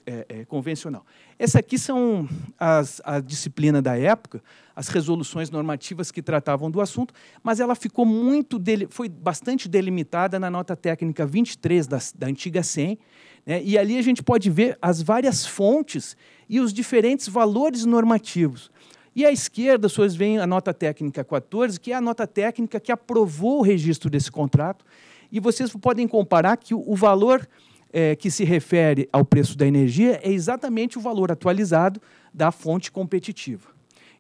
é, é, convencional. Essa aqui são as, a disciplina da época, as resoluções normativas que tratavam do assunto, mas ela ficou muito foi bastante delimitada na nota técnica 23 da, da antiga 100, né? e ali a gente pode ver as várias fontes e os diferentes valores normativos. E à esquerda, vocês veem a nota técnica 14, que é a nota técnica que aprovou o registro desse contrato, e vocês podem comparar que o valor é, que se refere ao preço da energia é exatamente o valor atualizado da fonte competitiva.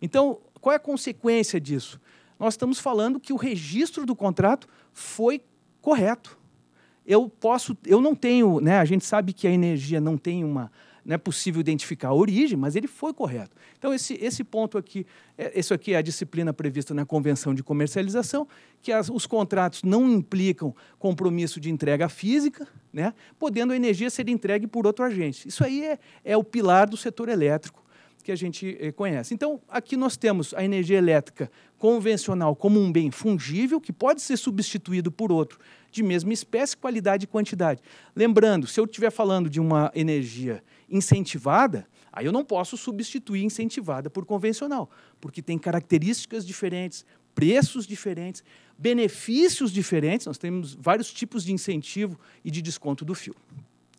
Então, qual é a consequência disso? Nós estamos falando que o registro do contrato foi correto. Eu posso, eu não tenho, né, a gente sabe que a energia não tem uma não é possível identificar a origem, mas ele foi correto. Então, esse, esse ponto aqui, é, isso aqui é a disciplina prevista na Convenção de Comercialização, que as, os contratos não implicam compromisso de entrega física, né, podendo a energia ser entregue por outro agente. Isso aí é, é o pilar do setor elétrico que a gente eh, conhece. Então, aqui nós temos a energia elétrica convencional como um bem fungível, que pode ser substituído por outro de mesma espécie, qualidade e quantidade. Lembrando, se eu estiver falando de uma energia Incentivada, aí eu não posso substituir incentivada por convencional, porque tem características diferentes, preços diferentes, benefícios diferentes. Nós temos vários tipos de incentivo e de desconto do fio.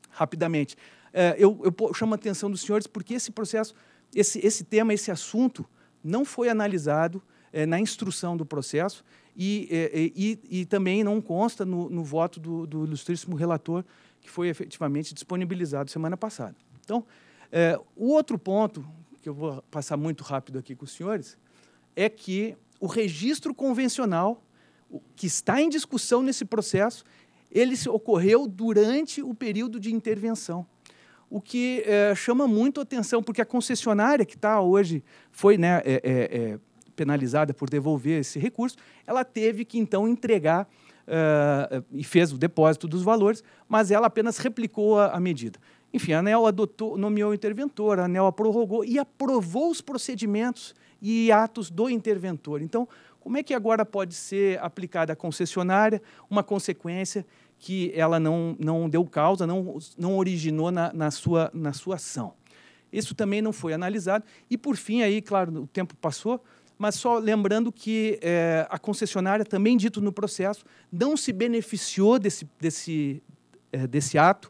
Rapidamente, é, eu, eu chamo a atenção dos senhores porque esse processo, esse, esse tema, esse assunto não foi analisado é, na instrução do processo e, é, e, e também não consta no, no voto do, do ilustríssimo relator que foi efetivamente disponibilizado semana passada. Então, é, o outro ponto, que eu vou passar muito rápido aqui com os senhores, é que o registro convencional, que está em discussão nesse processo, ele ocorreu durante o período de intervenção. O que é, chama muito atenção, porque a concessionária que está hoje, foi né, é, é, é, penalizada por devolver esse recurso, ela teve que então entregar uh, e fez o depósito dos valores, mas ela apenas replicou a, a medida. Enfim, a ANEL adotou, nomeou o interventor, a ANEL a prorrogou e aprovou os procedimentos e atos do interventor. Então, como é que agora pode ser aplicada à concessionária uma consequência que ela não, não deu causa, não, não originou na, na, sua, na sua ação? Isso também não foi analisado. E, por fim, aí, claro, o tempo passou, mas só lembrando que é, a concessionária, também dito no processo, não se beneficiou desse, desse, é, desse ato,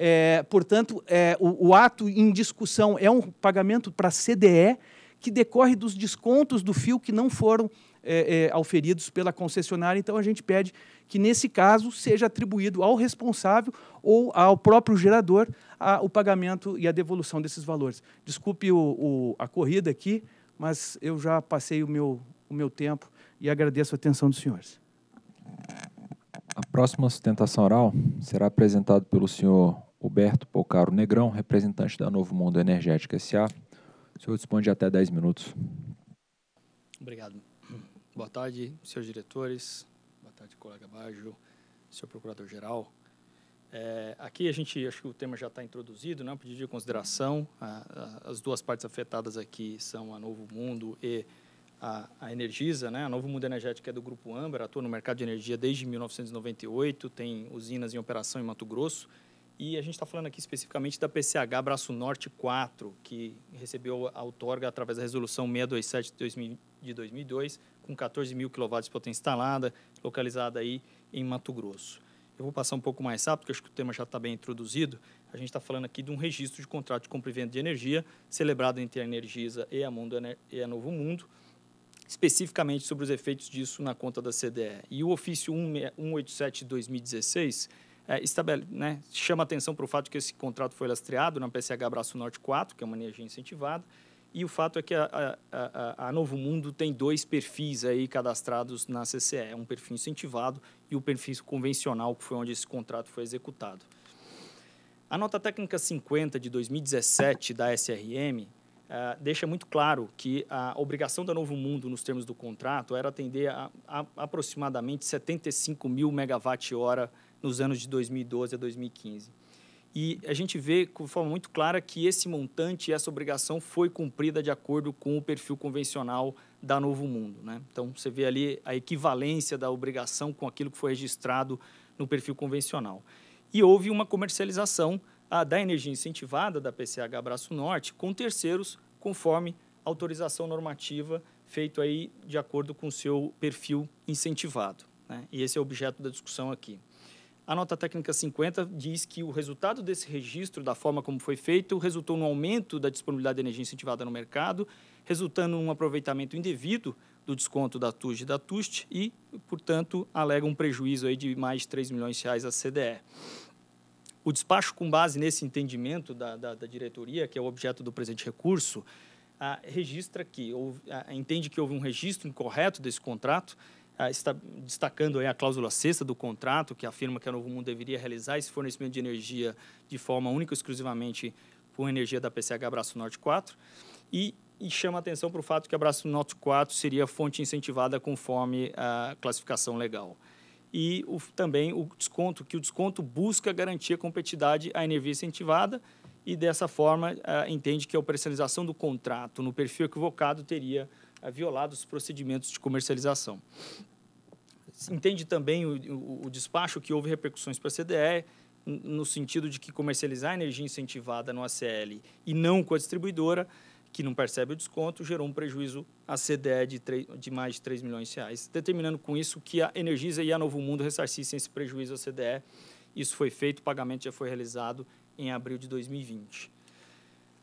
é, portanto, é, o, o ato em discussão é um pagamento para a CDE que decorre dos descontos do fio que não foram é, é, auferidos pela concessionária. Então, a gente pede que, nesse caso, seja atribuído ao responsável ou ao próprio gerador a, o pagamento e a devolução desses valores. Desculpe o, o, a corrida aqui, mas eu já passei o meu, o meu tempo e agradeço a atenção dos senhores. A próxima sustentação oral será apresentada pelo senhor Huberto Pocaro Negrão, representante da Novo Mundo Energética S.A. O senhor dispõe de até 10 minutos. Obrigado. Boa tarde, senhores diretores. Boa tarde, colega Bajo, senhor procurador-geral. É, aqui a gente, acho que o tema já está introduzido, né? Um pedido de consideração. A, a, as duas partes afetadas aqui são a Novo Mundo e a, a Energisa, né? A Novo Mundo Energética é do Grupo Amber, atua no mercado de energia desde 1998, tem usinas em operação em Mato Grosso e a gente está falando aqui especificamente da PCH Braço Norte 4, que recebeu a outorga através da Resolução 627 de 2002, com 14 mil quilowatts de potência instalada, localizada aí em Mato Grosso. Eu vou passar um pouco mais rápido, porque acho que o tema já está bem introduzido. A gente está falando aqui de um registro de contrato de compra e venda de energia, celebrado entre a Energisa e a, Mundo, e a Novo Mundo, especificamente sobre os efeitos disso na conta da CDE. E o ofício 187 de 2016 é, estabele, né, chama atenção para o fato de que esse contrato foi lastreado na PSH Braço Norte 4, que é uma energia incentivada, e o fato é que a, a, a, a Novo Mundo tem dois perfis aí cadastrados na CCE, é um perfil incentivado e o perfil convencional, que foi onde esse contrato foi executado. A nota técnica 50 de 2017 da SRM Uh, é, deixa muito claro que a obrigação da Novo Mundo, nos termos do contrato, era atender a, a aproximadamente 75 mil megawatt-hora nos anos de 2012 a 2015. E a gente vê de forma muito clara que esse montante, essa obrigação foi cumprida de acordo com o perfil convencional da Novo Mundo. Né? Então, você vê ali a equivalência da obrigação com aquilo que foi registrado no perfil convencional. E houve uma comercialização ah, da energia incentivada da PCH Braço Norte com terceiros, conforme autorização normativa feito aí de acordo com o seu perfil incentivado. Né? E esse é o objeto da discussão aqui. A nota técnica 50 diz que o resultado desse registro, da forma como foi feito, resultou no aumento da disponibilidade de energia incentivada no mercado, resultando num aproveitamento indevido do desconto da TUJ e da TUST e, portanto, alega um prejuízo aí de mais de 3 milhões de reais à CDE. O despacho, com base nesse entendimento da, da, da diretoria, que é o objeto do presente recurso, ah, registra que, ou, ah, entende que houve um registro incorreto desse contrato, ah, está destacando a cláusula sexta do contrato, que afirma que a Novo Mundo deveria realizar esse fornecimento de energia de forma única e exclusivamente com energia da PCH Abraço Norte 4. E, e chama atenção para o fato que Abraço Norte 4 seria fonte incentivada conforme a classificação legal. E o, também o desconto, que o desconto busca garantir a competitividade à energia incentivada e, dessa forma, ah, entende que a operacionalização do contrato no perfil equivocado teria violado os procedimentos de comercialização. Entende também o, o, o despacho que houve repercussões para a CDE, no sentido de que comercializar energia incentivada no ACL e não com a distribuidora, que não percebe o desconto, gerou um prejuízo à CDE de, 3, de mais de 3 milhões de reais, determinando com isso que a Energisa e a Novo Mundo ressarcissem esse prejuízo à CDE. Isso foi feito, o pagamento já foi realizado em abril de 2020.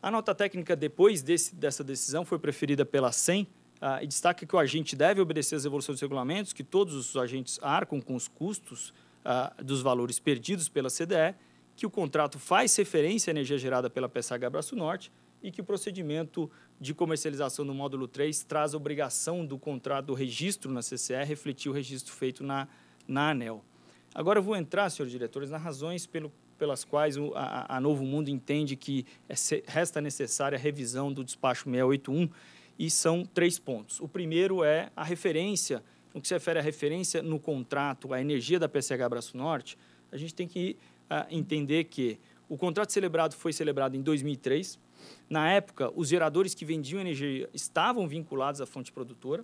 A nota técnica, depois desse, dessa decisão, foi preferida pela SEM, ah, e destaca que o agente deve obedecer às evoluções dos regulamentos, que todos os agentes arcam com os custos ah, dos valores perdidos pela CDE, que o contrato faz referência à energia gerada pela PSH Braço Norte e que o procedimento de comercialização do módulo 3 traz a obrigação do contrato do registro na CCE refletir o registro feito na, na ANEL. Agora eu vou entrar, senhores diretores, nas razões pelo, pelas quais a, a Novo Mundo entende que é resta necessária a revisão do despacho 681, e são três pontos. O primeiro é a referência, no que se refere à referência no contrato, à energia da PSH Braço Norte, a gente tem que uh, entender que o contrato celebrado foi celebrado em 2003. Na época, os geradores que vendiam energia estavam vinculados à fonte produtora,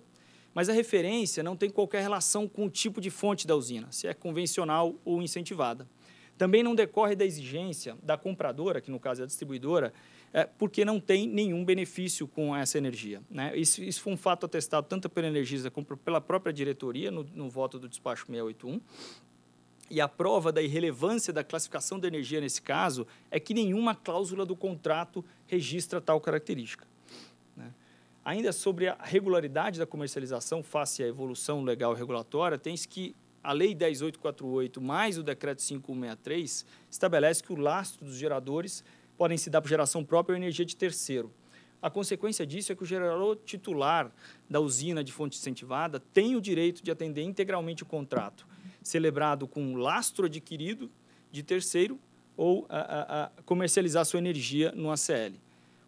mas a referência não tem qualquer relação com o tipo de fonte da usina, se é convencional ou incentivada. Também não decorre da exigência da compradora, que no caso é a distribuidora, é, porque não tem nenhum benefício com essa energia. Né? Isso, isso, foi um fato atestado tanto pela Energisa como pela própria diretoria no, no voto do despacho 681. E a prova da irrelevância da classificação da energia nesse caso é que nenhuma cláusula do contrato registra tal característica. Né? Ainda sobre a regularidade da comercialização face à evolução legal regulatória, tem-se que a Lei 10848 mais o Decreto 5163 estabelece que o lastro dos geradores podem se dar por geração própria ou energia de terceiro. A consequência disso é que o gerador titular da usina de fonte incentivada tem o direito de atender integralmente o contrato, celebrado com um lastro adquirido de terceiro ou a, a, a comercializar sua energia no ACL.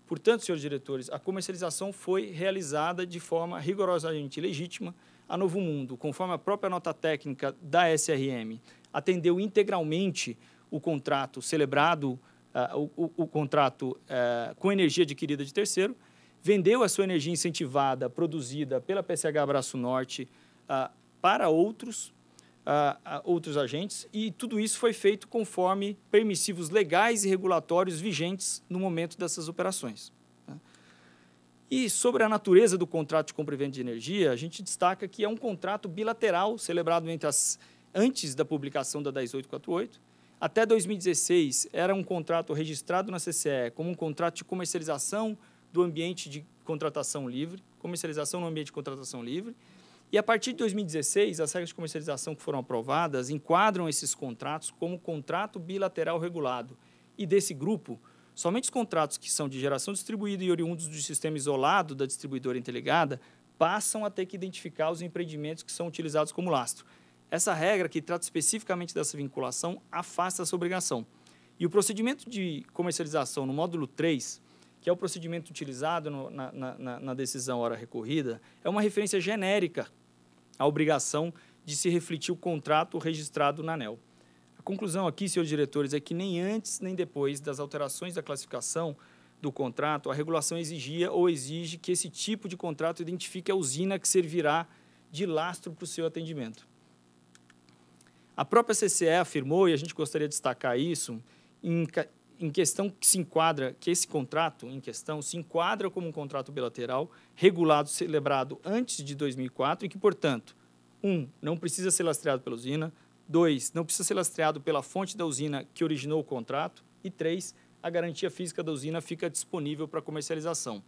Portanto, senhores diretores, a comercialização foi realizada de forma rigorosamente legítima. A Novo Mundo, conforme a própria nota técnica da SRM, atendeu integralmente o contrato celebrado uh, o, o, contrato uh, com energia adquirida de terceiro, vendeu a sua energia incentivada produzida pela PSH Abraço Norte uh, para outros, ah, outros agentes, e tudo isso foi feito conforme permissivos legais e regulatórios vigentes no momento dessas operações. Né? E sobre a natureza do contrato de compra e venda de energia, a gente destaca que é um contrato bilateral celebrado as, antes da publicação da 10848 até 2016, era um contrato registrado na CCE como um contrato de comercialização do ambiente de contratação livre, comercialização no ambiente de contratação livre. E a partir de 2016, as regras de comercialização que foram aprovadas enquadram esses contratos como contrato bilateral regulado. E desse grupo, somente os contratos que são de geração distribuída e oriundos do sistema isolado da distribuidora interligada passam a ter que identificar os empreendimentos que são utilizados como lastro. Essa regra, que trata especificamente dessa vinculação, afasta essa obrigação. E o procedimento de comercialização no módulo 3, que é o procedimento utilizado no, na, na, na decisão hora recorrida, é uma referência genérica à obrigação de se refletir o contrato registrado na ANEL. A conclusão aqui, senhores diretores, é que nem antes nem depois das alterações da classificação do contrato, a regulação exigia ou exige que esse tipo de contrato identifique a usina que servirá de lastro para o seu atendimento. A própria CCE afirmou, e a gente gostaria de destacar isso, em, em questão que se enquadra, que esse contrato em questão se enquadra como um contrato bilateral regulado, celebrado antes de 2004 e que, portanto, um, não precisa ser lastreado pela usina, dois, não precisa ser lastreado pela fonte da usina que originou o contrato e três, a garantia física da usina fica disponível para comercialização.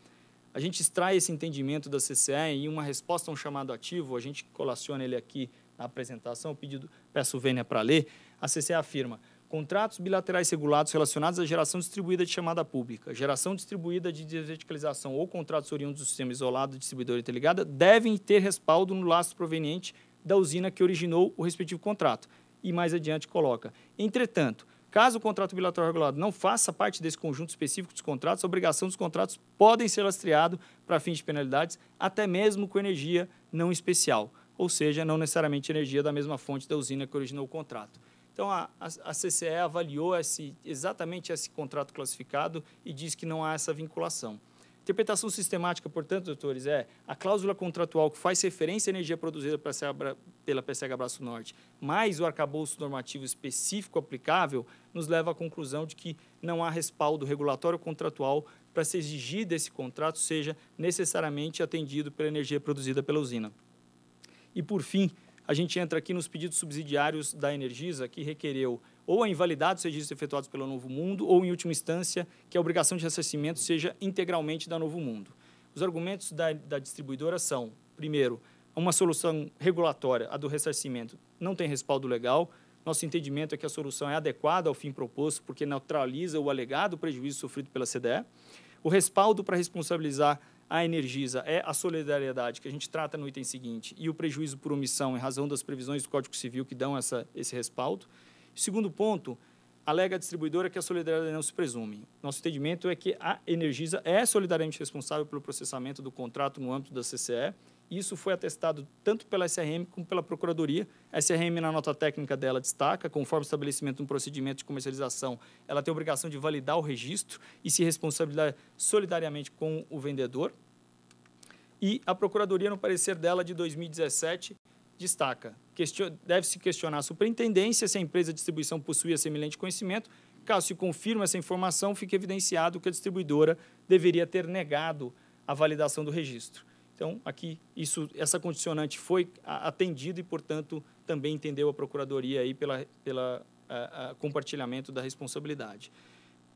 A gente extrai esse entendimento da CCE em uma resposta a um chamado ativo, a gente colaciona ele aqui na apresentação, pedido, peço vênia para ler, a CCE afirma contratos bilaterais regulados relacionados à geração distribuída de chamada pública, geração distribuída de desverticalização ou contratos oriundos do sistema isolado distribuidora interligada devem ter respaldo no laço proveniente da usina que originou o respectivo contrato. E mais adiante coloca, entretanto, Caso o contrato bilateral regulado não faça parte desse conjunto específico dos contratos, a obrigação dos contratos podem ser lastreado para fins de penalidades, até mesmo com energia não especial ou seja, não necessariamente energia da mesma fonte da usina que originou o contrato. Então, a, a CCE avaliou esse, exatamente esse contrato classificado e diz que não há essa vinculação. Interpretação sistemática, portanto, doutores, é a cláusula contratual que faz referência à energia produzida pela PSEG Abraço Norte, mais o arcabouço normativo específico aplicável, nos leva à conclusão de que não há respaldo regulatório contratual para se exigir desse contrato seja necessariamente atendido pela energia produzida pela usina. E, por fim, a gente entra aqui nos pedidos subsidiários da Energisa, que requereu ou a invalidade dos registros efetuados pelo Novo Mundo, ou, em última instância, que a obrigação de ressarcimento seja integralmente da Novo Mundo. Os argumentos da, da distribuidora são, primeiro, uma solução regulatória, a do ressarcimento, não tem respaldo legal. Nosso entendimento é que a solução é adequada ao fim proposto, porque neutraliza o alegado prejuízo sofrido pela CDE. O respaldo para responsabilizar a Energisa é a solidariedade, que a gente trata no item seguinte, e o prejuízo por omissão em razão das previsões do Código Civil que dão essa, esse respaldo. Segundo ponto, alega a distribuidora que a solidariedade não se presume. Nosso entendimento é que a Energisa é solidariamente responsável pelo processamento do contrato no âmbito da CCE isso foi atestado tanto pela SRM como pela Procuradoria. A SRM, na nota técnica dela, destaca, conforme o estabelecimento de um procedimento de comercialização, ela tem a obrigação de validar o registro e se responsabilizar solidariamente com o vendedor. E a Procuradoria, no parecer dela de 2017, destaca: deve-se questionar a superintendência se a empresa de distribuição possuía semelhante conhecimento. Caso se confirme essa informação, fica evidenciado que a distribuidora deveria ter negado a validação do registro. Então, aqui, isso, essa condicionante foi atendida e, portanto, também entendeu a Procuradoria aí pela, pela compartilhamento da responsabilidade.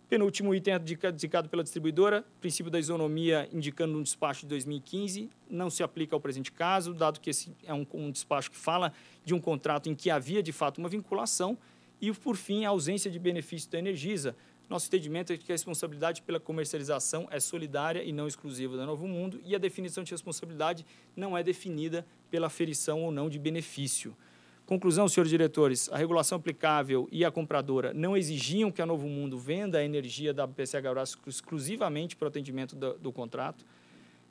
Penúltimo item é indicado pela distribuidora, princípio da isonomia indicando um despacho de 2015, não se aplica ao presente caso, dado que esse é um, um, despacho que fala de um contrato em que havia de fato uma vinculação, e por fim a ausência de benefício da Energisa, nosso entendimento é que a responsabilidade pela comercialização é solidária e não exclusiva da Novo Mundo e a definição de responsabilidade não é definida pela aferição ou não de benefício. Conclusão, senhores diretores, a regulação aplicável e a compradora não exigiam que a Novo Mundo venda a energia da PCH Brás exclusivamente para o atendimento do, do contrato,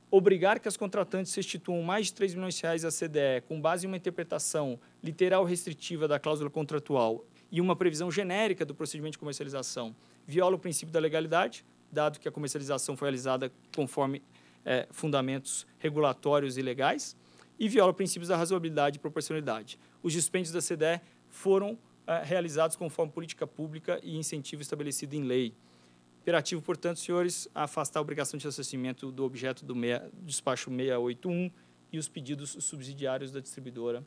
obrigar que as contratantes restituam mais de 3 milhões de reais à CDE com base em uma interpretação literal restritiva da cláusula contratual e uma previsão genérica do procedimento de comercialização viola o princípio da legalidade, dado que a comercialização foi realizada conforme é, fundamentos regulatórios e legais, e viola princípios da razoabilidade e proporcionalidade. Os dispêndios da CDE foram é, realizados conforme política pública e incentivo estabelecido em lei. Imperativo, portanto, senhores, afastar a obrigação de assessimento do objeto do meia, despacho 681 e os pedidos subsidiários da distribuidora.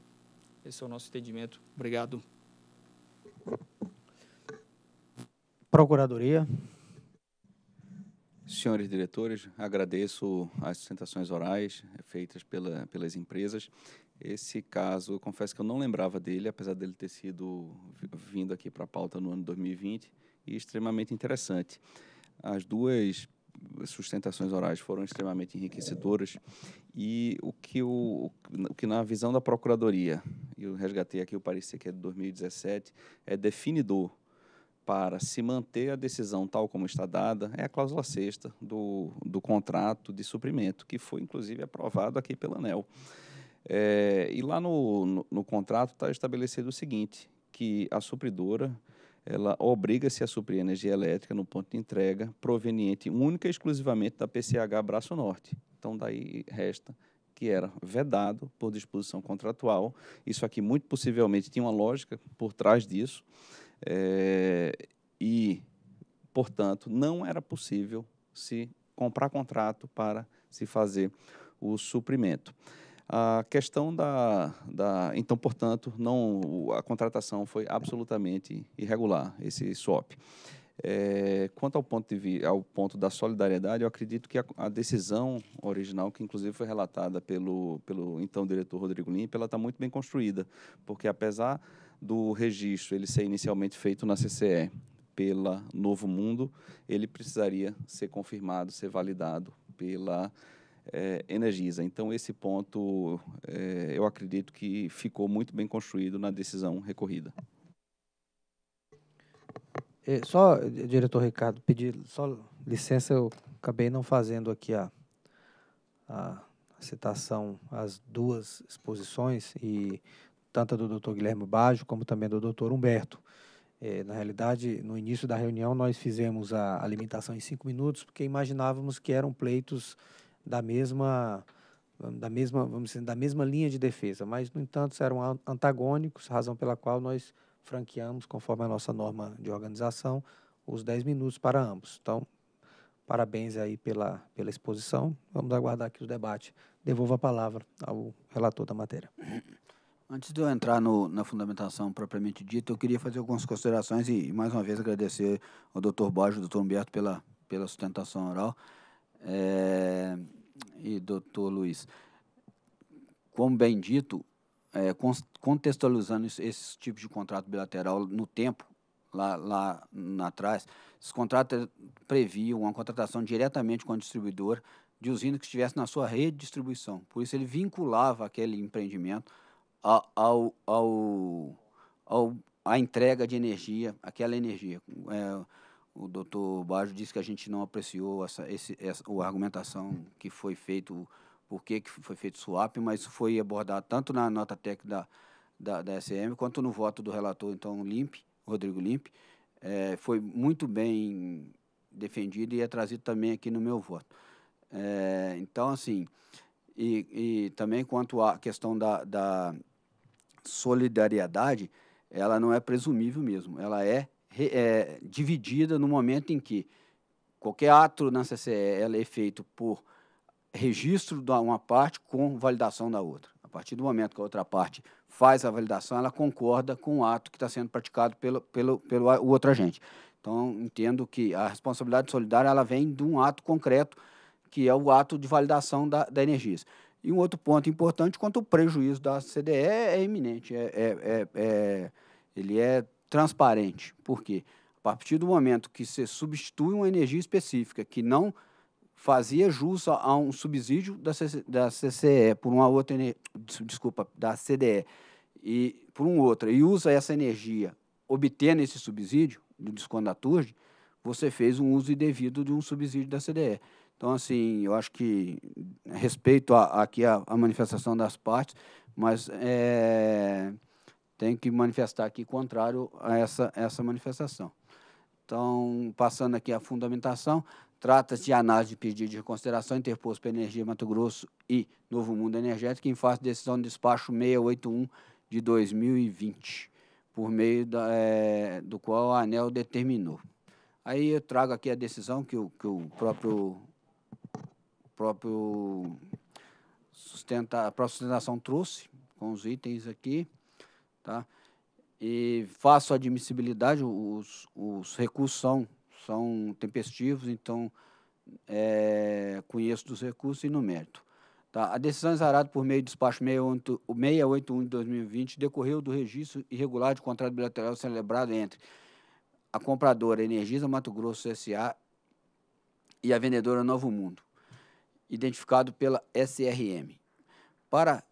Esse é o nosso entendimento. Obrigado. Procuradoria. Senhores diretores, agradeço as sustentações orais feitas pela, pelas empresas. Esse caso, eu confesso que eu não lembrava dele, apesar dele ter sido vindo aqui para a pauta no ano 2020, e extremamente interessante. As duas sustentações orais foram extremamente enriquecedoras e o que, o, o que na visão da Procuradoria, e eu resgatei aqui o parecer que é de 2017, é definidor para se manter a decisão tal como está dada é a cláusula sexta do, do contrato de suprimento, que foi inclusive aprovado aqui pela ANEL. É, e lá no, no, no contrato está estabelecido o seguinte, que a supridora ela obriga-se a suprir energia elétrica no ponto de entrega proveniente única e exclusivamente da PCH Braço Norte. Então, daí resta que era vedado por disposição contratual. Isso aqui muito possivelmente tinha uma lógica por trás disso. É, e, portanto, não era possível se comprar contrato para se fazer o suprimento. A questão da, da então, portanto, não a contratação foi absolutamente irregular esse swap. É, quanto ao ponto, de, ao ponto da solidariedade, eu acredito que a, a, decisão original, que inclusive foi relatada pelo, pelo então diretor Rodrigo Limpe, ela está muito bem construída, porque apesar do registro ele ser inicialmente feito na CCE pela Novo Mundo, ele precisaria ser confirmado, ser validado pela é, Energisa. Então, esse ponto é, eu acredito que ficou muito bem construído na decisão recorrida. É, só, diretor Ricardo, pedir só licença, eu acabei não fazendo aqui a, a citação às duas exposições e tanto do Dr. Guilherme Baggio como também do Dr. Humberto. É, na realidade, no início da reunião, nós fizemos a, a limitação em cinco minutos, porque imaginávamos que eram pleitos da mesma, da mesma, vamos dizer, da mesma linha de defesa, mas, no entanto, eram antagônicos, razão pela qual nós franqueamos, conforme a nossa norma de organização, os dez minutos para ambos. Então, parabéns aí pela, pela exposição. Vamos aguardar aqui o debate. Devolvo a palavra ao relator da matéria. Antes de eu entrar no, na fundamentação propriamente dita, eu queria fazer algumas considerações e, mais uma vez, agradecer ao Dr. Borges, ao Dr. Humberto pela, pela sustentação oral é, e Dr. Luiz. Como bem dito, é, contextualizando esse, esse tipo de contrato bilateral no tempo, lá, lá, atrás, esses contratos previam uma contratação diretamente com o distribuidor de usina que estivesse na sua rede de distribuição. Por isso, ele vinculava aquele empreendimento ao, ao, ao, à entrega de energia, aquela energia. É, o doutor Bajo disse que a gente não apreciou essa, esse, essa a argumentação que foi feito, por que foi feito swap, mas isso foi abordado tanto na nota técnica da, da, da SM quanto no voto do relator, então, Limpe, Rodrigo Limpe. É, foi muito bem defendido e é trazido também aqui no meu voto. É, então, assim, e, e também quanto à questão da, da solidariedade, ela não é presumível mesmo, ela é, é dividida no momento em que qualquer ato na CCE ela é feito por registro de uma parte com validação da outra. A partir do momento que a outra parte faz a validação, ela concorda com o ato que está sendo praticado pelo, pelo, pelo o outro agente. Então, entendo que a responsabilidade solidária ela vem de um ato concreto, que é o ato de validação da, da energias. E um outro ponto importante quanto o prejuízo da CDE é iminente, é, é, é, é, ele é transparente. Por quê? A partir do momento que você substitui uma energia específica que não fazia jus a um subsídio da, da CCE por uma outra desculpa da CDE e por um outra e usa essa energia obtendo esse subsídio do desconto da TURG, você fez um uso indevido de um subsídio da CDE. Então, assim, eu acho que respeito aqui a, a, a, manifestação das partes, mas é, tenho que manifestar aqui contrário a essa, essa manifestação. Então, passando aqui a fundamentação, trata-se de análise de pedido de reconsideração interposto pela Energia Mato Grosso e Novo Mundo Energético em face de decisão do despacho 681 de 2020, por meio da, é, do qual a ANEL determinou. Aí eu trago aqui a decisão que o, que o próprio próprio sustenta, a própria sustentação trouxe com os itens aqui, tá? E faço admissibilidade, os, os recursos são, são tempestivos, então é, conheço dos recursos e no mérito. Tá? A decisão exarada é por meio do despacho 681 de 2020 decorreu do registro irregular de contrato bilateral celebrado entre a compradora Energisa Mato Grosso S.A. e a vendedora Novo Mundo identificado pela SRM. Para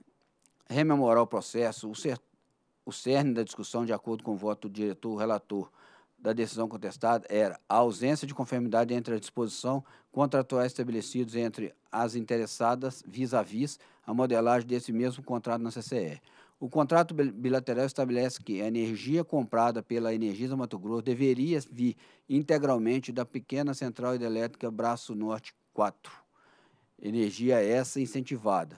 rememorar o processo, o, cer o cerne da discussão, de acordo com o voto do diretor-relator da decisão contestada, era a ausência de conformidade entre a disposição contratuais estabelecidos entre as interessadas vis-à-vis -a, -vis a modelagem desse mesmo contrato na CCE. O contrato bilateral estabelece que a energia comprada pela Energisa Mato Grosso deveria vir integralmente da pequena central hidrelétrica Braço Norte 4. Energia é essa incentivada.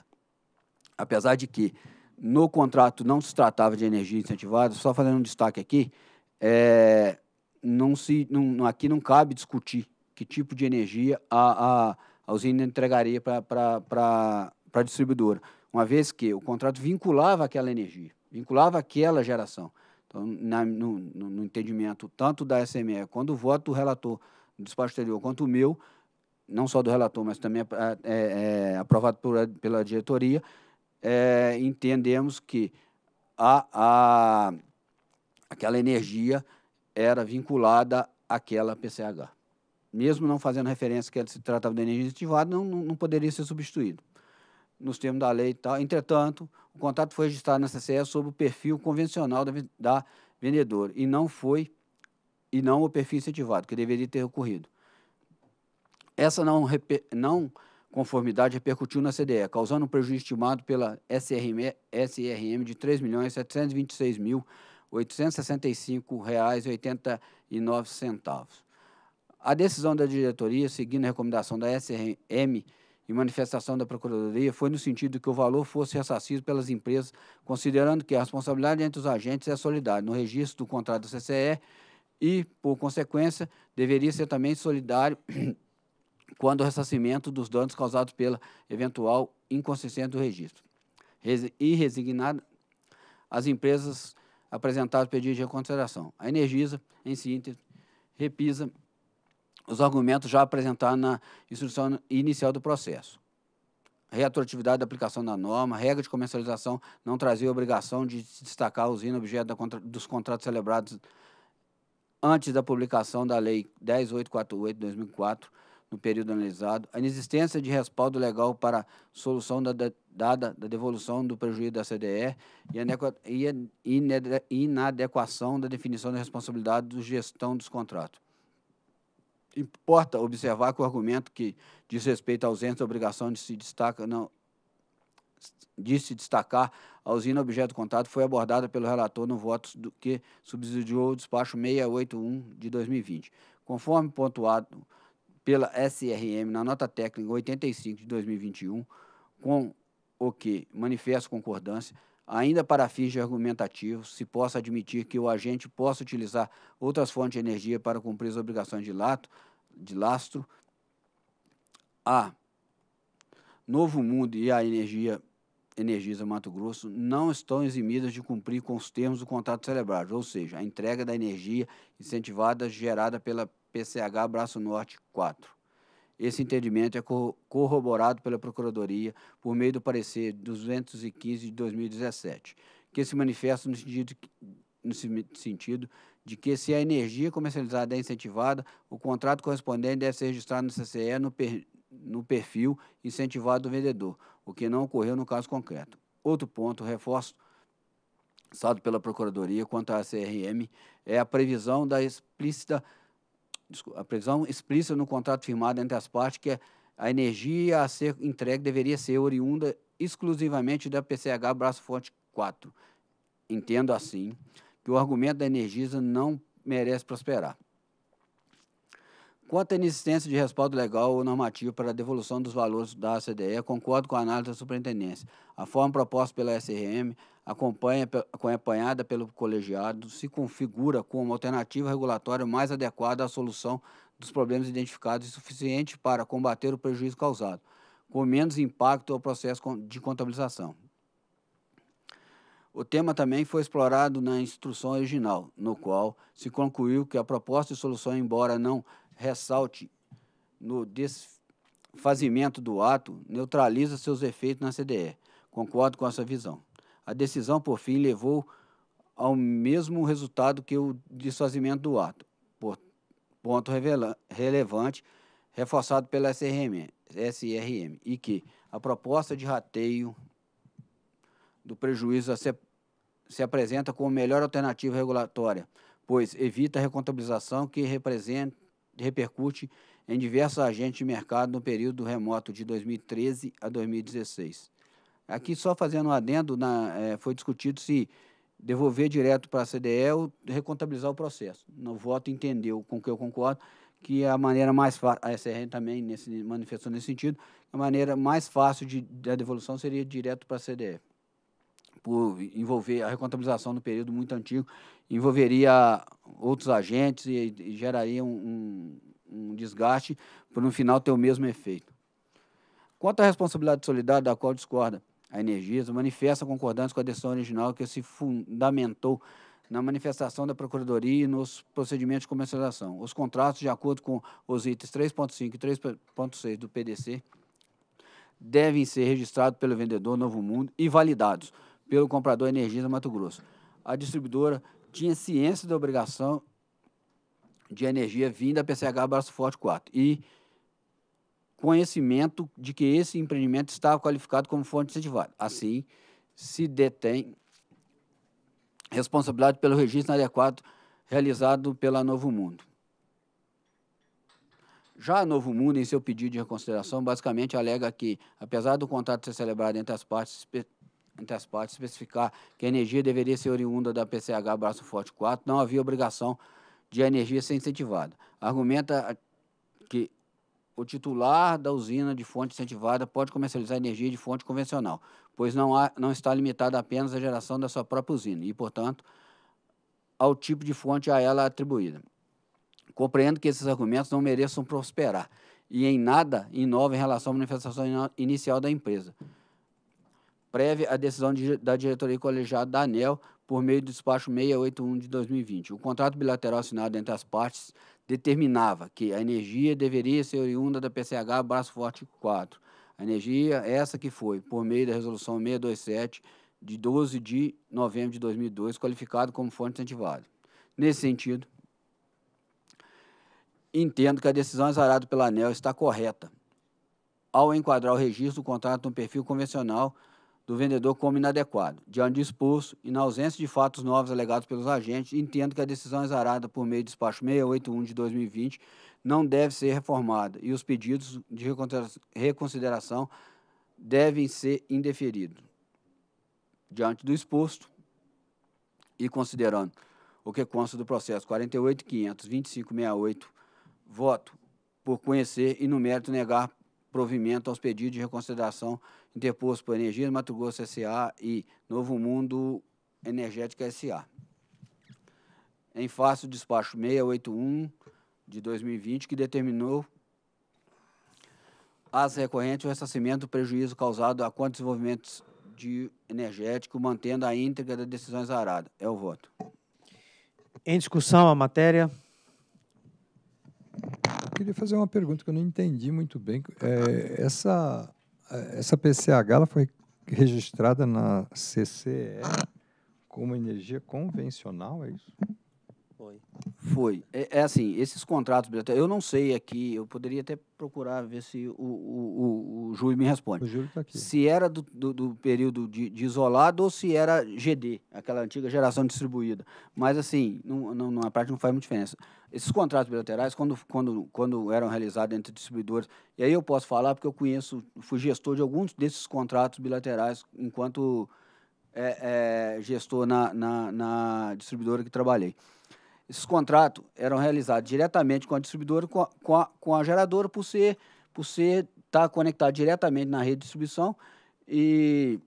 Apesar de que no contrato não se tratava de energia incentivada, só fazendo um destaque aqui, é, não se, não, aqui não cabe discutir que tipo de energia a, a, a usina entregaria para a distribuidora, uma vez que o contrato vinculava aquela energia, vinculava aquela geração. Então, na, no, no, entendimento tanto da SME, quanto o voto do relator do despacho anterior quanto o meu, não só do relator, mas também é, é, aprovado por, pela diretoria, é, entendemos que a, a, aquela energia era vinculada àquela PCH. Mesmo não fazendo referência que ela se tratava de energia incentivada, não, não poderia ser substituído, nos termos da lei e tal. Entretanto, o contrato foi registrado na CCE sob o perfil convencional da, da vendedora e não foi e não o perfil incentivado, que deveria ter ocorrido. Essa não, não conformidade repercutiu na CDE, causando um prejuízo estimado pela SRM, SRM de R$ 3.726.865,89. A decisão da diretoria, seguindo a recomendação da SRM e manifestação da Procuradoria, foi no sentido que o valor fosse ressarcido pelas empresas, considerando que a responsabilidade entre os agentes é solidária no registro do contrato do CCE e, por consequência, deveria ser também solidário quando o ressarcimento dos danos causados pela eventual inconsistência do registro. e resignada, as empresas apresentaram pedido de reconsideração. A Energisa, em síntese, repisa os argumentos já apresentados na instrução inicial do processo. Reatratividade da aplicação da norma, regra de comercialização não trazia obrigação de destacar a usina objeto dos contratos celebrados antes da publicação da Lei 10.848 de 2004, no período analisado, a inexistência de respaldo legal para solução da, da, dada da devolução do prejuízo da CDE e a inadequação da definição da responsabilidade do gestão dos contratos. Importa observar que o argumento que diz respeito à ausência da obrigação de se destaca não de se destacar a usina objeto do contrato foi abordada pelo relator no voto do que subsidiou o despacho 681 de 2020. Conforme pontuado pela SRM na nota técnica 85 de 2021, com o que manifesta concordância, ainda para fins de argumentativo, se possa admitir que o agente possa utilizar outras fontes de energia para cumprir as obrigações de, lato, de lastro. A Novo Mundo e a Energia Energisa Mato Grosso não estão eximidas de cumprir com os termos do contrato celebrado, ou seja, a entrega da energia incentivada gerada pela PCH Braço Norte 4. Esse entendimento é corroborado pela Procuradoria por meio do parecer 215 de 2017, que se manifesta no sentido, no sentido de que se a energia comercializada é incentivada, o contrato correspondente deve ser registrado no CCE no, per, no perfil incentivado do vendedor, o que não ocorreu no caso concreto. Outro ponto, reforço salvo pela Procuradoria quanto à CRM, é a previsão da explícita a previsão explícita no contrato firmado entre as partes que a energia a ser entregue deveria ser oriunda exclusivamente da PCH Braço Forte 4. Entendo assim que o argumento da Energisa não merece prosperar. Quanto à inexistência de respaldo legal ou normativo para a devolução dos valores da CDE, concordo com a análise da superintendência. A forma proposta pela SRM, acompanha, acompanhada é pelo colegiado, se configura como uma alternativa regulatória mais adequada à solução dos problemas identificados e suficiente para combater o prejuízo causado, com menos impacto ao processo de contabilização. O tema também foi explorado na instrução original, no qual se concluiu que a proposta de solução, embora não ressalte no desfazimento do ato neutraliza seus efeitos na CDE. Concordo com essa visão. A decisão, por fim, levou ao mesmo resultado que o desfazimento do ato. Por ponto relevante reforçado pela SRM, SRM e que a proposta de rateio do prejuízo se, se apresenta como melhor alternativa regulatória, pois evita a recontabilização que representa repercute em diversos agentes de mercado no período remoto de 2013 a 2016. Aqui, só fazendo um adendo, na, é, foi discutido se devolver direto para a CDE ou recontabilizar o processo. No voto entendeu, com que eu concordo, que a maneira mais fácil, a SRN também nesse, manifestou nesse sentido, a maneira mais fácil de, da devolução seria direto para a CDE, por envolver a recontabilização no período muito antigo, envolveria outros agentes e, e geraria um, um, um desgaste para no final ter o mesmo efeito. Quanto à responsabilidade solidária, da qual discorda a Energisa, manifesta concordância com a decisão original que se fundamentou na manifestação da Procuradoria e nos procedimentos de comercialização. Os contratos, de acordo com os itens 3.5 e 3.6 do PDC, devem ser registrados pelo vendedor Novo Mundo e validados pelo comprador Energisa Mato Grosso. A distribuidora tinha ciência da obrigação de energia vinda da PCH Braço Forte 4 e conhecimento de que esse empreendimento estava qualificado como fonte incentivada. Assim, se detém responsabilidade pelo registro inadequado realizado pela Novo Mundo. Já a Novo Mundo, em seu pedido de reconsideração, basicamente alega que, apesar do contrato ser celebrado entre as partes entre as partes, especificar que a energia deveria ser oriunda da PCH Braço Forte 4, não havia obrigação de a energia ser incentivada. Argumenta que o titular da usina de fonte incentivada pode comercializar energia de fonte convencional, pois não, há, não está limitada apenas à geração da sua própria usina e, portanto, ao tipo de fonte a ela atribuída. Compreendo que esses argumentos não mereçam prosperar e em nada inova em relação à manifestação inicial da empresa prévia à decisão de, da diretoria colegiada da ANEL por meio do despacho 681 de 2020. O contrato bilateral assinado entre as partes determinava que a energia deveria ser oriunda da PCH Braço Forte 4. A energia é essa que foi, por meio da resolução 627 de 12 de novembro de 2002, qualificado como fonte incentivada. Nesse sentido, entendo que a decisão exarada pela ANEL está correta ao enquadrar o registro do contrato no perfil convencional do vendedor como inadequado. Diante do expulso e na ausência de fatos novos alegados pelos agentes, entendo que a decisão exarada por meio do despacho 681 de 2020 não deve ser reformada e os pedidos de reconsideração devem ser indeferidos. Diante do exposto e considerando o que consta do processo 48.525.68, voto por conhecer e, no mérito, negar provimento aos pedidos de reconsideração interposto por Energia Mato Grosso S.A. e Novo Mundo Energética S.A. Em face do despacho 681 de 2020, que determinou as recorrentes o ressarcimento do prejuízo causado a quantos desenvolvimentos de energético, mantendo a íntegra das decisões aradas. É o voto. Em discussão a matéria. Eu queria fazer uma pergunta que eu não entendi muito bem. É, essa essa PCH ela foi registrada na CCE como energia convencional, é isso? Foi. Foi. É, é, assim, esses contratos, eu não sei aqui, eu poderia até procurar ver se o, o, o, o Júlio me responde. O Júlio está aqui. Se era do, do, do período de, de, isolado ou se era GD, aquela antiga geração distribuída. Mas, assim, não, não, na prática não faz muita diferença. Esses contratos bilaterais, quando, quando, quando eram realizados entre distribuidores, e aí eu posso falar porque eu conheço, fui gestor de alguns desses contratos bilaterais enquanto é, é, gestor na, na, na, distribuidora que trabalhei. Esses contratos eram realizados diretamente com a distribuidora, com a, com a, com a geradora, por ser por ser estar tá conectado diretamente na rede de distribuição e,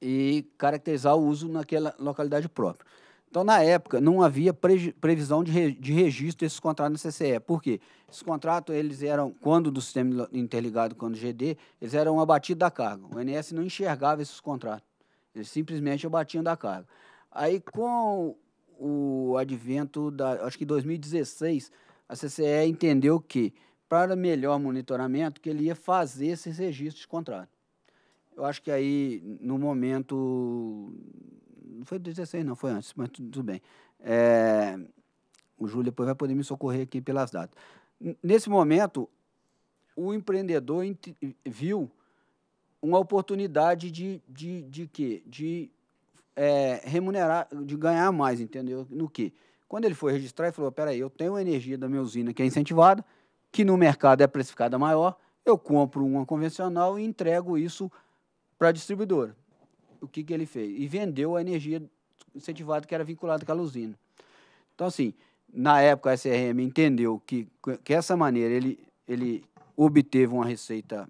e caracterizar o uso naquela localidade própria. Então, na época, não havia previsão de, re de registro desses contratos na CCE. Por quê? Esses contratos, eles eram, quando do sistema interligado, quando GD, eles eram abatidos da carga. O INS não enxergava esses contratos. Eles simplesmente abatiam da carga. Aí, com o advento da, acho que 2016, a CCE entendeu que, para melhor monitoramento, que ele ia fazer esses registros de contrato. Eu acho que aí, no momento, não foi 16, não, foi antes, mas tudo bem. É, o Júlio depois vai poder me socorrer aqui pelas datas. Nesse momento, o empreendedor viu uma oportunidade de, de, de quê? De é, remunerar, de ganhar mais, entendeu? No que? Quando ele foi registrar, ele falou: peraí, eu tenho energia da minha usina que é incentivada, que no mercado é precificada maior, eu compro uma convencional e entrego isso para a distribuidora o que, que ele fez? E vendeu a energia incentivada que era vinculada com a usina. Então, assim, na época a SRM entendeu que, que essa maneira ele, ele obteve uma receita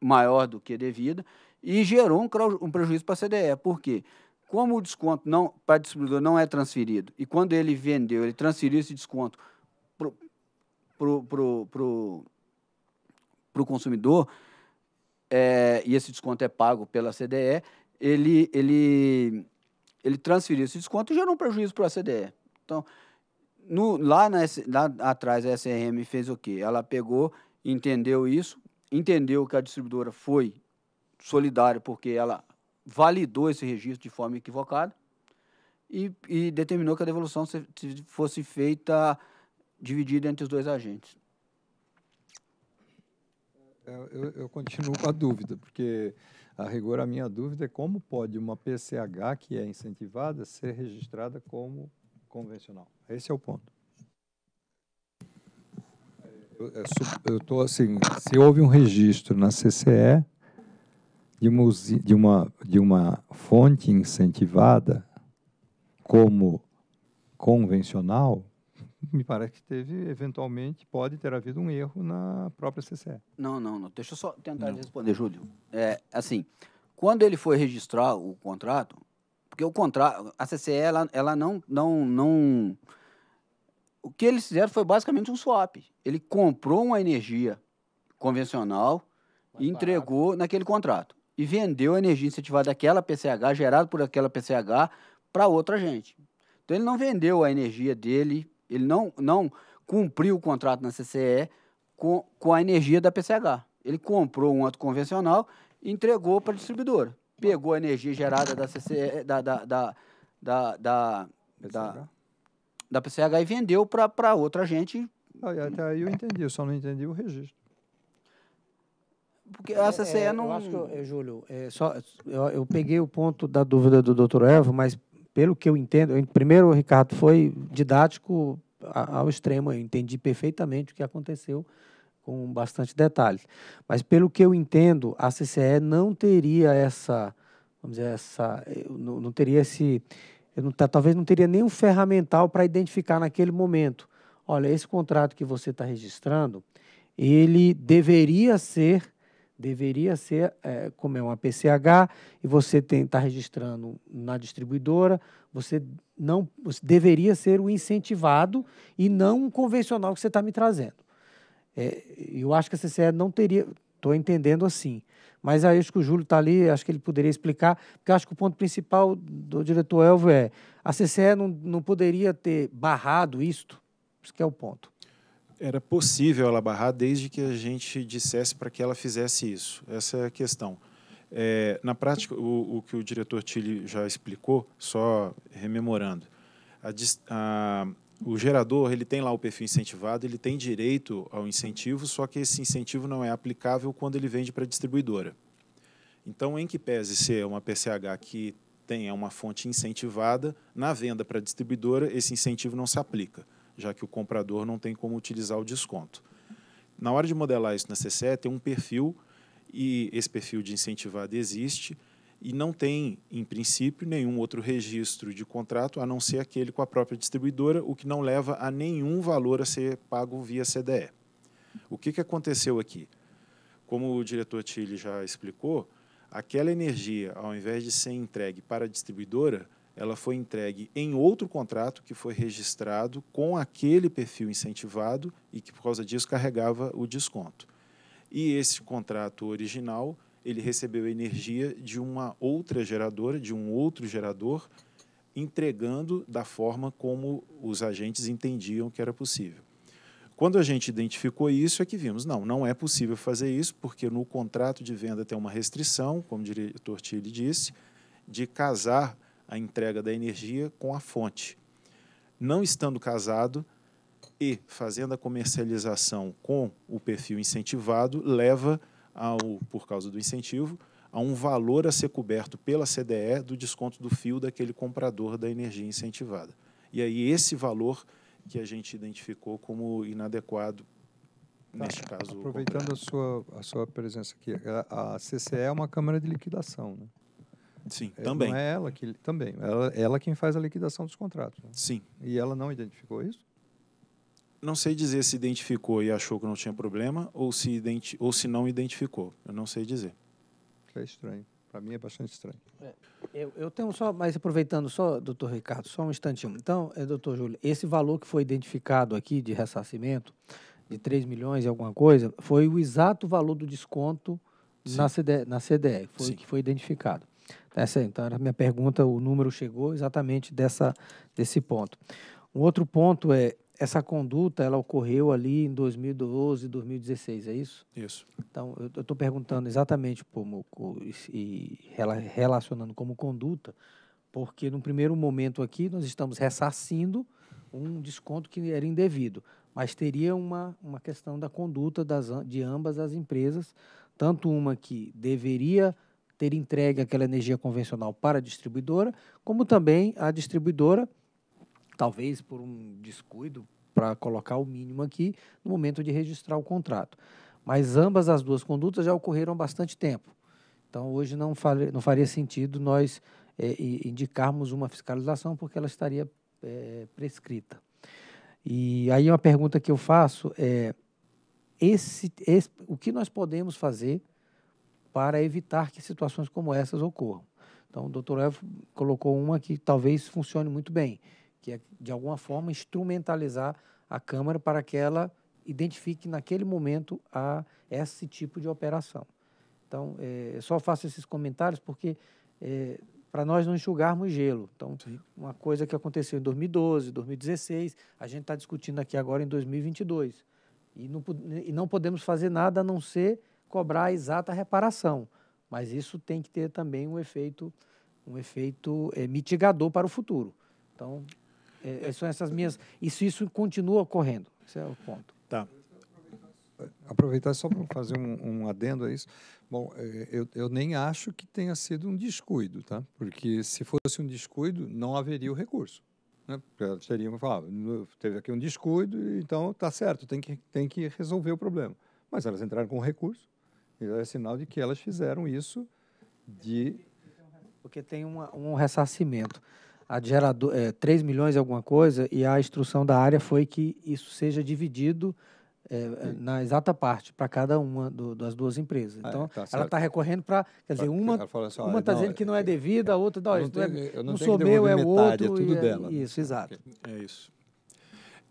maior do que devida e gerou um, um prejuízo para a CDE. Por quê? Como o desconto não, para o distribuidor não é transferido, e quando ele vendeu, ele transferiu esse desconto para o pro, pro, pro, pro consumidor, é, e esse desconto é pago pela CDE, ele, ele, ele transferiu esse desconto e gerou um prejuízo para a CDE. Então, no, lá, na, lá atrás a SRM fez o quê? Ela pegou, entendeu isso, entendeu que a distribuidora foi solidária porque ela validou esse registro de forma equivocada e, e determinou que a devolução se, se fosse feita dividida entre os dois agentes. É, eu, eu, continuo com a dúvida, porque, a rigor, a minha dúvida é como pode uma PCH que é incentivada ser registrada como convencional. Esse é o ponto. Eu estou assim, se houve um registro na CCE de uma, de uma, de uma fonte incentivada como convencional, me parece que teve, eventualmente, pode ter havido um erro na própria CCE. Não, não, não. Deixa eu só tentar não. responder, Júlio. É, assim, quando ele foi registrar o contrato, porque o contrato, a CCE, ela, ela não, não, não... O que eles fizeram foi basicamente um swap. Ele comprou uma energia convencional Mais e entregou barato. naquele contrato. E vendeu a energia incentivada daquela PCH, gerada por aquela PCH, para outra gente. Então, ele não vendeu a energia dele ele não, não cumpriu o contrato na CCE com, com a energia da PCH. Ele comprou um ato convencional e entregou para a distribuidora. Pegou a energia gerada da CCE, da, da, da, da, da, da, da PCH e vendeu para outra gente. até aí eu entendi, eu só não entendi o registro. Porque a CCE é, é, não. Eu acho que, eu, é, Júlio, é, só, eu, eu, peguei o ponto da dúvida do doutor Evo, mas pelo que eu entendo, eu, primeiro, Ricardo, foi didático ao extremo, eu entendi perfeitamente o que aconteceu com bastante detalhes. Mas pelo que eu entendo, a CCE não teria essa, vamos dizer, essa, não, não teria esse, não, talvez não teria nenhum ferramental para identificar naquele momento. Olha, esse contrato que você está registrando, ele deveria ser deveria ser é, como é uma PCH e você está registrando na distribuidora, você não você deveria ser o incentivado e não o convencional que você está me trazendo. É, eu acho que a CCE não teria, estou entendendo assim, mas aí acho que o Júlio está ali, acho que ele poderia explicar, porque acho que o ponto principal do diretor Elvio é a CCE não, não poderia ter barrado isto, isso que é o ponto era possível ela barrar desde que a gente dissesse para que ela fizesse isso. Essa é a questão. É, na prática, o, o, que o diretor Tilly já explicou, só rememorando, a, a, o gerador ele tem lá o perfil incentivado, ele tem direito ao incentivo, só que esse incentivo não é aplicável quando ele vende para a distribuidora. Então, em que pese ser uma PCH que tenha uma fonte incentivada, na venda para a distribuidora, esse incentivo não se aplica já que o comprador não tem como utilizar o desconto. Na hora de modelar isso na CCE, tem um perfil, e esse perfil de incentivado existe, e não tem, em princípio, nenhum outro registro de contrato, a não ser aquele com a própria distribuidora, o que não leva a nenhum valor a ser pago via CDE. O que, que aconteceu aqui? Como o diretor Tilly já explicou, aquela energia, ao invés de ser entregue para a distribuidora, ela foi entregue em outro contrato que foi registrado com aquele perfil incentivado e que, por causa disso, carregava o desconto. E esse contrato original, ele recebeu energia de uma outra geradora, de um outro gerador, entregando da forma como os agentes entendiam que era possível. Quando a gente identificou isso, é que vimos, não, não é possível fazer isso, porque no contrato de venda tem uma restrição, como o diretor Tilly disse, de casar a entrega da energia com a fonte. Não estando casado e fazendo a comercialização com o perfil incentivado, leva, ao, por causa do incentivo, a um valor a ser coberto pela CDE do desconto do fio daquele comprador da energia incentivada. E aí esse valor que a gente identificou como inadequado tá. neste caso. Aproveitando a sua, a sua presença aqui, a, a CCE é uma câmara de liquidação, né? Sim, é, também. Não é ela que também, ela, ela quem faz a liquidação dos contratos. Né? Sim. E ela não identificou isso? Não sei dizer se identificou e achou que não tinha problema ou se identi ou se não identificou. Eu não sei dizer. É estranho. Para mim é bastante estranho. É, eu, eu, tenho só, mas aproveitando só, doutor Ricardo, só um instantinho. Então, é, doutor Júlio, esse valor que foi identificado aqui de ressarcimento, de 3 milhões e alguma coisa, foi o exato valor do desconto Sim. na, CD, na CDE, foi, que foi identificado. Tá essa, então, a minha pergunta, o número chegou exatamente dessa, desse ponto. Um outro ponto é, essa conduta, ela ocorreu ali em 2012, 2016, é isso? Isso. Então, eu estou perguntando exatamente como, e relacionando como conduta, porque no primeiro momento aqui nós estamos ressarcindo um desconto que era indevido, mas teria uma, uma questão da conduta das, de ambas as empresas, tanto uma que deveria ter entregue aquela energia convencional para a distribuidora, como também a distribuidora, talvez por um descuido para colocar o mínimo aqui, no momento de registrar o contrato. Mas ambas as duas condutas já ocorreram há bastante tempo. Então, hoje não, faria, não faria sentido nós é, indicarmos uma fiscalização, porque ela estaria é, prescrita. E aí, uma pergunta que eu faço é: esse, esse, o que nós podemos fazer para evitar que situações como essas ocorram. Então, o doutor Elf colocou uma que talvez funcione muito bem, que é, de alguma forma, instrumentalizar a Câmara para que ela identifique naquele momento a esse tipo de operação. Então, é, eu só faço esses comentários porque é, para nós não enxugarmos gelo. Então, Sim. uma coisa que aconteceu em 2012, 2016, a gente está discutindo aqui agora em 2022. E não, e não podemos fazer nada a não ser cobrar a exata reparação, mas isso tem que ter também um efeito, um efeito é, mitigador para o futuro. Então, é, são essas minhas. Isso, isso continua ocorrendo. Esse é o ponto. Tá. Aproveitar só para fazer um, um, adendo a isso. Bom, eu, eu nem acho que tenha sido um descuido, tá? Porque se fosse um descuido, não haveria o recurso né? Teríamos falado, ah, teve aqui um descuido, então tá certo, tem que, tem que resolver o problema. Mas elas entraram com recurso, então, é sinal de que elas fizeram isso de... Porque tem uma, um ressarcimento. A de gerador, é, 3 milhões e alguma coisa, e a instrução da área foi que isso seja dividido é, é na exata parte para cada uma do, das duas empresas. Ah, então, ah, tá ela está recorrendo para. Quer dizer, uma está assim, uma tá dizendo que não é, é devida, a outra. É não, não, tenho, não, sou meu, é o outro. É tudo e, dela. Isso, exato. É isso.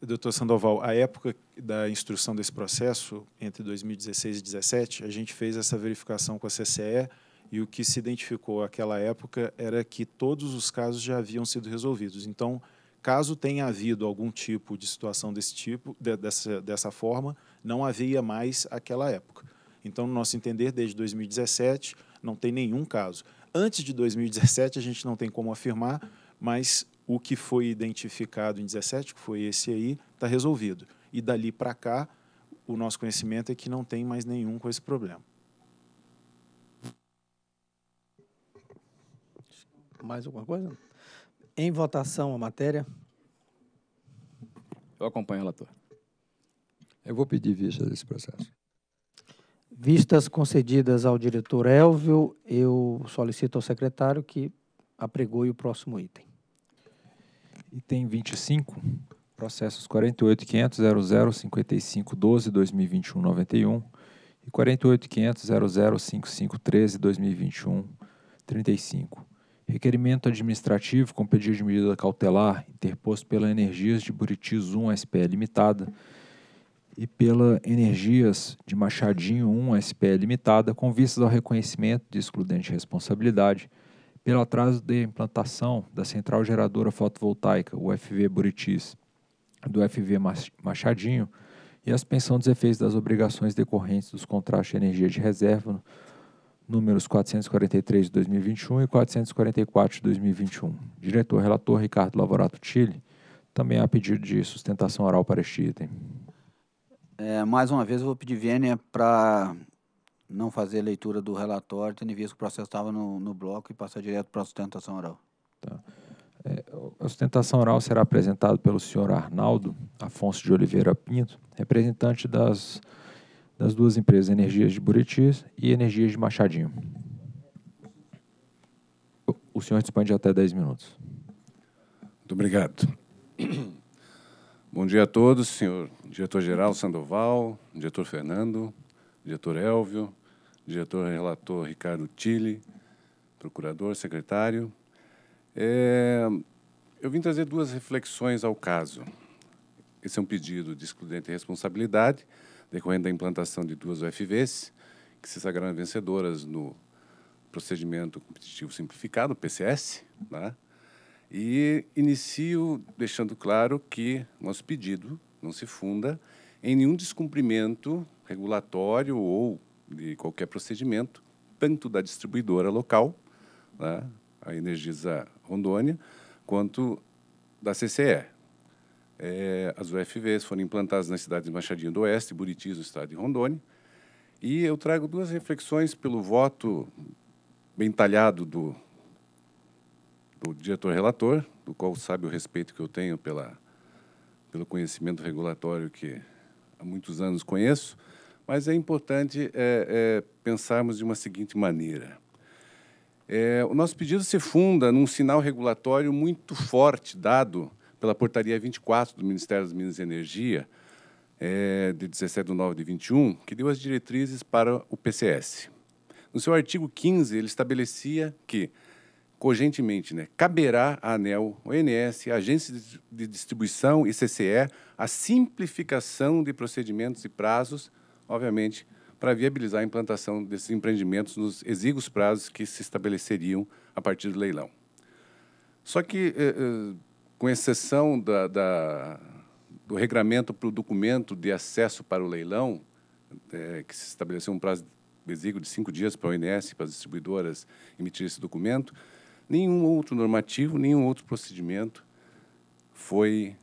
Doutor Sandoval, a época da instrução desse processo, entre 2016 e 2017, a gente fez essa verificação com a CCE e o que se identificou naquela época era que todos os casos já haviam sido resolvidos. Então, caso tenha havido algum tipo de situação desse tipo, de, dessa, dessa forma, não havia mais aquela época. Então, no nosso entender, desde 2017, não tem nenhum caso. Antes de 2017, a gente não tem como afirmar, mas o que foi identificado em 17, que foi esse aí, está resolvido. E dali para cá, o nosso conhecimento é que não tem mais nenhum com esse problema. Mais alguma coisa? Em votação a matéria. Eu acompanho o relator. Eu vou pedir vista desse processo. Vistas concedidas ao diretor Elvio, eu solicito ao secretário que apregoe o próximo item. Item 25, processos 48.500.005512.2021.91 e 48.500.005513.2021.35. Requerimento administrativo com pedido de medida cautelar interposto pela Energias de Buritis 1 SPE Limitada e pela Energias de Machadinho 1 SPE Limitada com vistas ao reconhecimento de excludente responsabilidade pelo atraso de implantação da central geradora fotovoltaica, o FV Buritis, do FV Machadinho, e a suspensão dos efeitos das obrigações decorrentes dos contratos de energia de reserva, números 443 de 2021 e 444 de 2021. Diretor relator Ricardo Lavorato Chile, também há pedido de sustentação oral para este item. É, mais uma vez, eu vou pedir vênia para não fazer a leitura do relatório, tendo visto que o processo estava no, no bloco e passar direto para a sustentação oral. Tá. É, a sustentação oral será apresentada pelo senhor Arnaldo Afonso de Oliveira Pinto, representante das, das duas empresas Energias de Buritis e Energias de Machadinho. O senhor dispõe de até 10 minutos. Muito obrigado. Bom dia a todos, senhor diretor-geral Sandoval, diretor Fernando, diretor Elvio, diretor relator Ricardo Tille, procurador, secretário. É, eu vim trazer duas reflexões ao caso. Esse é um pedido de excludente responsabilidade, decorrente da implantação de duas UFVs, que se sagraram vencedoras no procedimento competitivo simplificado, PCS, né? e inicio deixando claro que nosso pedido não se funda em nenhum descumprimento regulatório ou de qualquer procedimento, tanto da distribuidora local, né, a Energisa Rondônia, quanto da CCE. É, as UFVs foram implantadas nas cidades de Machadinho do Oeste, Buritis, no estado de Rondônia. E eu trago duas reflexões pelo voto bem talhado do, do diretor-relator, do qual sabe o respeito que eu tenho pela, pelo conhecimento regulatório que há muitos anos conheço, mas é importante é, é, pensarmos de uma seguinte maneira. É, o nosso pedido se funda num sinal regulatório muito forte dado pela Portaria 24 do Ministério das Minas e Energia, é, de 17 de nove de 21, que deu as diretrizes para o PCS. No seu artigo 15, ele estabelecia que, cogentemente, né, caberá à ANEL, ONS, Agência de Distribuição e CCE a simplificação de procedimentos e prazos obviamente, para viabilizar a implantação desses empreendimentos nos exíguos prazos que se estabeleceriam a partir do leilão. Só que, eh, eh, com exceção da, da, do regramento para o documento de acesso para o leilão, eh, que se estabeleceu um prazo exíguo de cinco dias para o INS, para as distribuidoras emitir esse documento, nenhum outro normativo, nenhum outro procedimento foi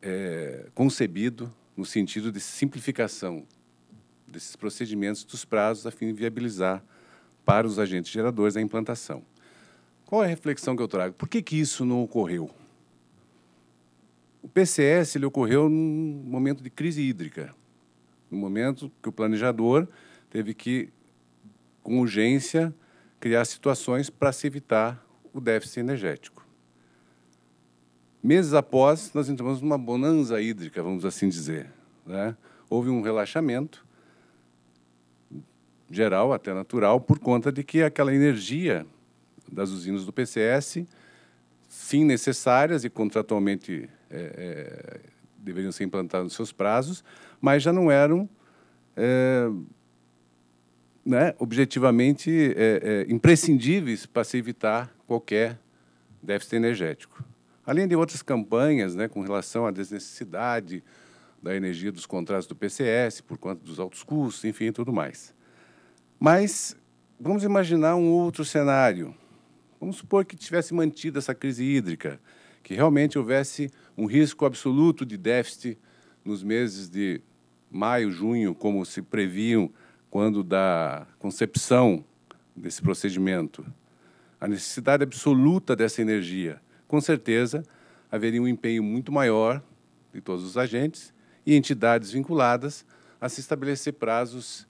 é, concebido no sentido de simplificação desses procedimentos, dos prazos, a fim de viabilizar para os agentes geradores a implantação. Qual é a reflexão que eu trago? Por que, que isso não ocorreu? O PCS ele ocorreu num momento de crise hídrica, no momento que o planejador teve que, com urgência, criar situações para se evitar o déficit energético. Meses após, nós entramos numa bonança hídrica, vamos assim dizer. Né? Houve um relaxamento, geral, até natural, por conta de que aquela energia das usinas do PCS, sim necessárias e contratualmente é, é, deveriam ser implantadas nos seus prazos, mas já não eram é, né, objetivamente é, é, imprescindíveis para se evitar qualquer déficit energético. Além de outras campanhas né, com relação à desnecessidade da energia dos contratos do PCS, por conta dos altos custos, enfim, tudo mais. Mas vamos imaginar um outro cenário. Vamos supor que tivesse mantido essa crise hídrica, que realmente houvesse um risco absoluto de déficit nos meses de maio, junho, como se previam quando da concepção desse procedimento. A necessidade absoluta dessa energia. Com certeza, haveria um empenho muito maior de todos os agentes e entidades vinculadas a se estabelecer prazos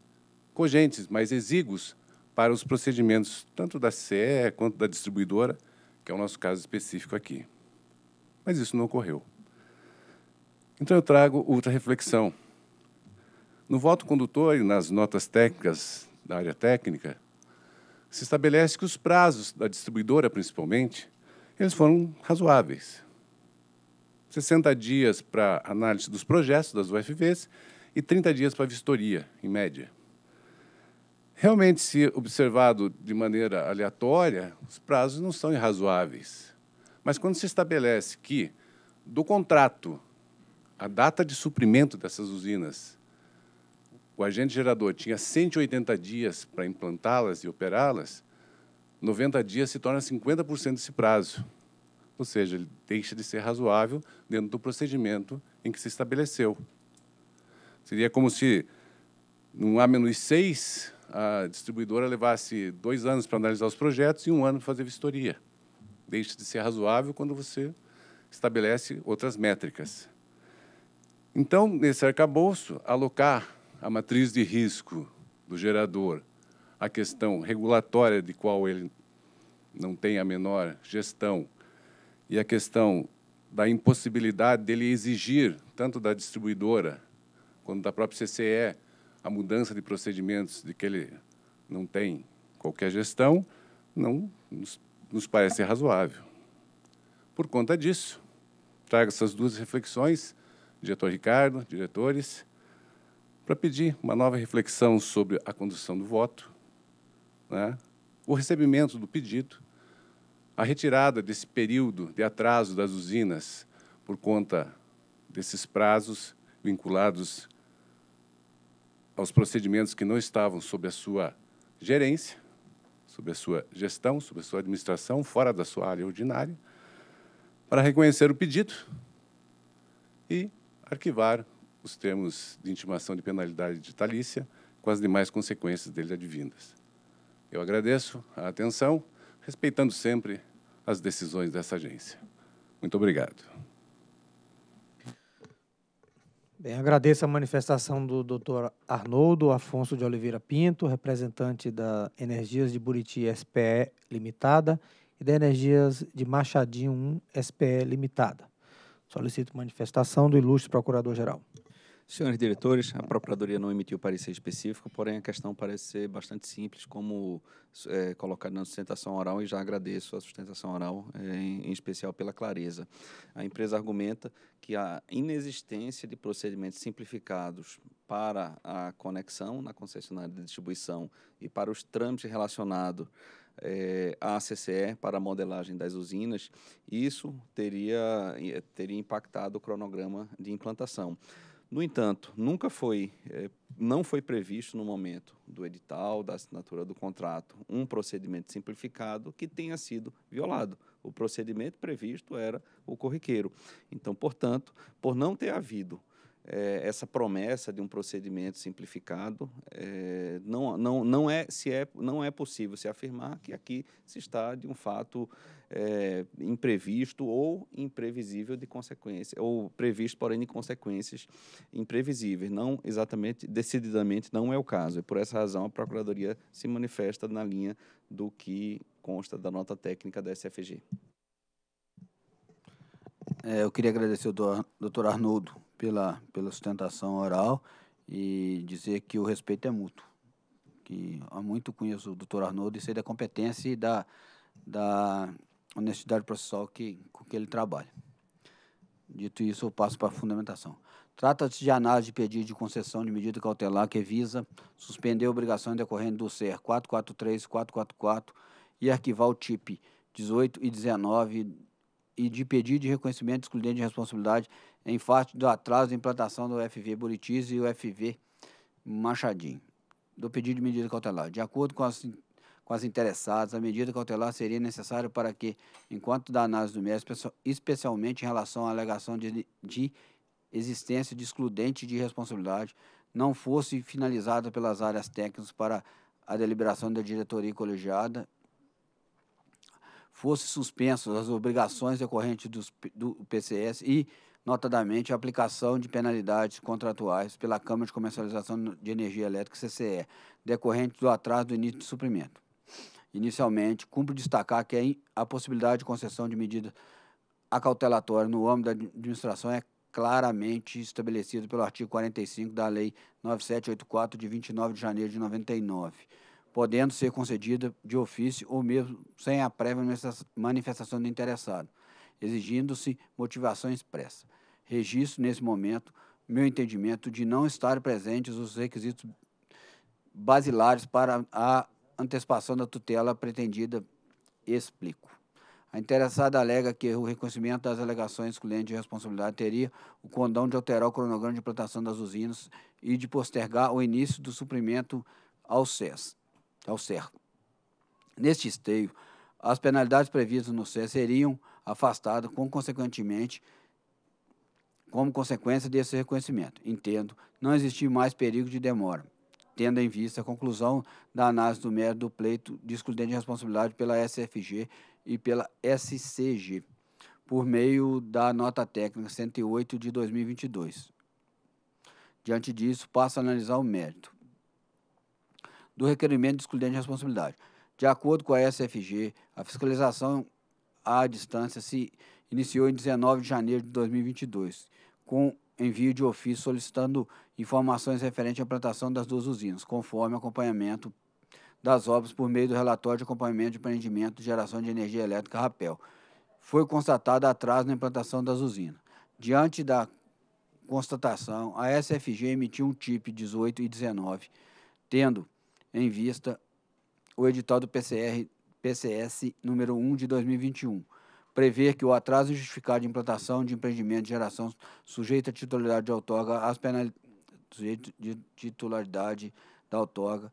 cogentes, mas exíguos para os procedimentos tanto da CE quanto da distribuidora, que é o nosso caso específico aqui. Mas isso não ocorreu. Então eu trago outra reflexão. No voto condutor e nas notas técnicas da área técnica, se estabelece que os prazos da distribuidora, principalmente, eles foram razoáveis. 60 dias para análise dos projetos das UFVs e 30 dias para vistoria, em média. Realmente, se observado de maneira aleatória, os prazos não são irrazoáveis. Mas quando se estabelece que, do contrato, a data de suprimento dessas usinas, o agente gerador tinha 180 dias para implantá-las e operá-las, 90 dias se torna 50% desse prazo. Ou seja, ele deixa de ser razoável dentro do procedimento em que se estabeleceu. Seria como se, num A menos 6, a distribuidora levasse dois anos para analisar os projetos e um ano para fazer vistoria. Deixa de ser razoável quando você estabelece outras métricas. Então, nesse arcabouço, alocar a matriz de risco do gerador, a questão regulatória de qual ele não tem a menor gestão, e a questão da impossibilidade dele exigir, tanto da distribuidora quanto da própria CCE, a mudança de procedimentos de que ele não tem qualquer gestão, não nos, nos parece razoável. Por conta disso, trago essas duas reflexões, diretor Ricardo, diretores, para pedir uma nova reflexão sobre a condução do voto, né? o recebimento do pedido, a retirada desse período de atraso das usinas por conta desses prazos vinculados aos procedimentos que não estavam sob a sua gerência, sob a sua gestão, sob a sua administração, fora da sua área ordinária, para reconhecer o pedido e arquivar os termos de intimação de penalidade de talícia com as demais consequências dele advindas. Eu agradeço a atenção, respeitando sempre as decisões dessa agência. Muito obrigado. Bem, agradeço a manifestação do Dr. Arnoldo Afonso de Oliveira Pinto, representante da Energias de Buriti SPE Limitada e da Energias de Machadinho 1 SPE Limitada. Solicito manifestação do ilustre Procurador-Geral. Senhores diretores, a Procuradoria não emitiu parecer específico, porém a questão parece ser bastante simples, como é, colocado na sustentação oral, e já agradeço a sustentação oral, é, em, em, especial pela clareza. A empresa argumenta que a inexistência de procedimentos simplificados para a conexão na concessionária de distribuição e para os trâmites relacionados é, à CCE para a modelagem das usinas, isso teria, é, teria impactado o cronograma de implantação. No entanto, nunca foi, eh, não foi previsto no momento do edital, da assinatura do contrato, um procedimento simplificado que tenha sido violado. O procedimento previsto era o corriqueiro. Então, portanto, por não ter havido é, essa promessa de um procedimento simplificado, é, não, não, não, é, se é, não é possível se afirmar que aqui se está de um fato é, imprevisto ou imprevisível de consequência, ou previsto, porém, de consequências imprevisíveis. Não exatamente, decididamente, não é o caso. E é por essa razão, a Procuradoria se manifesta na linha do que consta da nota técnica da SFG. É, eu queria agradecer ao doutor Arnoldo pela, pela sustentação oral e dizer que o respeito é mútuo. Que há muito conheço o doutor Arnoldo e sei da competência e da, da honestidade processual que, com que ele trabalha. Dito isso, eu passo para a fundamentação. Trata-se de análise de pedido de concessão de medida cautelar que visa suspender obrigação decorrente do CER 443, 444 e arquivar o TIP 18 e 19 e de pedido de reconhecimento excludente de responsabilidade em face do atraso da implantação do FV Buritis e o FV Machadinho, do pedido de medida cautelar. De acordo com as com as interessadas. A medida cautelar seria necessária para que, enquanto da análise do mérito, especialmente em relação à alegação de, de existência de excludente de responsabilidade, não fosse finalizada pelas áreas técnicas para a deliberação da diretoria colegiada, fosse suspensas as obrigações decorrentes dos, do PCS e, notadamente, a aplicação de penalidades contratuais pela Câmara de Comercialização de Energia Elétrica, CCE, decorrente do atraso do início do suprimento inicialmente, cumpre destacar que é a possibilidade de concessão de medida acautelatória no âmbito da administração é claramente estabelecido pelo artigo 45 da Lei 9784, de 29 de janeiro de 99, podendo ser concedida de ofício ou mesmo sem a prévia manifestação do interessado, exigindo-se motivação expressa. Registro, nesse momento, meu entendimento de não estar presentes os requisitos basilares para a antecipação da tutela pretendida. Explico. A interessada alega que o reconhecimento das alegações excludentes de responsabilidade teria o condão de alterar o cronograma de implantação das usinas e de postergar o início do suprimento ao SES, ao cerco. Neste esteio, as penalidades previstas no SES seriam afastadas, com consequentemente, como consequência desse reconhecimento. Entendo, não existir mais perigo de demora tendo em vista a conclusão da análise do mérito do pleito de excludente de responsabilidade pela SFG e pela SCG, por meio da nota técnica 108 de 2022. Diante disso, passo a analisar o mérito do requerimento de excludente de responsabilidade. De acordo com a SFG, a fiscalização à distância se iniciou em 19 de janeiro de 2022, com envio de ofício solicitando informações referentes à implantação das duas usinas, conforme acompanhamento das obras por meio do relatório de acompanhamento de empreendimento de geração de energia elétrica RAPEL. Foi constatado atraso na implantação das usinas. Diante da constatação, a SFG emitiu um TIP 18 e 19, tendo em vista o edital do PCR, PCS número 1 de 2021, prever que o atraso justificado de implantação de empreendimento de geração sujeita à titularidade de outorga, às penalidades de titularidade da outorga,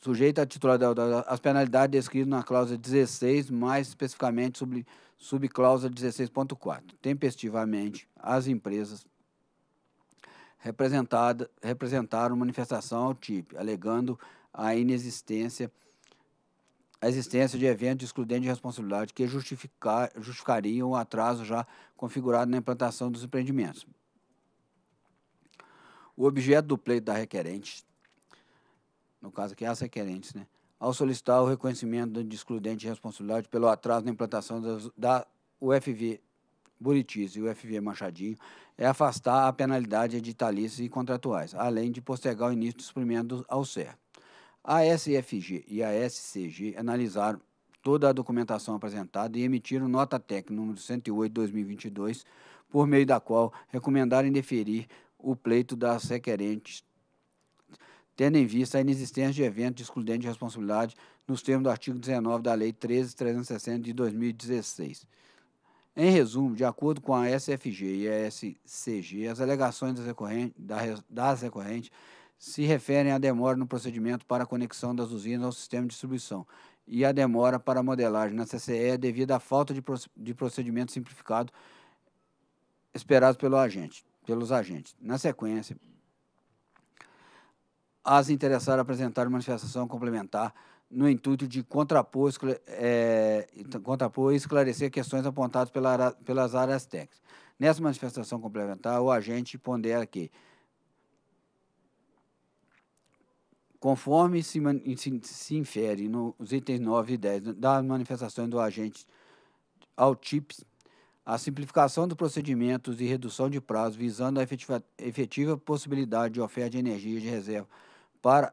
sujeita à titularidade às penalidades descritas na cláusula 16, mais especificamente sub, subcláusula 16.4. Tempestivamente, as empresas representada, representaram manifestação ao TIP, alegando a inexistência de a existência de eventos excludentes de responsabilidade que justificar, justificariam o atraso já configurado na implantação dos empreendimentos. O objeto do pleito da requerente, no caso aqui as requerentes, né, ao solicitar o reconhecimento de excludente de responsabilidade pelo atraso na implantação das, da UFV Buritis e UFV Machadinho, é afastar a penalidade editalícia e contratuais, além de postergar o início do suprimento ao certo. A SFG e a SCG analisaram toda a documentação apresentada e emitiram nota técnica número 108 2022, por meio da qual recomendaram indeferir o pleito das requerentes, tendo em vista a inexistência de evento de excludente de responsabilidade nos termos do artigo 19 da Lei 13.360 de 2016. Em resumo, de acordo com a SFG e a SCG, as alegações das recorrentes, das recorrentes se referem à demora no procedimento para a conexão das usinas ao sistema de distribuição e à demora para a modelagem na CCE devido à falta de, procedimento simplificado esperado pelo agente, pelos agentes. Na sequência, as interessadas apresentaram manifestação complementar no intuito de contrapor, é, então, contrapor e esclarecer questões apontadas pela, pelas áreas técnicas. Nessa manifestação complementar, o agente pondera que conforme se, se, se infere nos itens 9 e 10 das manifestações do agente ao TIPS, a simplificação dos procedimentos e redução de prazo visando a efetiva, efetiva possibilidade de oferta de energia de reserva para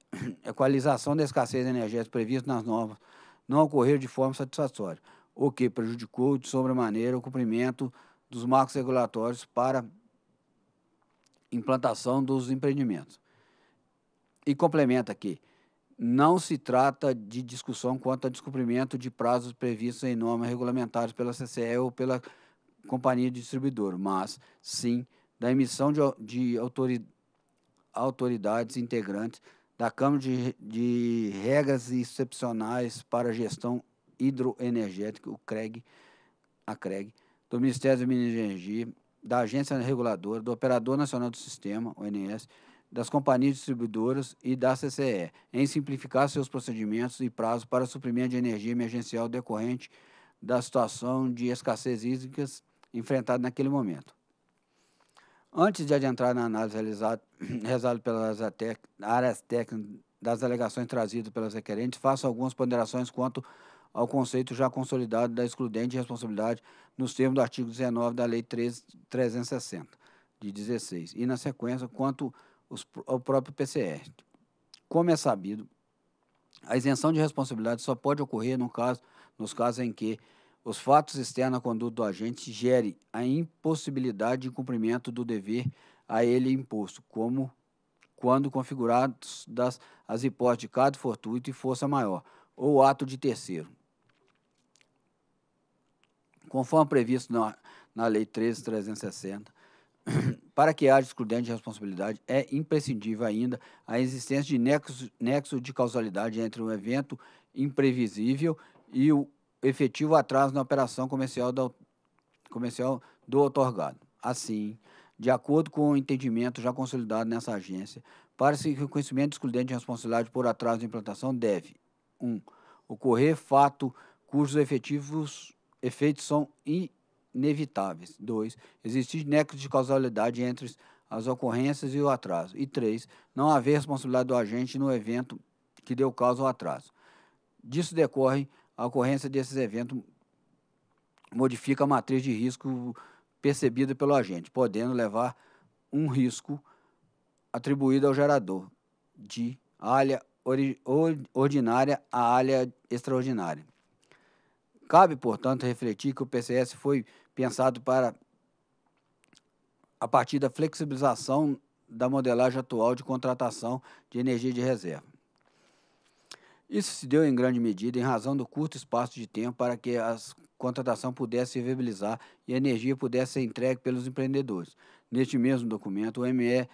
equalização da escassez energética prevista nas normas não ocorrer de forma satisfatória, o que prejudicou de sobremaneira o cumprimento dos marcos regulatórios para implantação dos empreendimentos e complementa aqui. Não se trata de discussão quanto a descumprimento de prazos previstos em normas regulamentares pela CCE ou pela companhia distribuidora, mas sim da emissão de, de autoridades integrantes da Câmara de, de, Regras Excepcionais para Gestão Hidroenergética, o CREG, a CREG, do Ministério da Minas e Energia, da Agência Reguladora, do Operador Nacional do Sistema, ONS, das companhias distribuidoras e da CCE em simplificar seus procedimentos e prazos para suprimento de energia emergencial decorrente da situação de escassez hídrica enfrentada naquele momento. Antes de adentrar na análise realizada, realizada pelas áreas técnicas das alegações trazidas pelas requerentes, faço algumas ponderações quanto ao conceito já consolidado da excludente de responsabilidade nos termos do artigo 19 da Lei 3, 360, de 16, e, na sequência, quanto os, o próprio PCR. Como é sabido, a isenção de responsabilidade só pode ocorrer no caso, nos casos em que os fatos externos à conduta do agente gerem a impossibilidade de cumprimento do dever a ele imposto, como quando configurados das, as hipóteses de caso fortuito e força maior, ou ato de terceiro. Conforme previsto na, na Lei 13.360, para que haja excludente de responsabilidade, é imprescindível ainda a existência de nexo, nexo de causalidade entre o evento imprevisível e o efetivo atraso na operação comercial do, comercial do otorgado. Assim, de acordo com o entendimento já consolidado nessa agência, para o reconhecimento excludente de responsabilidade por atraso de implantação deve 1. Um, ocorrer fato cujos efetivos efeitos são inevitáveis. Dois, existir nexo de causalidade entre as ocorrências e o atraso. E três, não haver responsabilidade do agente no evento que deu causa ao atraso. Disso decorre a ocorrência desses eventos modifica a matriz de risco percebida pelo agente, podendo levar um risco atribuído ao gerador de área ordinária à área extraordinária. Cabe, portanto, refletir que o PCS foi pensado para a partir da flexibilização da modelagem atual de contratação de energia de reserva. Isso se deu em grande medida em razão do curto espaço de tempo para que a contratação pudesse se viabilizar e a energia pudesse ser entregue pelos empreendedores. Neste mesmo documento, o ME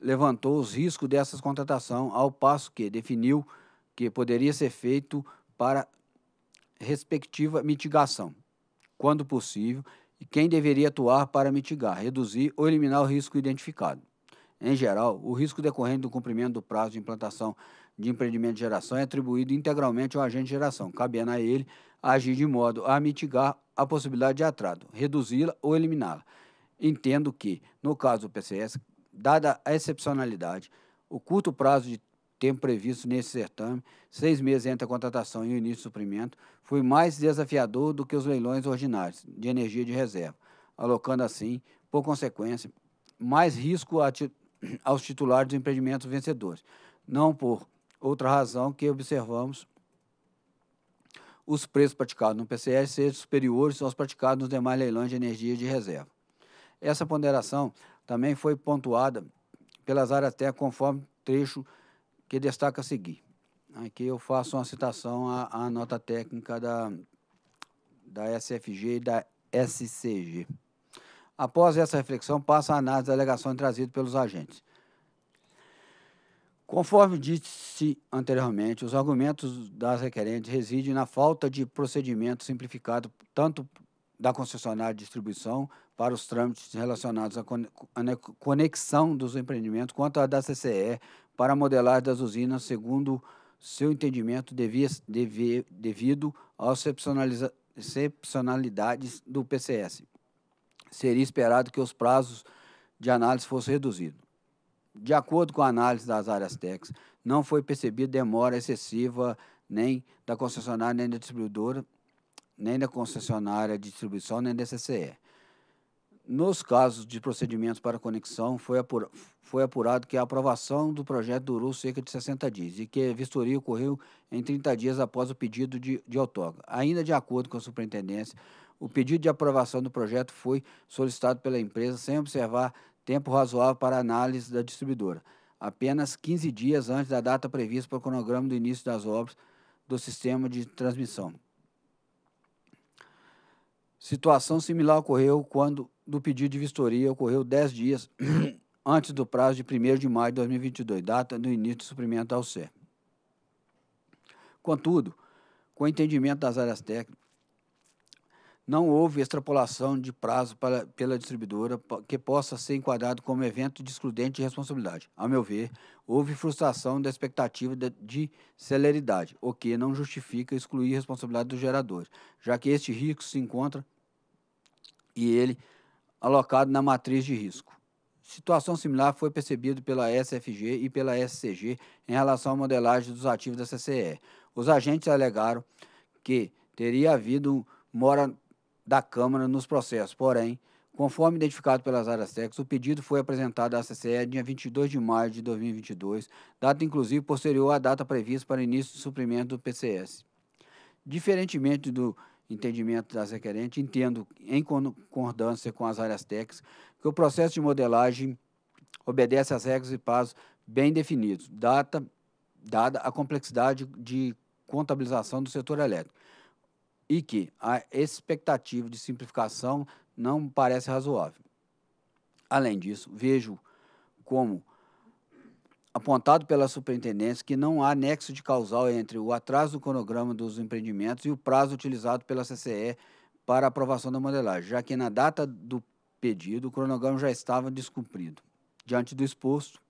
levantou os riscos dessas contratações, ao passo que definiu que poderia ser feito para respectiva mitigação, quando possível, e quem deveria atuar para mitigar, reduzir ou eliminar o risco identificado. Em geral, o risco decorrente do cumprimento do prazo de implantação de empreendimento de geração é atribuído integralmente ao agente de geração, cabendo a ele agir de modo a mitigar a possibilidade de atraso, reduzi-la ou eliminá-la. Entendo que, no caso do PCS, dada a excepcionalidade, o curto prazo de tempo previsto neste certame, seis meses entre a contratação e o início do suprimento, foi mais desafiador do que os leilões ordinários de energia de reserva, alocando assim, por consequência, mais risco aos titulares dos empreendimentos vencedores, não por outra razão que observamos os preços praticados no PCR sejam superiores aos praticados nos demais leilões de energia de reserva. Essa ponderação também foi pontuada pelas áreas até conforme trecho que destaca a seguir. Aqui eu faço uma citação à, à nota técnica da, da SFG e da SCG. Após essa reflexão, passa a análise da alegação trazida pelos agentes. Conforme disse anteriormente, os argumentos das requerentes residem na falta de procedimento simplificado, tanto da concessionária de distribuição para os trâmites relacionados à conexão dos empreendimentos, quanto à da CCE para a modelagem das usinas segundo seu entendimento devia, devido às excepcionalidades do PCS. Seria esperado que os prazos de análise fossem reduzidos. De acordo com a análise das áreas técnicas, não foi percebida demora excessiva nem da concessionária, nem da distribuidora, nem da concessionária de distribuição, nem da CCE. Nos casos de procedimentos para conexão, foi, apura, foi apurado que a aprovação do projeto durou cerca de 60 dias e que a vistoria ocorreu em 30 dias após o pedido de, de outorga. Ainda de acordo com a superintendência, o pedido de aprovação do projeto foi solicitado pela empresa sem observar tempo razoável para análise da distribuidora, apenas 15 dias antes da data prevista para o cronograma do início das obras do sistema de transmissão. Situação similar ocorreu quando do pedido de vistoria ocorreu 10 dias antes do prazo de 1 de maio de 2022, data do início do suprimento ao CER. Contudo, com o entendimento das áreas técnicas, não houve extrapolação de prazo para, pela distribuidora que possa ser enquadrado como evento de excludente de responsabilidade. A meu ver, houve frustração da expectativa de, de celeridade, o que não justifica excluir responsabilidade dos geradores, já que este risco se encontra e ele alocado na matriz de risco. Situação similar foi percebida pela SFG e pela SCG em relação à modelagem dos ativos da CCE. Os agentes alegaram que teria havido mora da Câmara nos processos, porém, conforme identificado pelas áreas técnicas, o pedido foi apresentado à CCE dia 22 de maio de 2022, data inclusive posterior à data prevista para início do suprimento do PCS. Diferentemente do entendimento das requerentes, entendo em concordância com as áreas técnicas que o processo de modelagem obedece às regras e passos bem definidos, data, dada a complexidade de contabilização do setor elétrico, e que a expectativa de simplificação não parece razoável. Além disso, vejo como apontado pela superintendência que não há nexo de causal entre o atraso do cronograma dos empreendimentos e o prazo utilizado pela CCE para aprovação da modelagem, já que na data do pedido o cronograma já estava descumprido. Diante do exposto,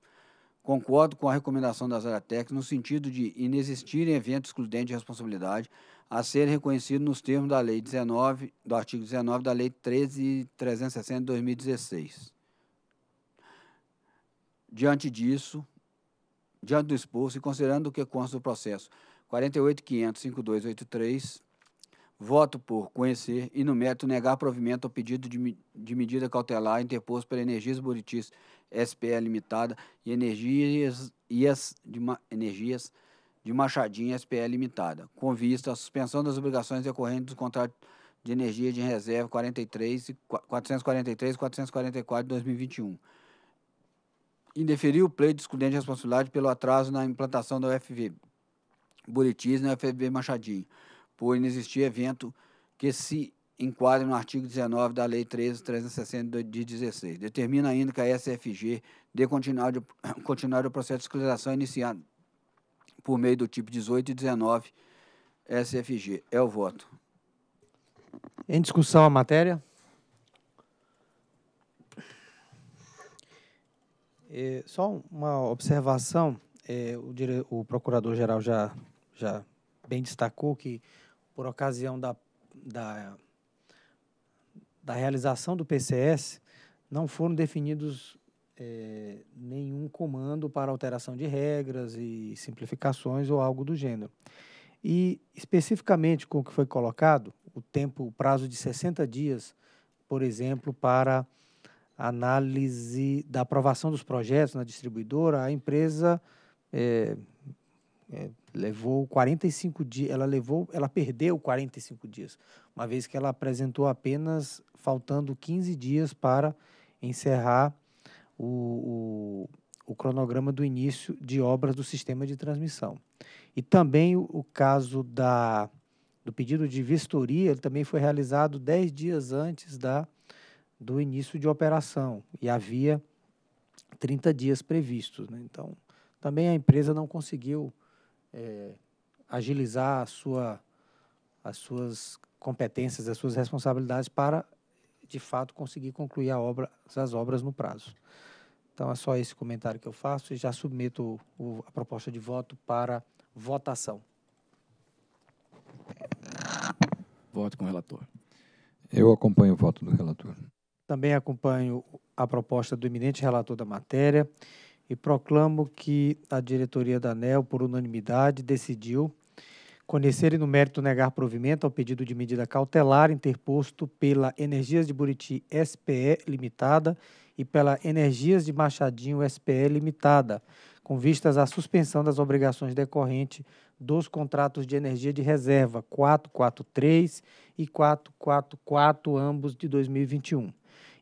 concordo com a recomendação da Aratex no sentido de inexistirem eventos excludentes de responsabilidade a ser reconhecido nos termos da Lei 19, do artigo 19 da Lei 13.360 de 2016. Diante disso, diante do expulso e considerando o que consta do processo 48.500.5283, voto por conhecer e, no mérito, negar provimento ao pedido de, de medida cautelar interposto pela Energias Buritis SPE Limitada e Energias, IAS de, Energias de Machadinha SPE Limitada, com vista à suspensão das obrigações decorrentes do contrato de energia de reserva 43, 443 e 444 de 2021 indeferiu o pleito excludente de responsabilidade pelo atraso na implantação da UFV Buritis na UFV Machadinho, por inexistir evento que se enquadre no artigo 19 da Lei 13.360 de 16. Determina ainda que a SFG dê continuidade, continuidade ao processo de escolarização iniciado por meio do tipo 18 e 19 SFG. É o voto. Em discussão a matéria? É, só uma observação. É, o, dire... o procurador-geral já, já bem destacou que, por ocasião da, da, da realização do PCS, não foram definidos é, nenhum comando para alteração de regras e simplificações ou algo do gênero. E, especificamente com o que foi colocado, o tempo, o prazo de 60 dias, por exemplo, para análise da aprovação dos projetos na distribuidora, a empresa é, é, levou 45 dias, ela levou, ela perdeu 45 dias, uma vez que ela apresentou apenas faltando 15 dias para encerrar o, o, o cronograma do início de obras do sistema de transmissão. E também o, o caso da, do pedido de vistoria, ele também foi realizado 10 dias antes da do início de operação e havia 30 dias previstos. Né? Então, também a empresa não conseguiu é, agilizar sua, as suas competências, as suas responsabilidades para, de fato, conseguir concluir obra, as obras no prazo. Então, é só esse comentário que eu faço e já submeto o, a proposta de voto para votação. Voto com o relator. Eu acompanho o voto do relator. Também acompanho a proposta do eminente relator da matéria e proclamo que a diretoria da ANEL, por unanimidade, decidiu conhecer e no mérito negar provimento ao pedido de medida cautelar interposto pela Energias de Buriti SPE Limitada e pela Energias de Machadinho SPE Limitada, com vistas à suspensão das obrigações decorrentes dos contratos de energia de reserva 443 e 444, ambos de 2021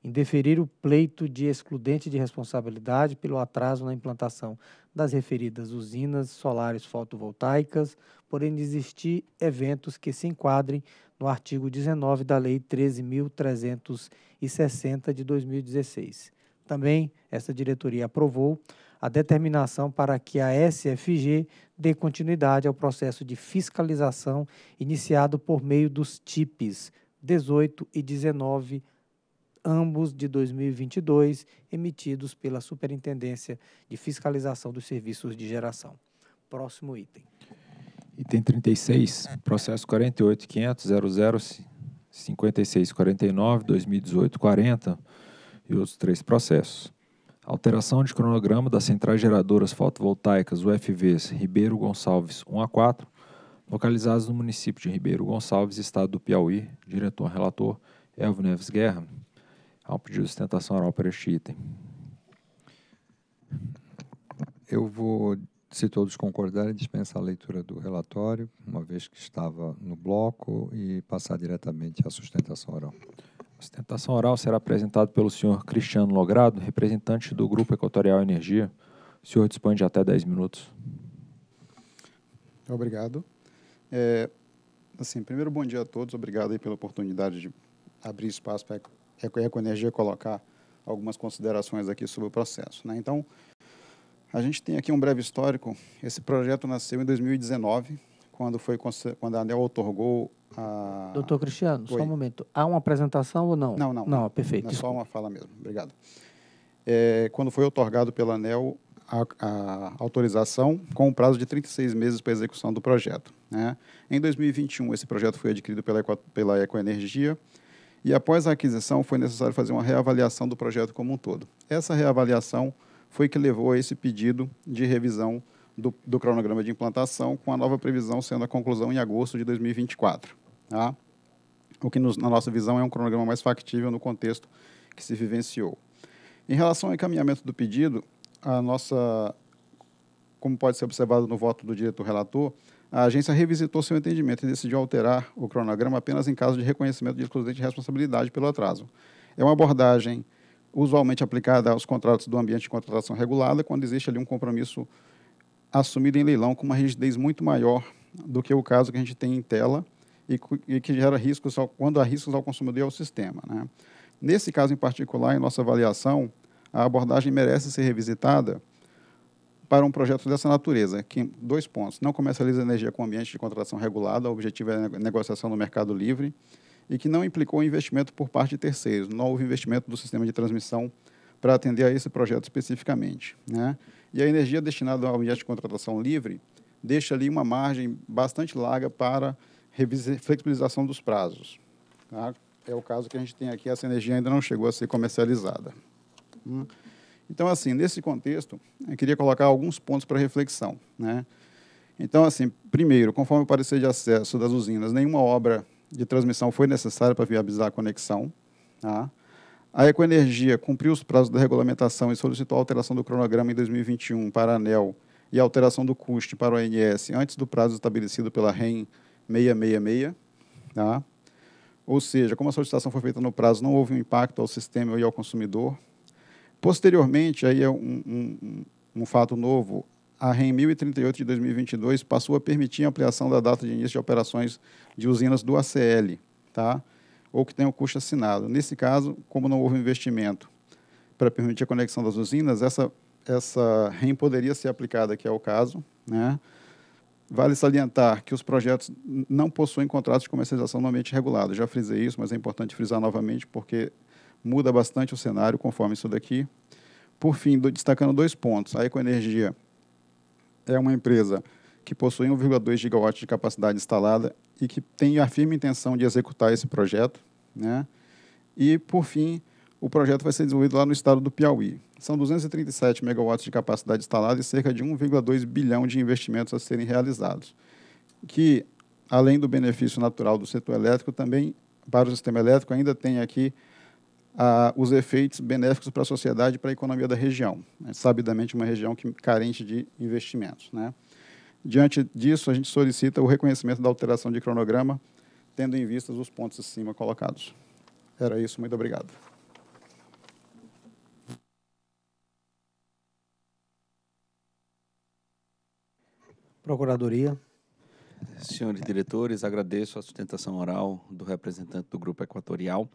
em deferir o pleito de excludente de responsabilidade pelo atraso na implantação das referidas usinas solares fotovoltaicas, porém existir eventos que se enquadrem no artigo 19 da Lei 13.360 de 2016. Também essa diretoria aprovou a determinação para que a SFG dê continuidade ao processo de fiscalização iniciado por meio dos TIPs 18 e 19 ambos de 2022, emitidos pela Superintendência de Fiscalização dos Serviços de Geração. Próximo item. Item 36, processo 48.500.00.5649.2018.40 e outros três processos. Alteração de cronograma das centrais geradoras fotovoltaicas UFVs Ribeiro Gonçalves 1 a 4, localizadas no município de Ribeiro Gonçalves, estado do Piauí, diretor relator Elvio Neves Guerra, ao pedido de sustentação oral para este item. Eu vou, se todos concordarem, dispensar a leitura do relatório, uma vez que estava no bloco, e passar diretamente à sustentação oral. A sustentação oral será apresentada pelo senhor Cristiano Logrado, representante do Grupo Equatorial Energia. O senhor dispõe de até 10 minutos. Obrigado. É, assim, primeiro, bom dia a todos. Obrigado aí pela oportunidade de abrir espaço para Ecoenergia colocar algumas considerações aqui sobre o processo. Né? Então, a gente tem aqui um breve histórico. Esse projeto nasceu em 2019, quando foi quando a ANEL otorgou a... Doutor Cristiano, Oi. só um momento. Há uma apresentação ou não? Não, não. Não, perfeito. É só uma fala mesmo. Obrigado. É, quando foi otorgado pela ANEL a, a, autorização com um prazo de 36 meses para execução do projeto. Né? Em 2021, esse projeto foi adquirido pela, pela Ecoenergia, e após a aquisição foi necessário fazer uma reavaliação do projeto como um todo. Essa reavaliação foi que levou a esse pedido de revisão do, do cronograma de implantação, com a nova previsão sendo a conclusão em agosto de 2024. Tá? O que, nos, na nossa visão, é um cronograma mais factível no contexto que se vivenciou. Em relação ao encaminhamento do pedido, a nossa, como pode ser observado no voto do diretor relator, a agência revisitou seu entendimento e decidiu alterar o cronograma apenas em caso de reconhecimento de de responsabilidade pelo atraso. É uma abordagem usualmente aplicada aos contratos do ambiente de contratação regulada, quando existe ali um compromisso assumido em leilão com uma rigidez muito maior do que o caso que a gente tem em tela e, e que gera riscos ao, quando há riscos ao consumidor e ao sistema. Né? Nesse caso em particular, em nossa avaliação, a abordagem merece ser revisitada para um projeto dessa natureza. Que, dois pontos. Não comercializa energia com ambiente de contratação regulada, o objetivo é negociação no mercado livre, e que não implicou investimento por parte de terceiros. Não houve investimento do sistema de transmissão para atender a esse projeto especificamente. Né? E a energia destinada ao ambiente de contratação livre deixa ali uma margem bastante larga para flexibilização dos prazos. Tá? É o caso que a gente tem aqui, essa energia ainda não chegou a ser comercializada. Hum. Então, assim, nesse contexto, eu queria colocar alguns pontos para reflexão. Né? Então, assim, primeiro, conforme o parecer de acesso das usinas, nenhuma obra de transmissão foi necessária para viabilizar a conexão. Tá? A Ecoenergia cumpriu os prazos da regulamentação e solicitou a alteração do cronograma em 2021 para a ANEL e a alteração do custo para o ANS antes do prazo estabelecido pela REM 666. Tá? Ou seja, como a solicitação foi feita no prazo, não houve um impacto ao sistema e ao consumidor. Posteriormente, aí é um, um, um fato novo, a REM 1038 de 2022 passou a permitir a ampliação da data de início de operações de usinas do ACL, tá? ou que tenham custo assinado. Nesse caso, como não houve investimento para permitir a conexão das usinas, essa, essa REM poderia ser aplicada, que é o caso. Né? Vale salientar que os projetos não possuem contratos de comercialização no ambiente regulado. Já frisei isso, mas é importante frisar novamente, porque muda bastante o cenário conforme isso daqui. Por fim, destacando dois pontos. A Ecoenergia é uma empresa que possui 1,2 gigawatts de capacidade instalada e que tem a firme intenção de executar esse projeto. Né? E, por fim, o projeto vai ser desenvolvido lá no estado do Piauí. São 237 megawatts de capacidade instalada e cerca de 1,2 bilhão de investimentos a serem realizados, que, além do benefício natural do setor elétrico, também para o sistema elétrico ainda tem aqui ah, os efeitos benéficos para a sociedade e para a economia da região. É, sabidamente, uma região que, carente de investimentos. Né? Diante disso, a gente solicita o reconhecimento da alteração de cronograma, tendo em vista os pontos acima colocados. Era isso, muito obrigado. Procuradoria. Senhores diretores, agradeço a sustentação oral do representante do Grupo Equatorial.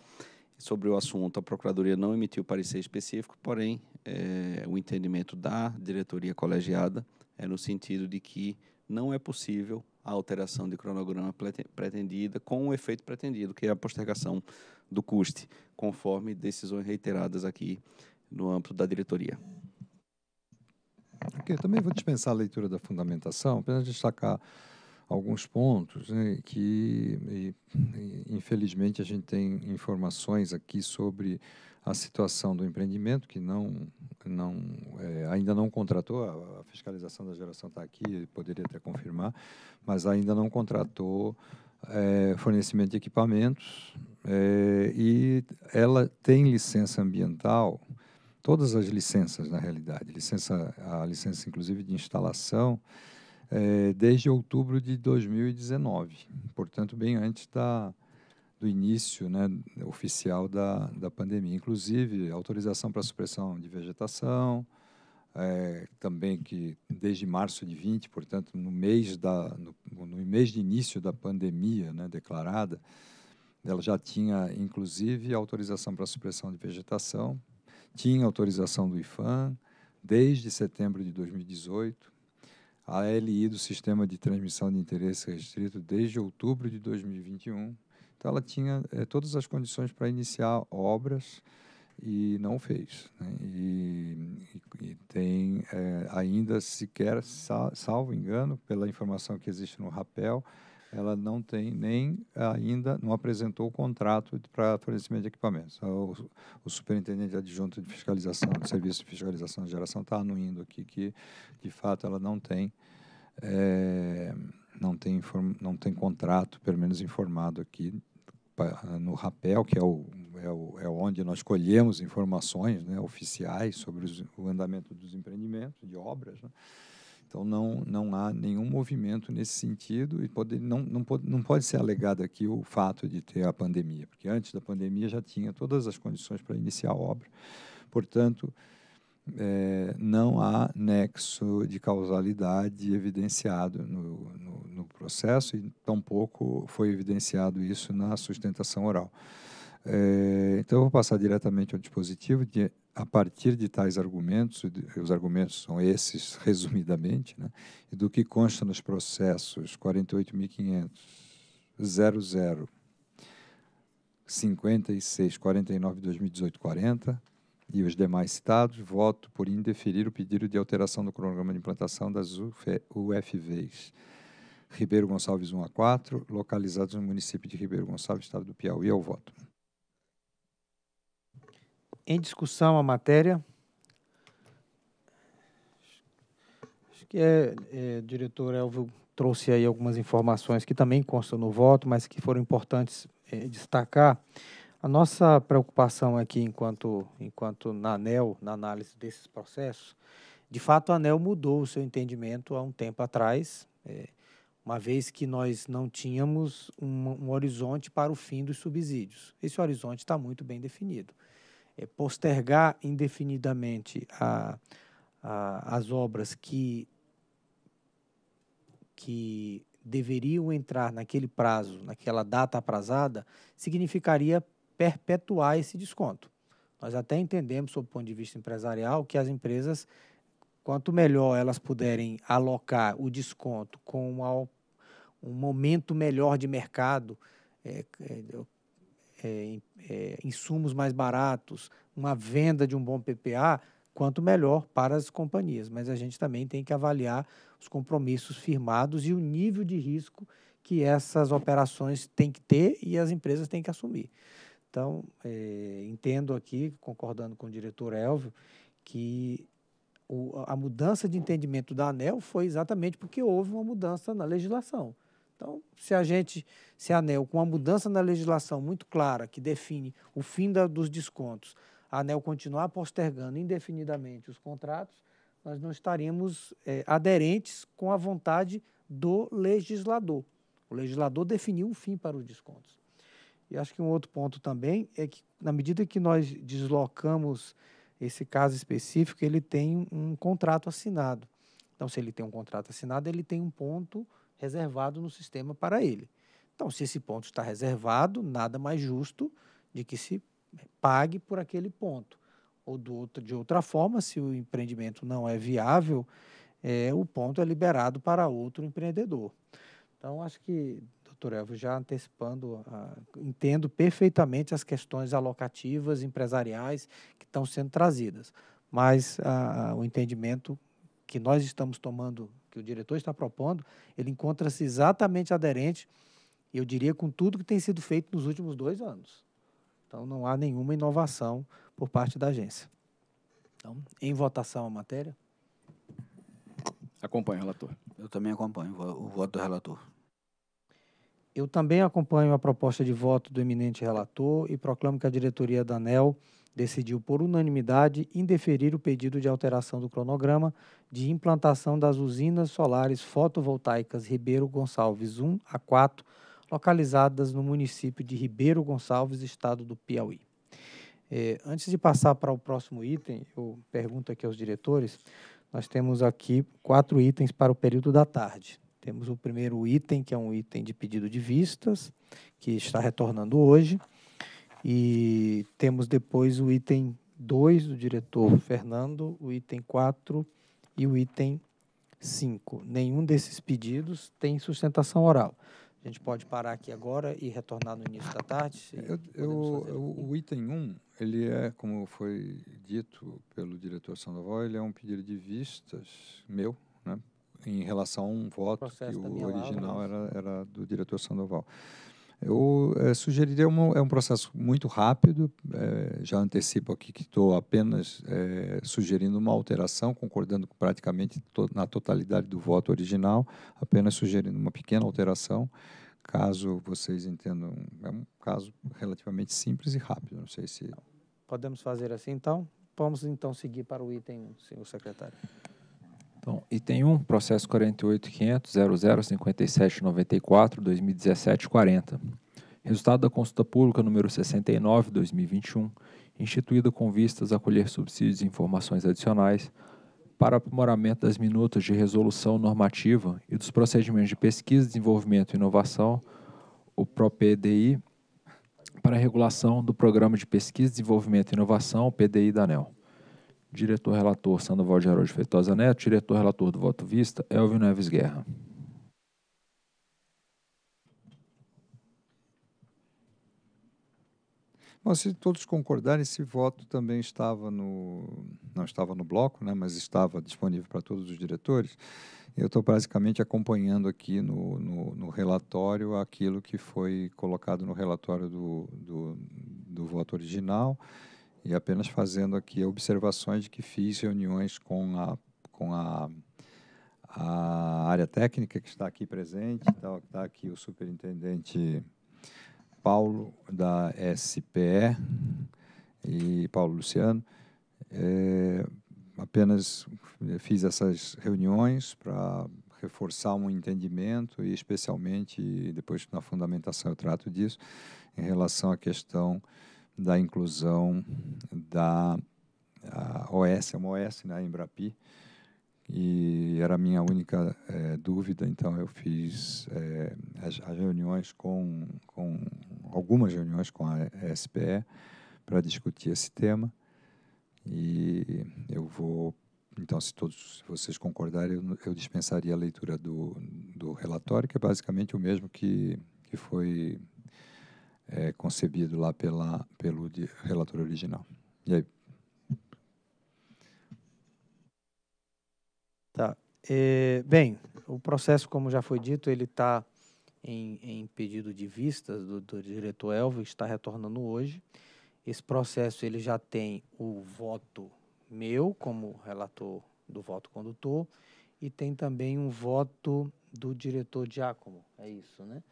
Sobre o assunto, a Procuradoria não emitiu parecer específico, porém, é, o entendimento da diretoria colegiada é no sentido de que não é possível a alteração de cronograma pretendida com o efeito pretendido, que é a postergação do custe, conforme decisões reiteradas aqui no âmbito da diretoria. eu também vou dispensar a leitura da fundamentação, apenas destacar alguns pontos né, que, e, infelizmente, a gente tem informações aqui sobre a situação do empreendimento que não, não é, ainda não contratou, a, a fiscalização da geração está aqui, poderia até confirmar, mas ainda não contratou é, fornecimento de equipamentos é, e ela tem licença ambiental, todas as licenças, na realidade, licença, a licença, inclusive, de instalação, é, desde outubro de 2019, portanto, bem antes da, do início né, oficial da, da pandemia. Inclusive, autorização para supressão de vegetação, é, também que desde março de 20, portanto, no mês, da, no, no mês de início da pandemia né, declarada, ela já tinha, inclusive, autorização para supressão de vegetação, tinha autorização do IFAM desde setembro de 2018, a LI do Sistema de Transmissão de Interesse Restrito desde outubro de 2021. Então, ela tinha é, todas as condições para iniciar obras e não fez. Né? E, e, e, tem é, ainda sequer, salvo engano, pela informação que existe no rapel, ela não tem nem ainda não apresentou o contrato para fornecimento de equipamentos. Então, o, o, superintendente adjunto de fiscalização, do serviço de fiscalização de geração, está anuindo aqui que, de fato, ela não tem, é, não tem, não tem contrato, pelo menos informado aqui no rapel, que é, o, é, o, é onde nós colhemos informações né, oficiais sobre os, o andamento dos empreendimentos, de obras, né? Então não, não há nenhum movimento nesse sentido e pode, não, não, pode, não pode ser alegado aqui o fato de ter a pandemia, porque antes da pandemia já tinha todas as condições para iniciar a obra. Portanto, é, não há nexo de causalidade evidenciado no, no, no, processo e tampouco foi evidenciado isso na sustentação oral. É, então, eu vou passar diretamente ao dispositivo de a partir de tais argumentos, os argumentos são esses, resumidamente, né, e do que consta nos processos 48.500, 56, 49, 2018, 40 e os demais citados, voto por indeferir o pedido de alteração do cronograma de implantação das UFVs. Ribeiro Gonçalves 1 a 4, localizados no município de Ribeiro Gonçalves, estado do Piauí, ao é voto em discussão a matéria. Acho que é, é diretor Elvio trouxe aí algumas informações que também constam no voto, mas que foram importantes é, destacar. A nossa preocupação aqui, enquanto, enquanto na ANEL, na análise desses processos, de fato a ANEL mudou o seu entendimento há um tempo atrás, é, uma vez que nós não tínhamos um, um horizonte para o fim dos subsídios. Esse horizonte está muito bem definido. É, postergar indefinidamente a, a, as obras que, que deveriam entrar naquele prazo, naquela data aprazada, significaria perpetuar esse desconto. Nós até entendemos, sob o ponto de vista empresarial, que as empresas, quanto melhor elas puderem alocar o desconto com uma, um momento melhor de mercado, é, é é, é, insumos mais baratos, uma venda de um bom PPA, quanto melhor para as companhias. Mas a gente também tem que avaliar os compromissos firmados e o nível de risco que essas operações têm que ter e as empresas têm que assumir. Então, é, entendo aqui, concordando com o diretor Elvio, que o, a mudança de entendimento da ANEL foi exatamente porque houve uma mudança na legislação. Então, se a gente, se a ANEL, com uma mudança na legislação muito clara, que define o fim da, dos descontos, a ANEL continuar postergando indefinidamente os contratos, nós não estaremos é, eh, aderentes com a vontade do legislador. O legislador definiu um fim para os descontos. E acho que um outro ponto também é que, na medida que nós deslocamos esse caso específico, ele tem um contrato assinado. Então, se ele tem um contrato assinado, ele tem um ponto reservado no sistema para ele. Então, se esse ponto está reservado, nada mais justo de que se pague por aquele ponto. Ou outro, de outra forma, se o empreendimento não é viável, é, o ponto é liberado para outro empreendedor. Então, acho que, doutor Elvio, já antecipando, ah, entendo perfeitamente as questões alocativas, empresariais que estão sendo trazidas, mas ah, o entendimento que nós estamos tomando que o diretor está propondo, ele encontra-se exatamente aderente, eu diria, com tudo que tem sido feito nos últimos dois anos. Então, não há nenhuma inovação por parte da agência. Então, em votação a matéria. Acompanho o relator. Eu também acompanho o voto do relator. Eu também acompanho a proposta de voto do eminente relator e proclamo que a diretoria da ANEL decidiu por unanimidade indeferir o pedido de alteração do cronograma de implantação das usinas solares fotovoltaicas Ribeiro Gonçalves 1 a 4, localizadas no município de Ribeiro Gonçalves, estado do Piauí. É, antes de passar para o próximo item, eu pergunto aqui aos diretores, nós temos aqui quatro itens para o período da tarde. Temos o primeiro item, que é um item de pedido de vistas, que está retornando hoje. E temos depois o item 2 do diretor Fernando, o item 4 e o item 5. Nenhum desses pedidos tem sustentação oral. A gente pode parar aqui agora e retornar no início da tarde? Eu, eu, eu, o item 1, um, ele é, como foi dito pelo diretor Sandoval, ele é um pedido de vistas meu, né, em relação a um voto que o original né? era, era do diretor Sandoval. Eu é, sugeriria é um processo muito rápido, é, já antecipo aqui que estou apenas é, sugerindo uma alteração, concordando com praticamente to na totalidade do voto original, apenas sugerindo uma pequena alteração, caso vocês entendam. É um caso relativamente simples e rápido, não sei se. Podemos fazer assim então? Vamos então seguir para o item 1, senhor secretário. Então, item 1, processo 48.500.00.57.94.2017.40, Resultado da consulta pública número 69-2021, instituída com vistas a colher subsídios e informações adicionais para aprimoramento das minutas de resolução normativa e dos procedimentos de pesquisa, desenvolvimento e inovação, o PROPDI, para a regulação do Programa de Pesquisa, Desenvolvimento e Inovação, o PDI da ANEL. Diretor-relator Sandoval de Araújo Feitosa Neto. Diretor-relator do voto vista Elvio Neves Guerra. Bom, se todos concordarem, esse voto também estava no. não estava no bloco, né, mas estava disponível para todos os diretores. Eu estou basicamente acompanhando aqui no, no, no, relatório aquilo que foi colocado no relatório do, do, do voto original e apenas fazendo aqui observações de que fiz reuniões com a, com a, a área técnica que está aqui presente, está, tá aqui o superintendente Paulo, da SPE, e Paulo Luciano. É, apenas fiz essas reuniões para reforçar um entendimento e especialmente depois na fundamentação eu trato disso em relação à questão da inclusão da OS, é uma OS, né, Embrapi, e era a minha única é, dúvida, então eu fiz é, as, as, reuniões com, com, algumas reuniões com a SPE para discutir esse tema, e eu vou, então, se todos vocês concordarem, eu, eu dispensaria a leitura do, do relatório, que é basicamente o mesmo que, que foi é, concebido lá pela, pelo relator original. E aí? Tá. É, bem, o processo, como já foi dito, ele está em, em, pedido de vistas do, do diretor que está retornando hoje. Esse processo ele já tem o voto meu como relator do voto condutor e tem também um voto do diretor Giacomo, é isso, né?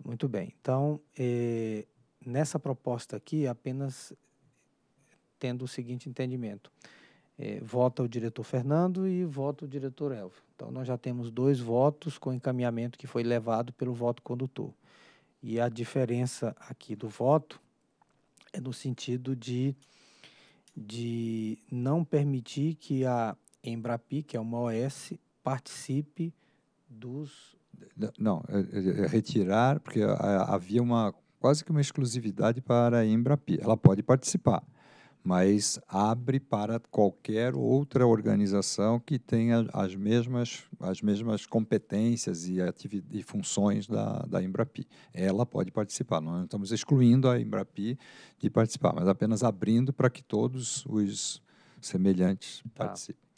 Certo, muito bem. Então, eh, nessa proposta aqui, apenas tendo o seguinte entendimento. Eh, vota o diretor Fernando e vota o diretor Elvio. Então, nós já temos dois votos com encaminhamento que foi levado pelo voto condutor. E a diferença aqui do voto é no sentido de, de não permitir que a Embrapi, que é uma OS, participe dos não, é, é, é, retirar, porque havia uma quase que uma exclusividade para a Embrapi. Ela pode participar, mas abre para qualquer outra organização que tenha as mesmas, as mesmas competências e, e funções da, da Embrapi. Ela pode participar, não estamos excluindo a Embrapi de participar, mas apenas abrindo para que todos os semelhantes tá. participem.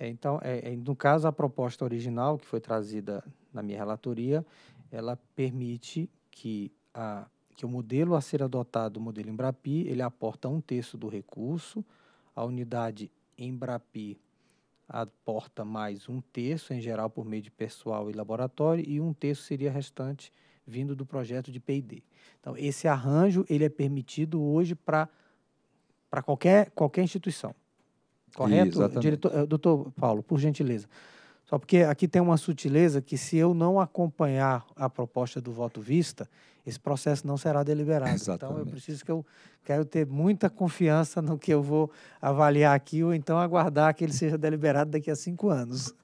É, então, é, é, no caso, a proposta original que foi trazida na minha relatoria, ela permite que, a, que o modelo a ser adotado, o modelo Embrapi, ele aporta um terço do recurso, a unidade Embrapi aporta mais um terço, em geral por meio de pessoal e laboratório, e um terço seria restante vindo do projeto de P&D. Então, esse arranjo ele é permitido hoje para qualquer, qualquer instituição. Correto? Diretor, eh, doutor Paulo, por gentileza. Só porque aqui tem uma sutileza que se eu não acompanhar a proposta do voto vista, esse processo não será deliberado. Exatamente. Então eu preciso que eu quero ter muita confiança no que eu vou avaliar aqui ou então aguardar que ele seja deliberado daqui a cinco anos.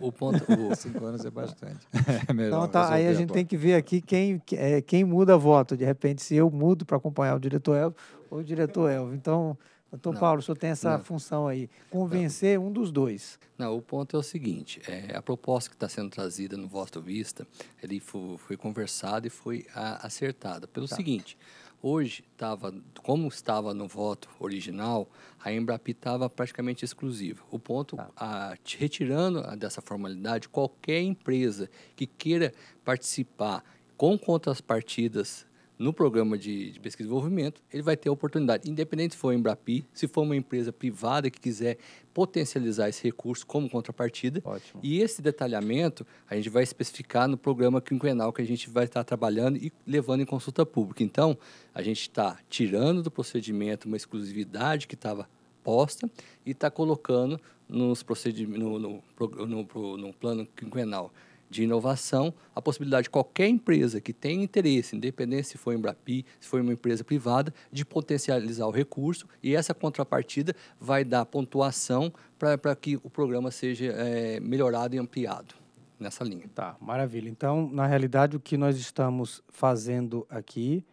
O, ponto, o, cinco anos é bastante. É então tá, aí a gente a tem que ver aqui quem, é, quem muda voto. De repente, se eu mudo para acompanhar o diretor Elvio ou o diretor Elvio. Então Doutor não, Paulo, o senhor tem essa não, função aí, convencer não, um dos dois. Não, o ponto é o seguinte, é, a proposta que está sendo trazida no voto vista, ele foi, foi conversada e foi a, acertada pelo tá. seguinte, hoje estava, como estava no voto original, a Embrapi estava praticamente exclusiva. O ponto, tá. a, retirando dessa formalidade, qualquer empresa que queira participar com contrapartidas no programa de, de, pesquisa e desenvolvimento, ele vai ter a oportunidade, independente se for em Embrapi, se for uma empresa privada que quiser potencializar esse recurso como contrapartida. Ótimo. E esse detalhamento a gente vai especificar no programa quinquenal que a gente vai estar trabalhando e levando em consulta pública. Então, a gente está tirando do procedimento uma exclusividade que estava posta e está colocando nos procedimentos, no, no, no, no plano quinquenal de inovação, a possibilidade de qualquer empresa que tenha interesse, independente se for Embrapi, se for uma empresa privada, de potencializar o recurso e essa contrapartida vai dar pontuação para que o programa seja é, melhorado e ampliado nessa linha. Tá, maravilha. Então, na realidade, o que nós estamos fazendo aqui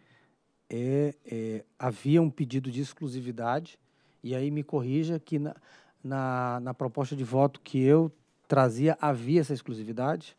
é, é havia um pedido de exclusividade e aí me corrija que na, na, na proposta de voto que eu trazia havia essa exclusividade?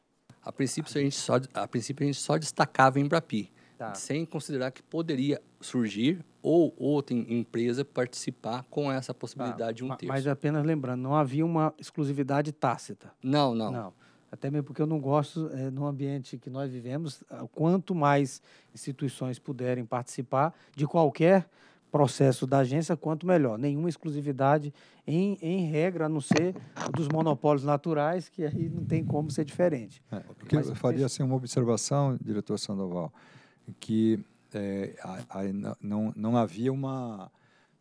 A princípio, a gente só, a princípio, a gente só destacava Embrapi, tá. sem considerar que poderia surgir ou outra empresa participar com essa possibilidade tá. de um terço. Mas apenas lembrando, não havia uma exclusividade tácita. Não, não. Não. Até mesmo porque eu não gosto, é, no ambiente que nós vivemos, quanto mais instituições puderem participar de qualquer processo da agência, quanto melhor. Nenhuma exclusividade, em, em regra, a não ser dos monopólios naturais, que aí não tem como ser diferente. É, Mas, eu faria assim, uma observação, diretor Sandoval, que é, a, a, não, não havia uma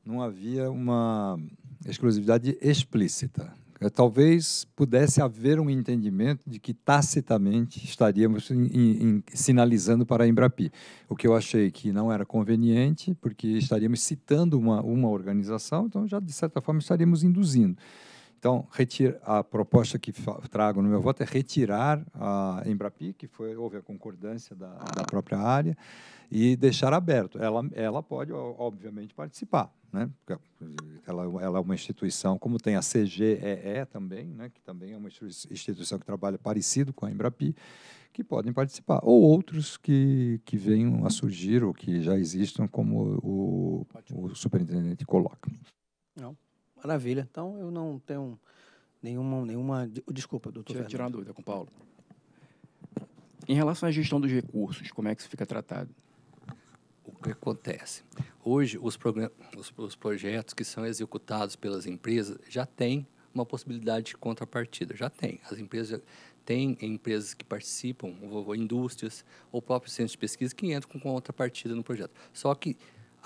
não havia uma exclusividade explícita. É, talvez pudesse haver um entendimento de que tacitamente estaríamos in, in, sinalizando para a Embrapi. O que eu achei que não era conveniente, porque estaríamos citando uma, uma organização, então já de certa forma estaríamos induzindo. Então, retira, a proposta que trago no meu voto é retirar a Embrapi, que foi, houve a concordância da, da própria área, e deixar aberto. Ela, ela pode, obviamente, participar. Né? É, ela, ela é uma instituição, como tem a CGEE também, né? que também é uma instituição que trabalha parecido com a Embrapi, que podem participar. Ou outros que, que venham a surgir ou que já existam, como o, o superintendente coloca. Não. Maravilha. Então eu não tenho nenhuma. nenhuma desculpa, doutor. Deixa eu tirar uma dúvida com o Paulo. Em relação à gestão dos recursos, como é que isso fica tratado? O que acontece? Hoje, os, os, os projetos que são executados pelas empresas já têm uma possibilidade de contrapartida. Já tem. As empresas têm empresas que participam, ou, ou indústrias, ou próprios centros de pesquisa que entram com contrapartida no projeto. Só que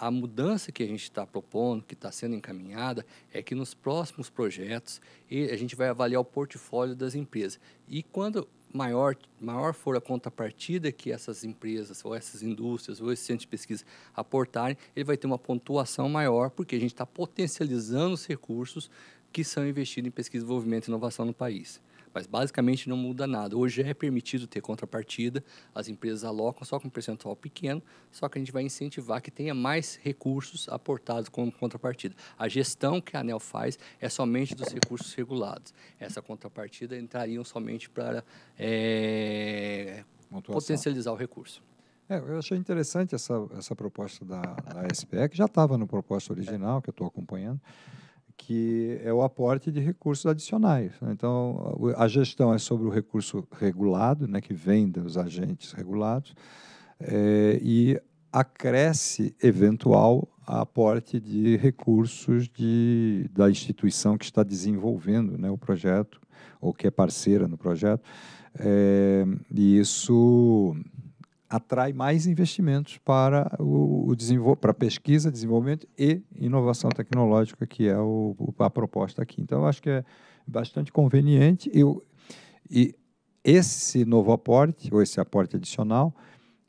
a mudança que a gente está propondo, que está sendo encaminhada, é que nos próximos projetos a gente vai avaliar o portfólio das empresas. E quando maior, maior for a contrapartida que essas empresas, ou essas indústrias, ou esses centros de pesquisa aportarem, ele vai ter uma pontuação maior, porque a gente está potencializando os recursos que são investidos em pesquisa, desenvolvimento e inovação no país. Mas basicamente não muda nada. Hoje é permitido ter contrapartida, as empresas alocam só com um percentual pequeno, só que a gente vai incentivar que tenha mais recursos aportados como contrapartida. A gestão que a ANEL faz é somente dos recursos regulados. Essa contrapartida entrariam somente para é, potencializar o recurso. É, eu achei interessante essa, essa proposta da, da SPE, que já estava no proposta original, que eu estou acompanhando que é o aporte de recursos adicionais. Né? Então, a gestão é sobre o recurso regulado, né, que vem dos agentes regulados, é, e acresce eventual aporte de recursos de, da instituição que está desenvolvendo né, o projeto, ou que é parceira no projeto. É, e isso atrai mais investimentos para o, o para pesquisa, desenvolvimento e inovação tecnológica, que é o, a proposta aqui. Então, acho que é bastante conveniente e, e esse novo aporte, ou esse aporte adicional,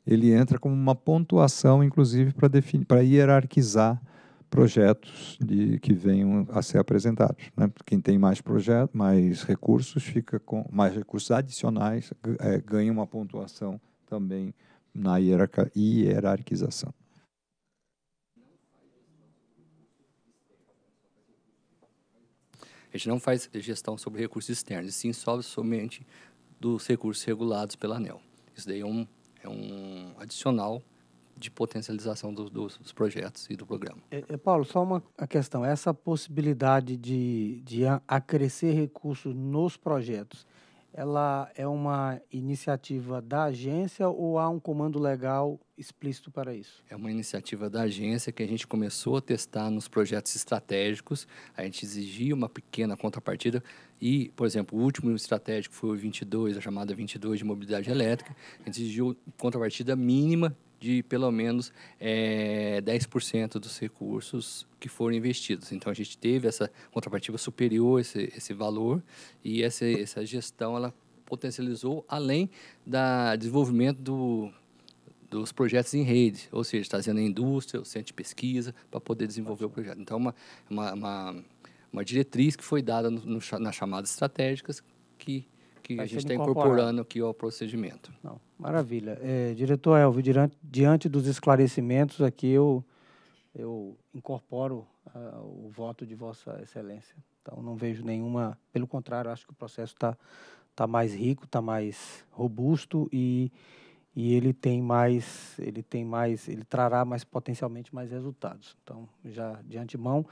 ele entra como uma pontuação, inclusive, para para hierarquizar projetos de, que venham a ser apresentados. Né? Quem tem mais projetos, mais recursos, fica com mais recursos adicionais, é, ganha uma pontuação também na hierarquização. A gente não faz gestão sobre recursos externos, sim só somente dos recursos regulados pela ANEL. Isso daí é um, é um adicional de potencialização dos, dos projetos e do programa. É, é Paulo, só uma questão. Essa possibilidade de, de acrescer recursos nos projetos, ela é uma iniciativa da agência ou há um comando legal explícito para isso? É uma iniciativa da agência que a gente começou a testar nos projetos estratégicos. A gente exigia uma pequena contrapartida e, por exemplo, o último estratégico foi o 22, a chamada 22 de mobilidade elétrica. A gente exigiu contrapartida mínima de pelo menos é, eh, 10% dos recursos que foram investidos. Então a gente teve essa contrapartida superior, esse, esse valor, e essa, essa gestão ela potencializou além do desenvolvimento do, dos projetos em rede, ou seja, trazendo a indústria, o centro de pesquisa, para poder desenvolver o projeto. Então, é uma, uma, uma, uma diretriz que foi dada no, no, nas chamadas estratégicas, que que Vai tá a gente está incorporando aqui ao procedimento. Não, maravilha. É, diretor Elvio, diante, diante, dos esclarecimentos aqui, eu, eu incorporo uh, o voto de Vossa Excelência. Então, não vejo nenhuma. Pelo contrário, acho que o processo está tá mais rico, está mais robusto e, e ele tem mais, ele tem mais, ele trará mais potencialmente mais resultados. Então, já de antemão,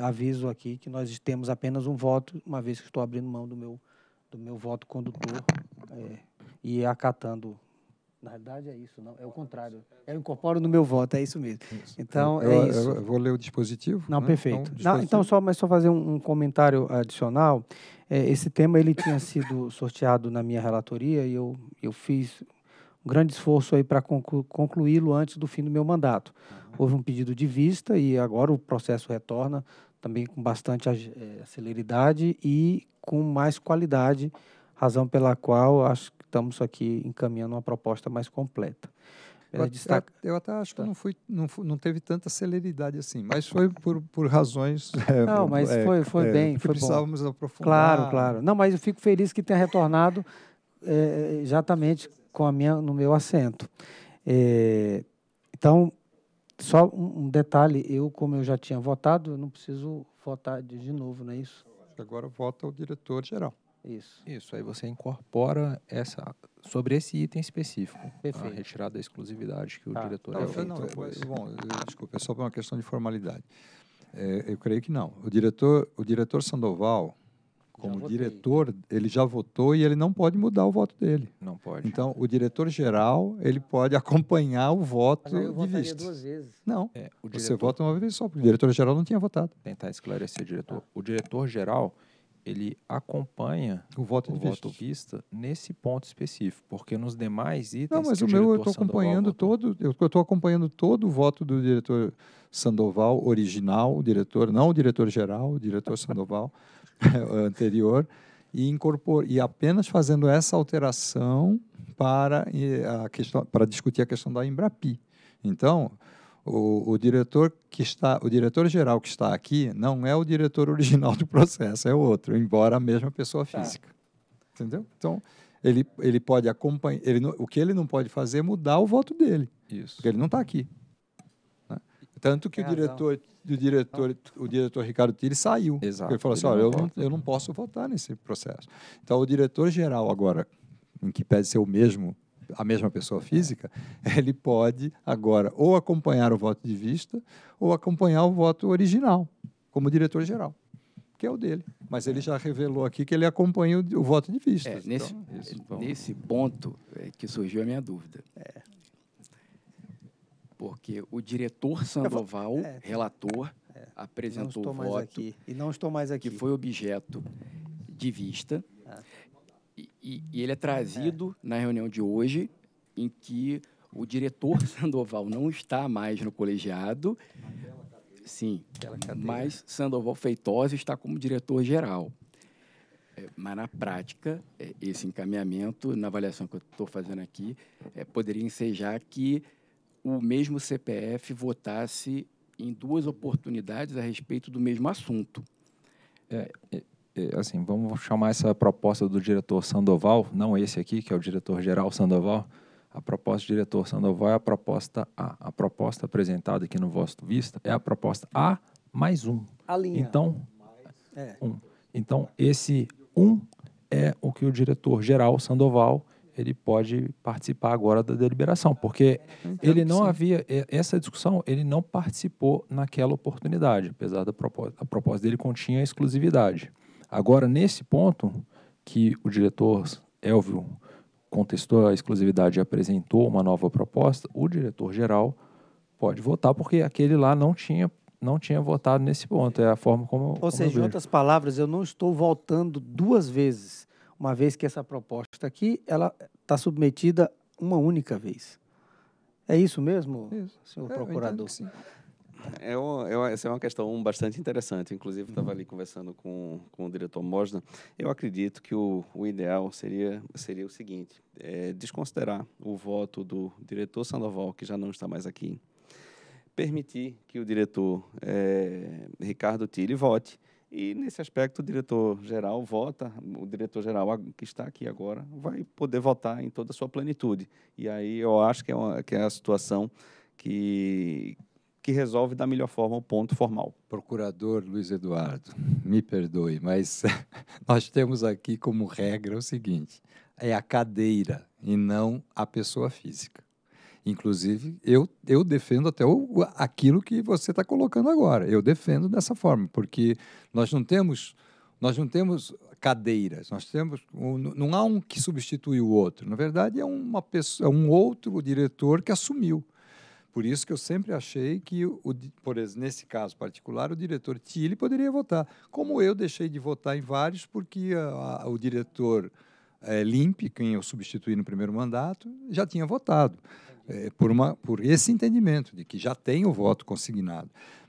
aviso aqui que nós temos apenas um voto, uma vez que estou abrindo mão do meu do meu voto condutor é, e é acatando. Na verdade é isso, não é o contrário. Eu incorporo no meu voto, é isso mesmo. Isso. Então eu, é isso. Eu, vou ler o dispositivo. Não, né? perfeito. É então, dispositivo. então só, mas só fazer um, um comentário adicional. É, esse tema ele tinha sido sorteado na minha relatoria e eu eu fiz um grande esforço aí para conclu concluí-lo antes do fim do meu mandato. Houve um pedido de vista e agora o processo retorna também com bastante é, celeridade e com mais qualidade, razão pela qual acho que estamos aqui encaminhando uma proposta mais completa. É, eu, destaca... eu, até acho tá. que não, fui, não, fui, não, teve tanta celeridade assim, mas foi por, por razões. É, não, mas é, foi, foi é, bem. foi precisávamos bom. aprofundar. Claro, claro. Não, mas eu fico feliz que tenha retornado eh, exatamente com a minha, no meu assento. então, só um detalhe, eu, como eu já tinha votado, eu não preciso votar de novo, não é isso? Agora vota o diretor-geral. Isso. Isso, aí você incorpora essa sobre esse item específico, tá? Perfeito. a retirada da exclusividade que tá. o diretor... Tá, foi não, mas, é bom, desculpa, é só uma questão de formalidade. É, eu creio que não. O diretor, o diretor Sandoval, como diretor, ele já votou e ele não pode mudar o voto dele. Não pode. Então, o diretor geral, ele pode acompanhar o voto eu de vista. duas vezes. Não. É, diretor... Você vota uma vez só, porque o diretor geral não tinha votado. Tentar esclarecer o diretor. O diretor geral, ele acompanha o voto de o vista. Voto vista nesse ponto específico, porque nos demais itens. Não, mas o, o meu eu estou acompanhando todo, eu estou acompanhando todo o voto do diretor Sandoval original, o diretor, não o diretor geral, o diretor Sandoval. anterior e, incorpor, e apenas fazendo essa alteração para, a questão, para discutir a questão da Embrapi. Então, o, o, diretor que está, o diretor geral que está aqui não é o diretor original do processo, é outro, embora a mesma pessoa tá. física. Tá. Entendeu? Então, ele, ele pode acompanhar, ele, o que ele não pode fazer é mudar o voto dele. Isso. Porque ele não está aqui. Tanto que o diretor, o diretor, o diretor Ricardo Tille saiu. Exato. Ele falou assim: olha, eu, não, eu não né? posso votar nesse processo. Então, o diretor geral agora, em que pede ser o mesmo, a mesma pessoa é. física, ele pode agora ou acompanhar o voto de vista ou acompanhar o voto original, como diretor geral que é o dele. Mas ele é. já revelou aqui que ele acompanha o, o voto de vista. É, nesse, então, é, então, nesse ponto é que surgiu a minha dúvida. É. Porque o diretor Sandoval, é, relator, é, apresentou o voto. Aqui, e não estou mais aqui. Que foi objeto de vista. É. E, e, ele é trazido é. na reunião de hoje, em que o diretor Sandoval não está mais no colegiado. Sim, mas Sandoval Feitosa está como diretor-geral. É, mas na prática, é, esse encaminhamento, na avaliação que eu estou fazendo aqui, é, poderia ensejar que o mesmo CPF votasse em duas oportunidades a respeito do mesmo assunto. É, é, é, assim, vamos chamar essa proposta do diretor Sandoval, não esse aqui, que é o diretor-geral Sandoval. A proposta do diretor Sandoval é a proposta A. A proposta apresentada aqui no vosso vista é a proposta A mais um. A linha. Então, mais... É. um. então esse um é o que o diretor-geral Sandoval ele pode participar agora da deliberação, porque é, é ele não havia é, essa discussão, ele não participou naquela oportunidade, apesar da proposta, a proposta dele continha exclusividade. Agora nesse ponto que o diretor Elvio contestou a exclusividade e apresentou uma nova proposta, o diretor geral pode votar porque aquele lá não tinha não tinha votado nesse ponto. É a forma como. Ou como seja, em outras palavras, eu não estou votando duas vezes uma vez que essa proposta aqui ela está submetida uma única vez. É isso mesmo, isso. senhor é, procurador? É uma, é uma, essa é uma questão bastante interessante. Inclusive, estava ali uhum. conversando com, com o diretor Mosna. Eu acredito que o, o ideal seria, seria o seguinte: é, desconsiderar o voto do diretor Sandoval, que já não está mais aqui, permitir que o diretor é, Ricardo Tille vote e nesse aspecto, o diretor-geral vota, o diretor-geral que está aqui agora vai poder votar em toda a sua plenitude. E aí eu acho que é, uma, que é a situação que, que resolve da melhor forma o ponto formal. Procurador Luiz Eduardo, me perdoe, mas nós temos aqui como regra o seguinte: é a cadeira e não a pessoa física. Inclusive, eu, eu defendo até o, aquilo que você está colocando agora. Eu defendo dessa forma, porque nós não temos, nós não temos cadeiras, nós temos não há um que substitui o outro. Na verdade, é uma pessoa, é um outro diretor que assumiu. Por isso que eu sempre achei que, o, por exemplo, nesse caso particular, o diretor Tilly poderia votar. Como eu deixei de votar em vários, porque a, a, o diretor é, Limpe, quem eu substituí no primeiro mandato, já tinha votado é, por, uma, por esse entendimento de que já tem o voto consignado.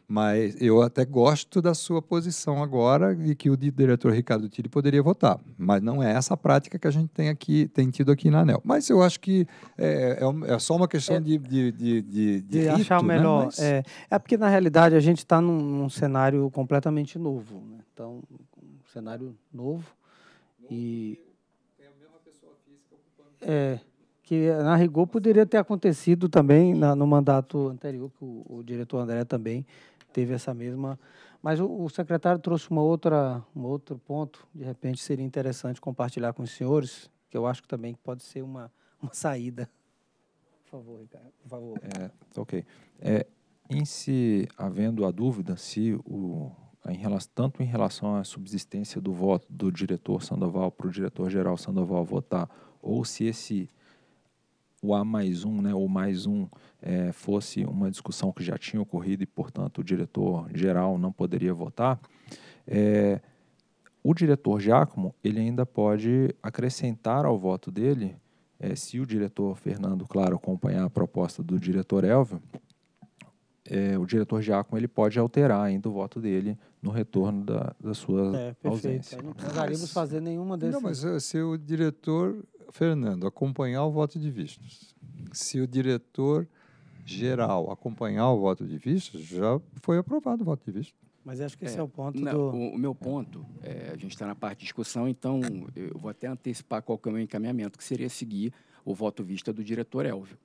Mas eu até gosto da sua posição agora de que o diretor Ricardo Tiri poderia votar. Mas não é essa a prática que a gente tem aqui, tem tido aqui na ANEL. Mas eu acho que é, é, é só uma questão é, de, de, de, de, de rito, achar o né? melhor. Né? Mas... É, é porque, na realidade, a gente está num, num, cenário completamente novo. Né? Então, um cenário novo. novo e... Tem a mesma pessoa física ocupando. É que na rigor poderia ter acontecido também na, no mandato anterior, que o, o, diretor André também teve essa mesma. Mas o, o, secretário trouxe uma outra, um outro ponto, de repente seria interessante compartilhar com os senhores, que eu acho que também pode ser uma, uma saída. Por favor, Ricardo. Por favor. É, tá ok. É, em se havendo a dúvida se o em relação, tanto em relação à subsistência do voto do diretor Sandoval para o diretor-geral Sandoval votar, ou se esse o A mais um, né, ou mais um, é, fosse uma discussão que já tinha ocorrido e, portanto, o diretor geral não poderia votar, é, o diretor Giacomo ele ainda pode acrescentar ao voto dele, é, se o diretor Fernando Claro acompanhar a proposta do diretor Elvio, é, o diretor Giacomo ele pode alterar ainda o voto dele no retorno da, da sua é, ausência. não precisaríamos fazer nenhuma dessas. Não, mas é, se o diretor Fernando, acompanhar o voto de vistos. Se o diretor geral acompanhar o voto de vistos, já foi aprovado o voto de vistos. Mas acho que esse é, é o ponto não, do... O, o, meu ponto, é, a gente está na parte de discussão, então eu vou até antecipar qual que é o meu encaminhamento, que seria seguir o voto vista do diretor Elvio.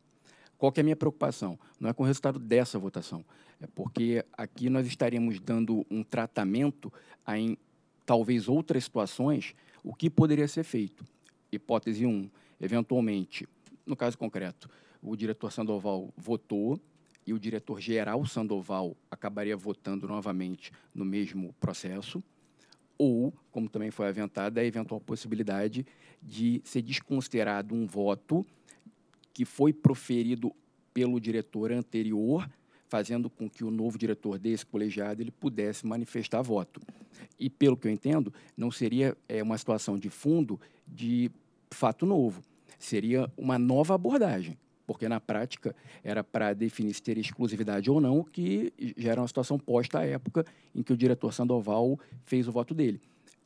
Qual que é a minha preocupação? Não é com o resultado dessa votação, é porque aqui nós estaríamos dando um tratamento em talvez outras situações, o que poderia ser feito hipótese 1, eventualmente, no caso concreto, o diretor Sandoval votou e o diretor-geral Sandoval acabaria votando novamente no mesmo processo, ou, como também foi aventada, a eventual possibilidade de ser desconsiderado um voto que foi proferido pelo diretor anterior, fazendo com que o novo diretor desse colegiado ele pudesse manifestar voto. E, pelo que eu entendo, não seria é, uma situação de fundo de fato novo. Seria uma nova abordagem, porque na prática era para definir se ter exclusividade ou não, que já era uma situação posta à época em que o diretor Sandoval fez o voto dele.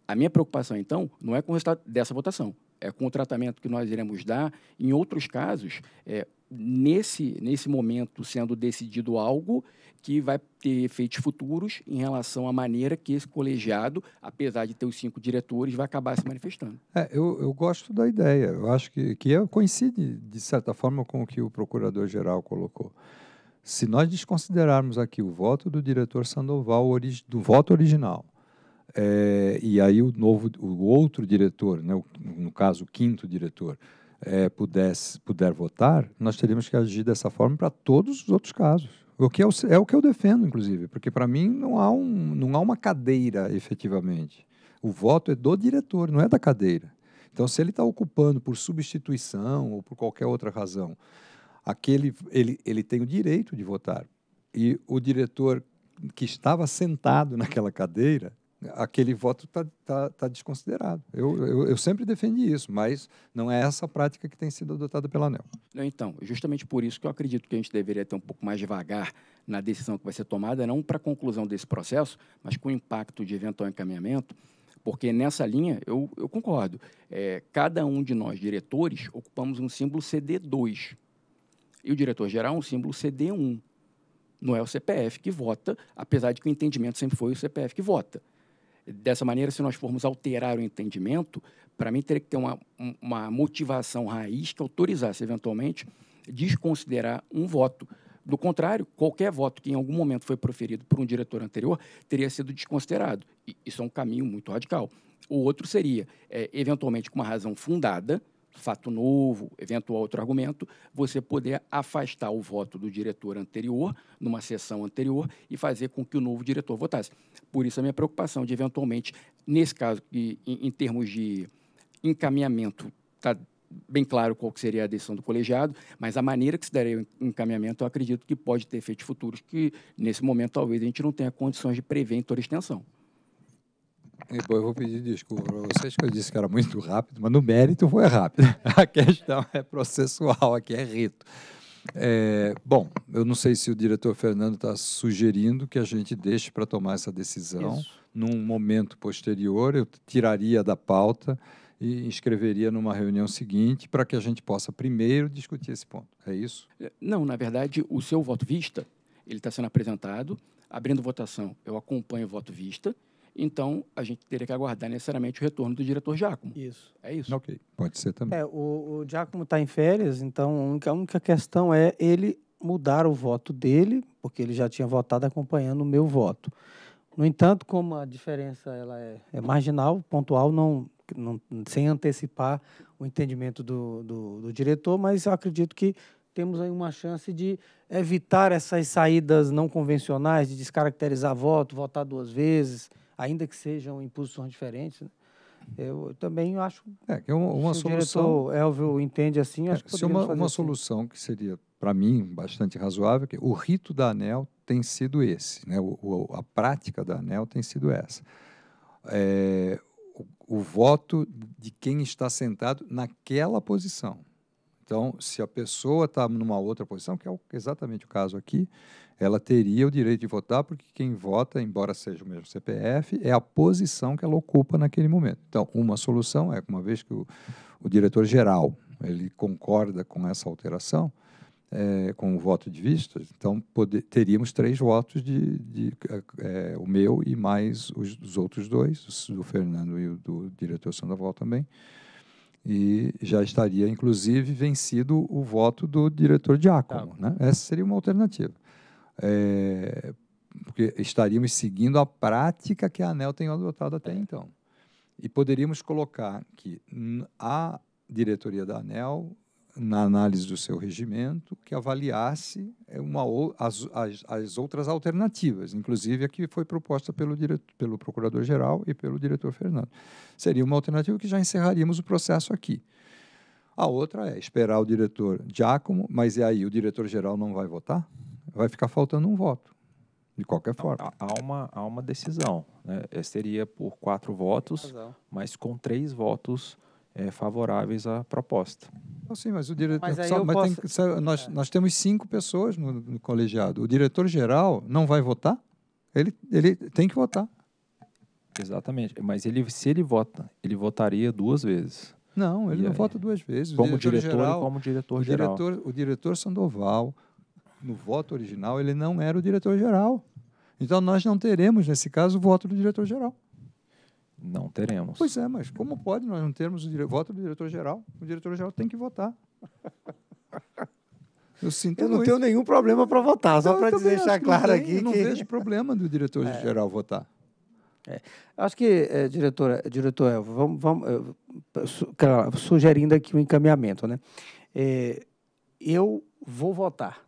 A minha preocupação, então, não é com o resultado dessa votação, é, com o tratamento que nós iremos dar. Em outros casos, é, nesse, nesse momento sendo decidido algo que vai ter efeitos futuros em relação à maneira que esse colegiado, apesar de ter os cinco diretores, vai acabar se manifestando. É, eu, eu gosto da ideia. Eu acho que, que é, coincide, de certa forma, com o que o procurador-geral colocou. Se nós desconsiderarmos aqui o voto do diretor Sandoval, do voto original, é, e aí o novo, o outro diretor, né, o, no caso o quinto diretor, é, pudesse puder votar, nós teríamos que agir dessa forma para todos os outros casos. O que é o, é o que eu defendo, inclusive, porque para mim não há, um, não há uma cadeira efetivamente. O voto é do diretor, não é da cadeira. Então, se ele está ocupando por substituição ou por qualquer outra razão, aquele ele, ele tem o direito de votar. E o diretor que estava sentado naquela cadeira aquele voto está tá, tá desconsiderado. Eu, eu, eu, sempre defendi isso, mas não é essa prática que tem sido adotada pela ANEL. Então, justamente por isso que eu acredito que a gente deveria ter um pouco mais devagar na decisão que vai ser tomada, não para a conclusão desse processo, mas com o impacto de eventual encaminhamento, porque nessa linha eu, eu concordo. É, cada um de nós, diretores, ocupamos um símbolo CD2 e o diretor-geral um símbolo CD1. Não é o CPF que vota, apesar de que o entendimento sempre foi o CPF que vota. Dessa maneira, se nós formos alterar o entendimento, para mim teria que ter uma, uma motivação raiz que autorizasse, eventualmente, desconsiderar um voto. Do contrário, qualquer voto que em algum momento foi proferido por um diretor anterior teria sido desconsiderado. E isso é um caminho muito radical. O outro seria, é, eventualmente, com uma razão fundada, fato novo, eventual outro argumento, você poder afastar o voto do diretor anterior, numa sessão anterior, e fazer com que o novo diretor votasse. Por isso, a minha preocupação de, eventualmente, nesse caso, em, em termos de encaminhamento, está bem claro qual seria a decisão do colegiado, mas a maneira que se daria o encaminhamento, eu acredito que pode ter efeitos futuros que, nesse momento, talvez a gente não tenha condições de prever em toda extensão. E, bom, eu vou pedir desculpa para vocês que eu disse que era muito rápido, mas no mérito foi rápido. A questão é processual, aqui é rito. É, bom, eu não sei se o diretor Fernando está sugerindo que a gente deixe para tomar essa decisão Isso. num momento posterior. Eu tiraria da pauta e inscreveria numa reunião seguinte para que a gente possa primeiro discutir esse ponto. É isso? É, não, na verdade, o seu voto vista ele está sendo apresentado, abrindo votação. Eu acompanho o voto vista então, a gente teria que aguardar necessariamente o retorno do diretor Giacomo. Isso. É isso. Ok, pode ser também. É, o, o Giacomo está em férias, então a única, a única questão é ele mudar o voto dele, porque ele já tinha votado acompanhando o meu voto. No entanto, como a diferença ela é, é marginal, pontual, não, não, sem antecipar o entendimento do, do, do diretor, mas eu acredito que temos aí uma chance de evitar essas saídas não convencionais, de descaracterizar voto, votar duas vezes, ainda que sejam em posições diferentes. Né? Eu também acho. É, que é uma, uma se solução. O Elvio entende assim, é, acho que se uma, uma assim. solução que seria, para mim, bastante razoável, que o rito da ANEL tem sido esse, né? O, o, a prática da ANEL tem sido essa. É, o, o voto de quem está sentado naquela posição. Então, se a pessoa está numa outra posição, que é exatamente o caso aqui, ela teria o direito de votar, porque quem vota, embora seja o mesmo CPF, é a posição que ela ocupa naquele momento. Então, uma solução é, uma vez que o, o diretor-geral ele concorda com essa alteração, é, com o voto de vista, então poder, teríamos três votos de, de é, é, o meu e mais os, os outros dois, do Fernando e o do diretor Sandoval também, e já estaria inclusive vencido o voto do diretor Diácono, tá. né? Essa seria uma alternativa é, porque estaríamos seguindo a prática que a ANEL tem adotado até é. então. E poderíamos colocar que a diretoria da ANEL, na análise do seu regimento, que avaliasse é, uma, as, as, as outras alternativas, inclusive a que foi proposta pelo, pelo procurador-geral e pelo diretor Fernando. Seria uma alternativa que já encerraríamos o processo aqui. A outra é esperar o diretor Giacomo, mas e aí, o diretor-geral não vai votar? vai ficar faltando um voto, de qualquer forma. Há uma, há uma decisão. Né? Eh, seria por quatro votos, mas com três votos é, favoráveis à proposta. Então, sim, mas o diretor. Mas mas posso... tem, nós, é. nós temos cinco pessoas no, no colegiado. O diretor-geral não vai votar? Ele, ele tem que votar. Exatamente. Mas ele, se ele vota, ele votaria duas vezes. Não, ele e não aí, vota duas vezes. como diretor, diretor geral, como diretor geral. O diretor, o diretor Sandoval, no voto original, ele não era o diretor-geral. Então, nós não teremos, nesse caso, o voto do diretor-geral. Não teremos. Pois é, mas como pode nós não termos o voto do diretor-geral? O diretor-geral tem que votar. Eu, sinto eu não muito. tenho nenhum problema para votar, só para deixar claro aqui. Eu que... não vejo problema do diretor-geral é. votar. É. Acho que, é, diretora, diretor vamos, vamos su, sugerindo aqui um encaminhamento, né? É, eu vou votar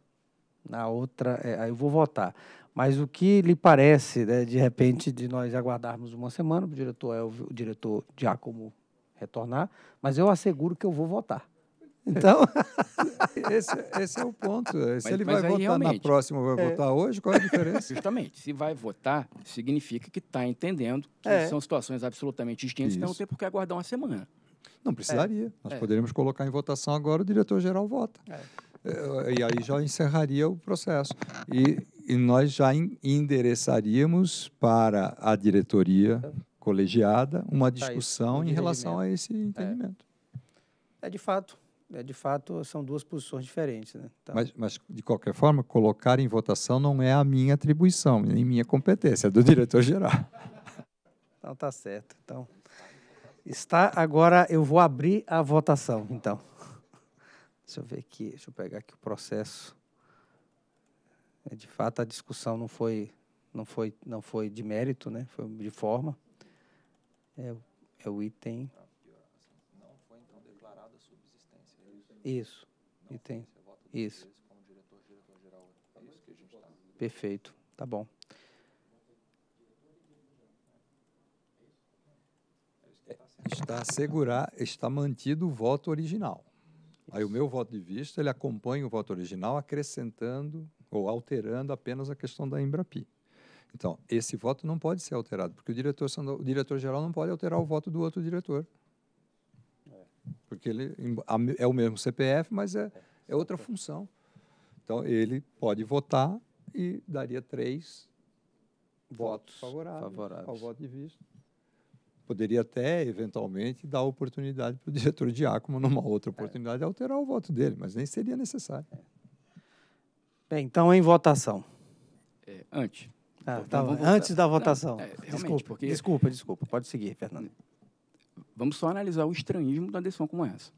na outra é, eu vou votar. Mas o que lhe parece, né, de repente, de nós aguardarmos uma semana, o diretor Elvio, é o diretor Giacomo retornar, mas eu asseguro que eu vou votar. Então. esse, esse é o ponto. Se mas, ele vai votar na próxima, vai é. votar hoje, qual é a diferença? Justamente. Se vai votar, significa que está entendendo que é. são situações absolutamente distintas, então Isso. então não tem por que aguardar uma semana. Não precisaria. É. Nós é. poderíamos colocar em votação agora, o diretor-geral vota. É. É, e aí já encerraria o processo. E, e nós já endereçaríamos para a diretoria colegiada uma tá, discussão tá em relação a esse é. entendimento. É, é de fato, é, de fato, são duas posições diferentes. Né? Tá. Mas, mas, de qualquer forma, colocar em votação não é a minha atribuição, nem minha competência, é do diretor-geral. Então, está certo. Então, está agora, eu vou abrir a votação, então. Deixa eu ver aqui, deixa eu pegar aqui o processo. É, de fato, a discussão não foi, não foi, não foi de mérito, né? Foi de forma. É, é o item. Tá, não foi então declarada subsistência. É isso. Não item. Isso. diretor, diretor geral, é isso tá... tá Perfeito. Tá bom. É, né? Está assegurar, está mantido o voto original. Aí o meu voto de vista, ele acompanha o voto original acrescentando ou alterando apenas a questão da Embrapi. Então, esse voto não pode ser alterado, porque o diretor, o diretor geral não pode alterar o voto do outro diretor. Porque ele é o mesmo CPF, mas é, é outra função. Então, ele pode votar e daria três votos, votos favoráveis, favoráveis ao voto de vista poderia até, eventualmente, dar oportunidade para o diretor de Diácono, numa outra é. oportunidade, alterar o voto dele, mas nem seria necessário. É. Bem, então em votação. É, antes. Ah, então, tá, antes da votação. Não, é, desculpa, porque... desculpa, desculpa. Pode seguir, Fernando. Vamos só analisar o estranhismo da decisão como essa.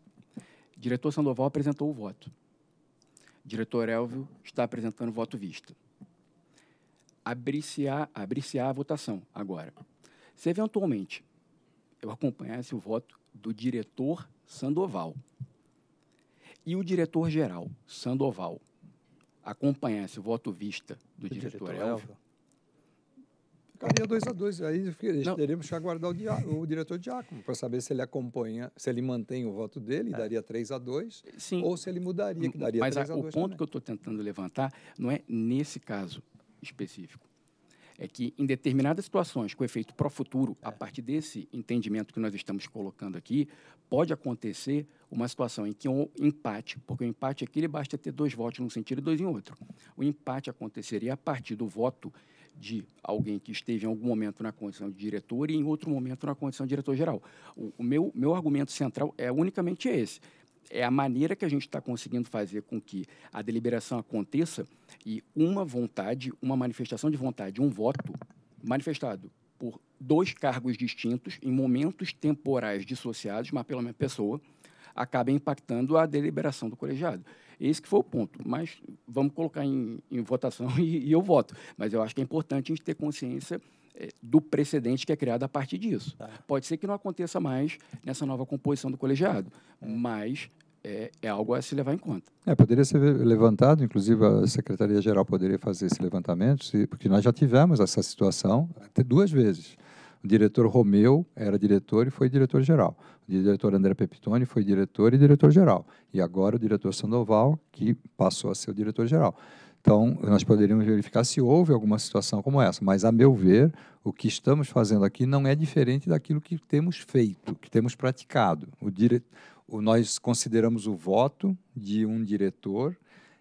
Diretor Sandoval apresentou o voto. Diretor Elvio está apresentando o voto visto Abrir-se-á abrir a votação agora. Se eventualmente eu acompanhasse o voto do diretor Sandoval e o diretor-geral Sandoval acompanhasse o voto vista do o diretor, diretor Elvio, ficaria dois a dois. Aí teríamos que aguardar o, dia, o diretor Diácono para saber se ele acompanha, se ele mantém o voto dele, é. daria 3 a 2, Sim. ou se ele mudaria, que daria Mas 3 a, dois. 2. Mas o ponto também. que eu estou tentando levantar não é nesse caso específico é que em determinadas situações, com efeito pro futuro, a é. partir desse entendimento que nós estamos colocando aqui, pode acontecer uma situação em que um empate, porque o empate aqui ele basta ter dois votos num sentido e dois em outro. O empate aconteceria a partir do voto de alguém que esteve em algum momento na condição de diretor e em outro momento na condição de diretor geral. O, o meu, meu argumento central é unicamente esse é a maneira que a gente está conseguindo fazer com que a deliberação aconteça e uma vontade, uma manifestação de vontade, um voto manifestado por dois cargos distintos, em momentos temporais dissociados, mas pela mesma pessoa, acaba impactando a deliberação do colegiado. Esse que foi o ponto, mas vamos colocar em, em votação e, e eu voto. Mas eu acho que é importante a gente ter consciência eh, do precedente que é criado a partir disso. Tá. Pode ser que não aconteça mais nessa nova composição do colegiado, é. mas é, é, algo a se levar em conta. É, poderia ser levantado, inclusive a Secretaria-Geral poderia fazer esse levantamento, se, porque nós já tivemos essa situação até duas vezes. O diretor Romeu era diretor e foi diretor-geral. O diretor André Pepitone foi diretor e diretor-geral. E agora o diretor Sandoval, que passou a ser o diretor-geral. Então, nós poderíamos verificar se houve alguma situação como essa. Mas, a meu ver, o que estamos fazendo aqui não é diferente daquilo que temos feito, que temos praticado. O dire... o, nós consideramos o voto de um diretor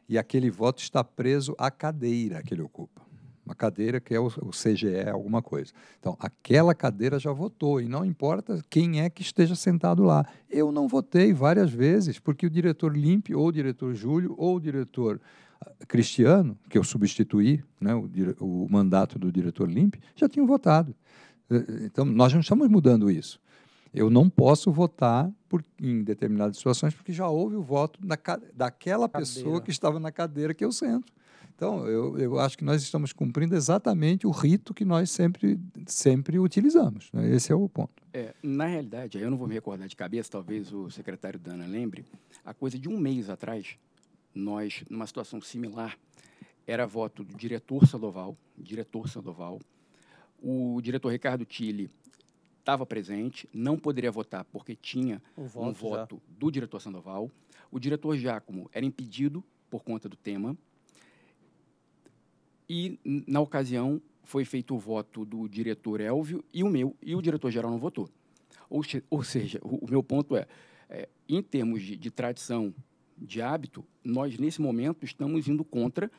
e aquele voto está preso à cadeira que ele ocupa uma cadeira que é o, CGE, alguma coisa. Então, aquela cadeira já votou, e não importa quem é que esteja sentado lá. Eu não votei várias vezes, porque o diretor Limpe, ou o diretor Júlio, ou o diretor ah, Cristiano, que eu substituí né, o, o, mandato do diretor Limpe, já tinham votado. Eh, eh, então, nós não estamos mudando isso. Eu não posso votar por, em determinadas situações porque já houve o voto da, daquela cadeira. pessoa que estava na cadeira que eu sento. Então, eu, eu acho que nós estamos cumprindo exatamente o rito que nós sempre, sempre utilizamos. Né? Esse é o ponto. É, na realidade, eu não vou me recordar de cabeça, talvez o secretário Dana lembre, a coisa de um mês atrás, nós, numa situação similar, era voto do diretor Sandoval, diretor Sandoval, o diretor Ricardo Tille estava presente, não poderia votar porque tinha um voto, um voto do diretor Sandoval. O diretor Giacomo era impedido por conta do tema e, na ocasião, foi feito o voto do diretor Elvio e o meu, e o diretor-geral não votou. Ou, ou seja, o, o, meu ponto é, é em termos de, de tradição, de hábito, nós, nesse momento, estamos indo contra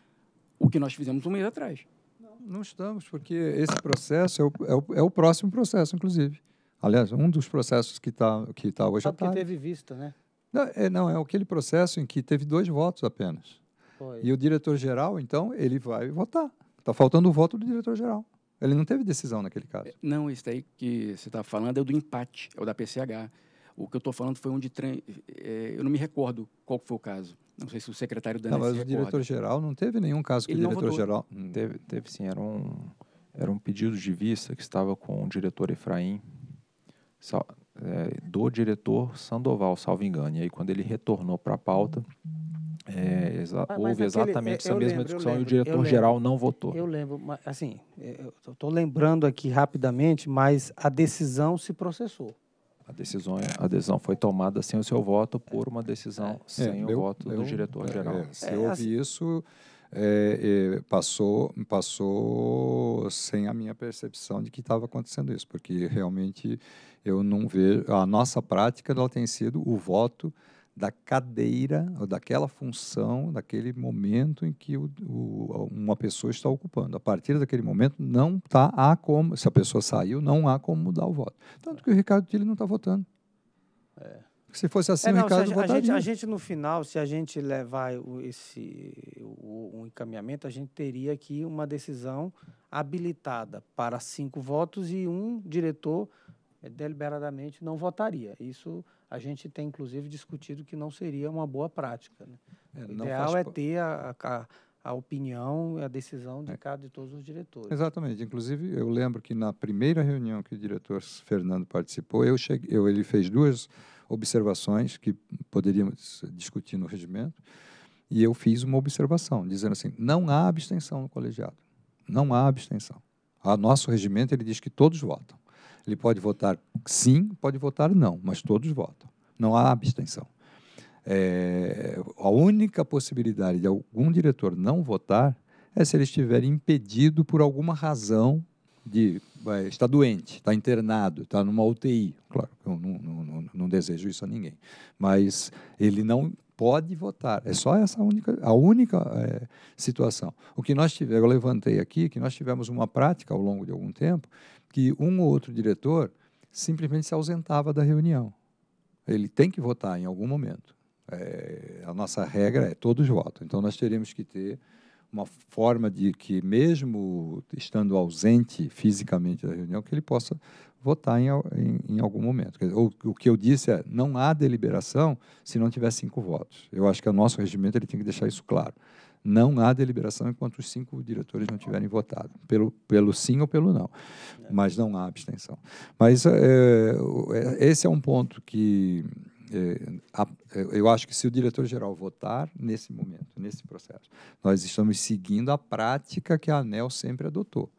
o que nós fizemos um mês atrás. Não, não estamos, porque esse processo é o, é o, é o próximo processo, inclusive. Aliás, um dos processos que está que tá hoje Só à tarde. Só teve vista, né? Não é, não, é aquele processo em que teve dois votos apenas. Foi. E o diretor-geral, então, ele vai votar. Está faltando o voto do diretor-geral. Ele não teve decisão naquele caso. É, não, isso aí que você está falando é o do empate, é o da PCH. O que eu estou falando foi um de. É, eu não me recordo qual foi o caso. Não sei se o secretário da Não, mas o diretor-geral não teve nenhum caso que ele o diretor-geral. Teve, teve sim, era um, era um pedido de vista que estava com o diretor Efraim, é, do diretor Sandoval, salvo engano. E aí, quando ele retornou para a pauta. É, exa mas, houve mas exatamente é, essa mesma lembro, discussão lembro, e o diretor-geral não votou. Eu lembro, assim, é, estou lembrando aqui rapidamente, mas a decisão se processou. A decisão, é, a decisão foi tomada sem o seu voto por uma decisão é, sem é, o meu, voto meu, do diretor-geral. se houve assim isso, passou, passou sem a minha percepção de que estava acontecendo isso, porque realmente eu não vejo... A nossa prática ela tem sido o voto da cadeira ou daquela função, daquele momento em que o, o, uma pessoa está ocupando. A partir daquele momento, não tá, há como, se a pessoa saiu, não há como mudar o voto. Tanto que o Ricardo Tilly não está votando. É. Se fosse assim, é, não, o Ricardo a, votaria. A gente, a gente, no final, se a gente levar o, esse, o, o encaminhamento, a gente teria aqui uma decisão habilitada para cinco votos e um diretor eh, deliberadamente não votaria. Isso a gente tem inclusive discutido que não seria uma boa prática. Né? É, o ideal faz... é ter a, a, a opinião e a decisão de é. cada de todos os diretores. Exatamente. Inclusive, eu lembro que na primeira reunião que o diretor Fernando participou, eu cheguei, eu, ele fez duas observações que poderíamos discutir no regimento, e eu fiz uma observação, dizendo assim, não há abstenção no colegiado. Não há abstenção. A nosso regimento, ele diz que todos votam. Ele pode votar sim, pode votar não, mas todos votam. Não há abstenção. É, a única possibilidade de algum diretor não votar é se ele estiver impedido por alguma razão de é, está doente, está internado, está numa UTI. Claro, eu não, não, não, não, desejo isso a ninguém. Mas ele não pode votar. É só essa única, a única é, situação. O que nós tivemos, eu levantei aqui, que nós tivemos uma prática ao longo de algum tempo que um ou outro diretor simplesmente se ausentava da reunião. Ele tem que votar em algum momento. É, a nossa regra é todos votam. Então nós teremos que ter uma forma de que, mesmo estando ausente fisicamente da reunião, que ele possa votar em, em, em algum momento. Dizer, o, o, que eu disse é, não há deliberação se não tiver cinco votos. Eu acho que é o nosso regimento ele tem que deixar isso claro não há deliberação enquanto os cinco diretores não tiverem votado, pelo, pelo sim ou pelo não, é. mas não há abstenção. Mas é, é, esse é um ponto que é, a, é, eu acho que se o diretor-geral votar nesse momento, nesse processo, nós estamos seguindo a prática que a ANEL sempre adotou.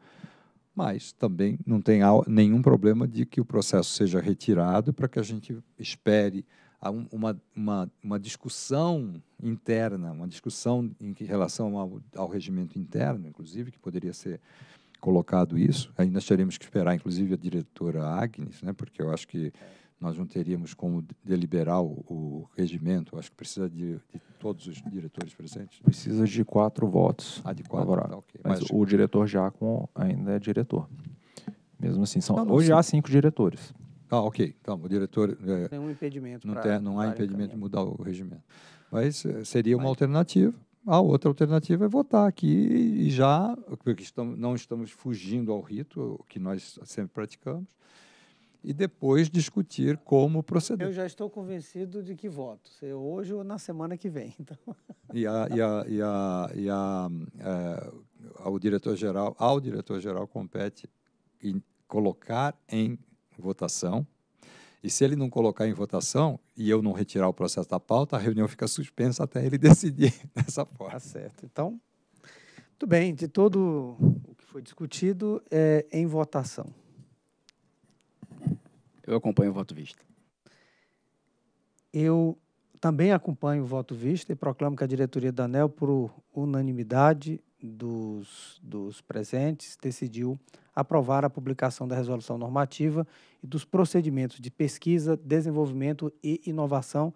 Mas também não tem nenhum problema de que o processo seja retirado para que a gente espere uma, uma, uma discussão interna, uma discussão em relação ao, ao regimento interno, inclusive, que poderia ser colocado isso. Aí nós teremos que esperar, inclusive, a diretora Agnes, né, porque eu acho que nós não teríamos como deliberar o, o regimento. Eu acho que precisa de, de, todos os diretores presentes. Precisa de quatro votos. Ah, de quatro. Tá, okay. Mas, Mas o diretor Jacom ainda é diretor. Mesmo assim, são, não, não, hoje sim. há cinco diretores. Ah, ok. Então, o diretor. É, tem um impedimento. Não, tem, não há impedimento de mudar o regimento. Mas eh, seria uma Vai. alternativa. A outra alternativa é votar aqui e já, porque estamos, não estamos fugindo ao rito que nós sempre praticamos, e depois discutir como proceder. Eu já estou convencido de que voto, é hoje ou na semana que vem. Então. E, a, e, a, e, a, e a, eh, ao diretor-geral, ao diretor-geral compete colocar em votação. E se ele não colocar em votação e eu não retirar o processo da pauta, a reunião fica suspensa até ele decidir dessa forma. Tá certo. Então, tudo bem. De todo o que foi discutido, é em votação. Eu acompanho o voto vista. Eu também acompanho o voto vista e proclamo que a diretoria da ANEL, por unanimidade, dos, dos presentes decidiu aprovar a publicação da resolução normativa e dos procedimentos de pesquisa, desenvolvimento e inovação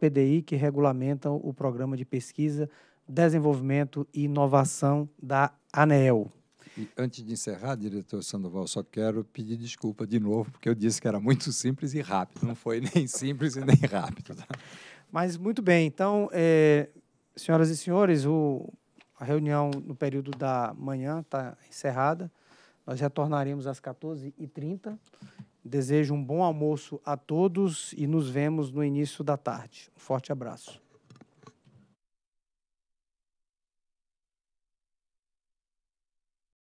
PDI que regulamentam o programa de pesquisa, desenvolvimento e inovação da ANEEL. E antes de encerrar, diretor Sandoval, só quero pedir desculpa de novo, porque eu disse que era muito simples e rápido. Não foi nem simples e nem rápido. Tá? Mas muito bem. Então, é, senhoras e senhores, o a reunião no período da manhã está encerrada. Nós retornaremos às 14h30. Desejo um bom almoço a todos e nos vemos no início da tarde. Um forte abraço.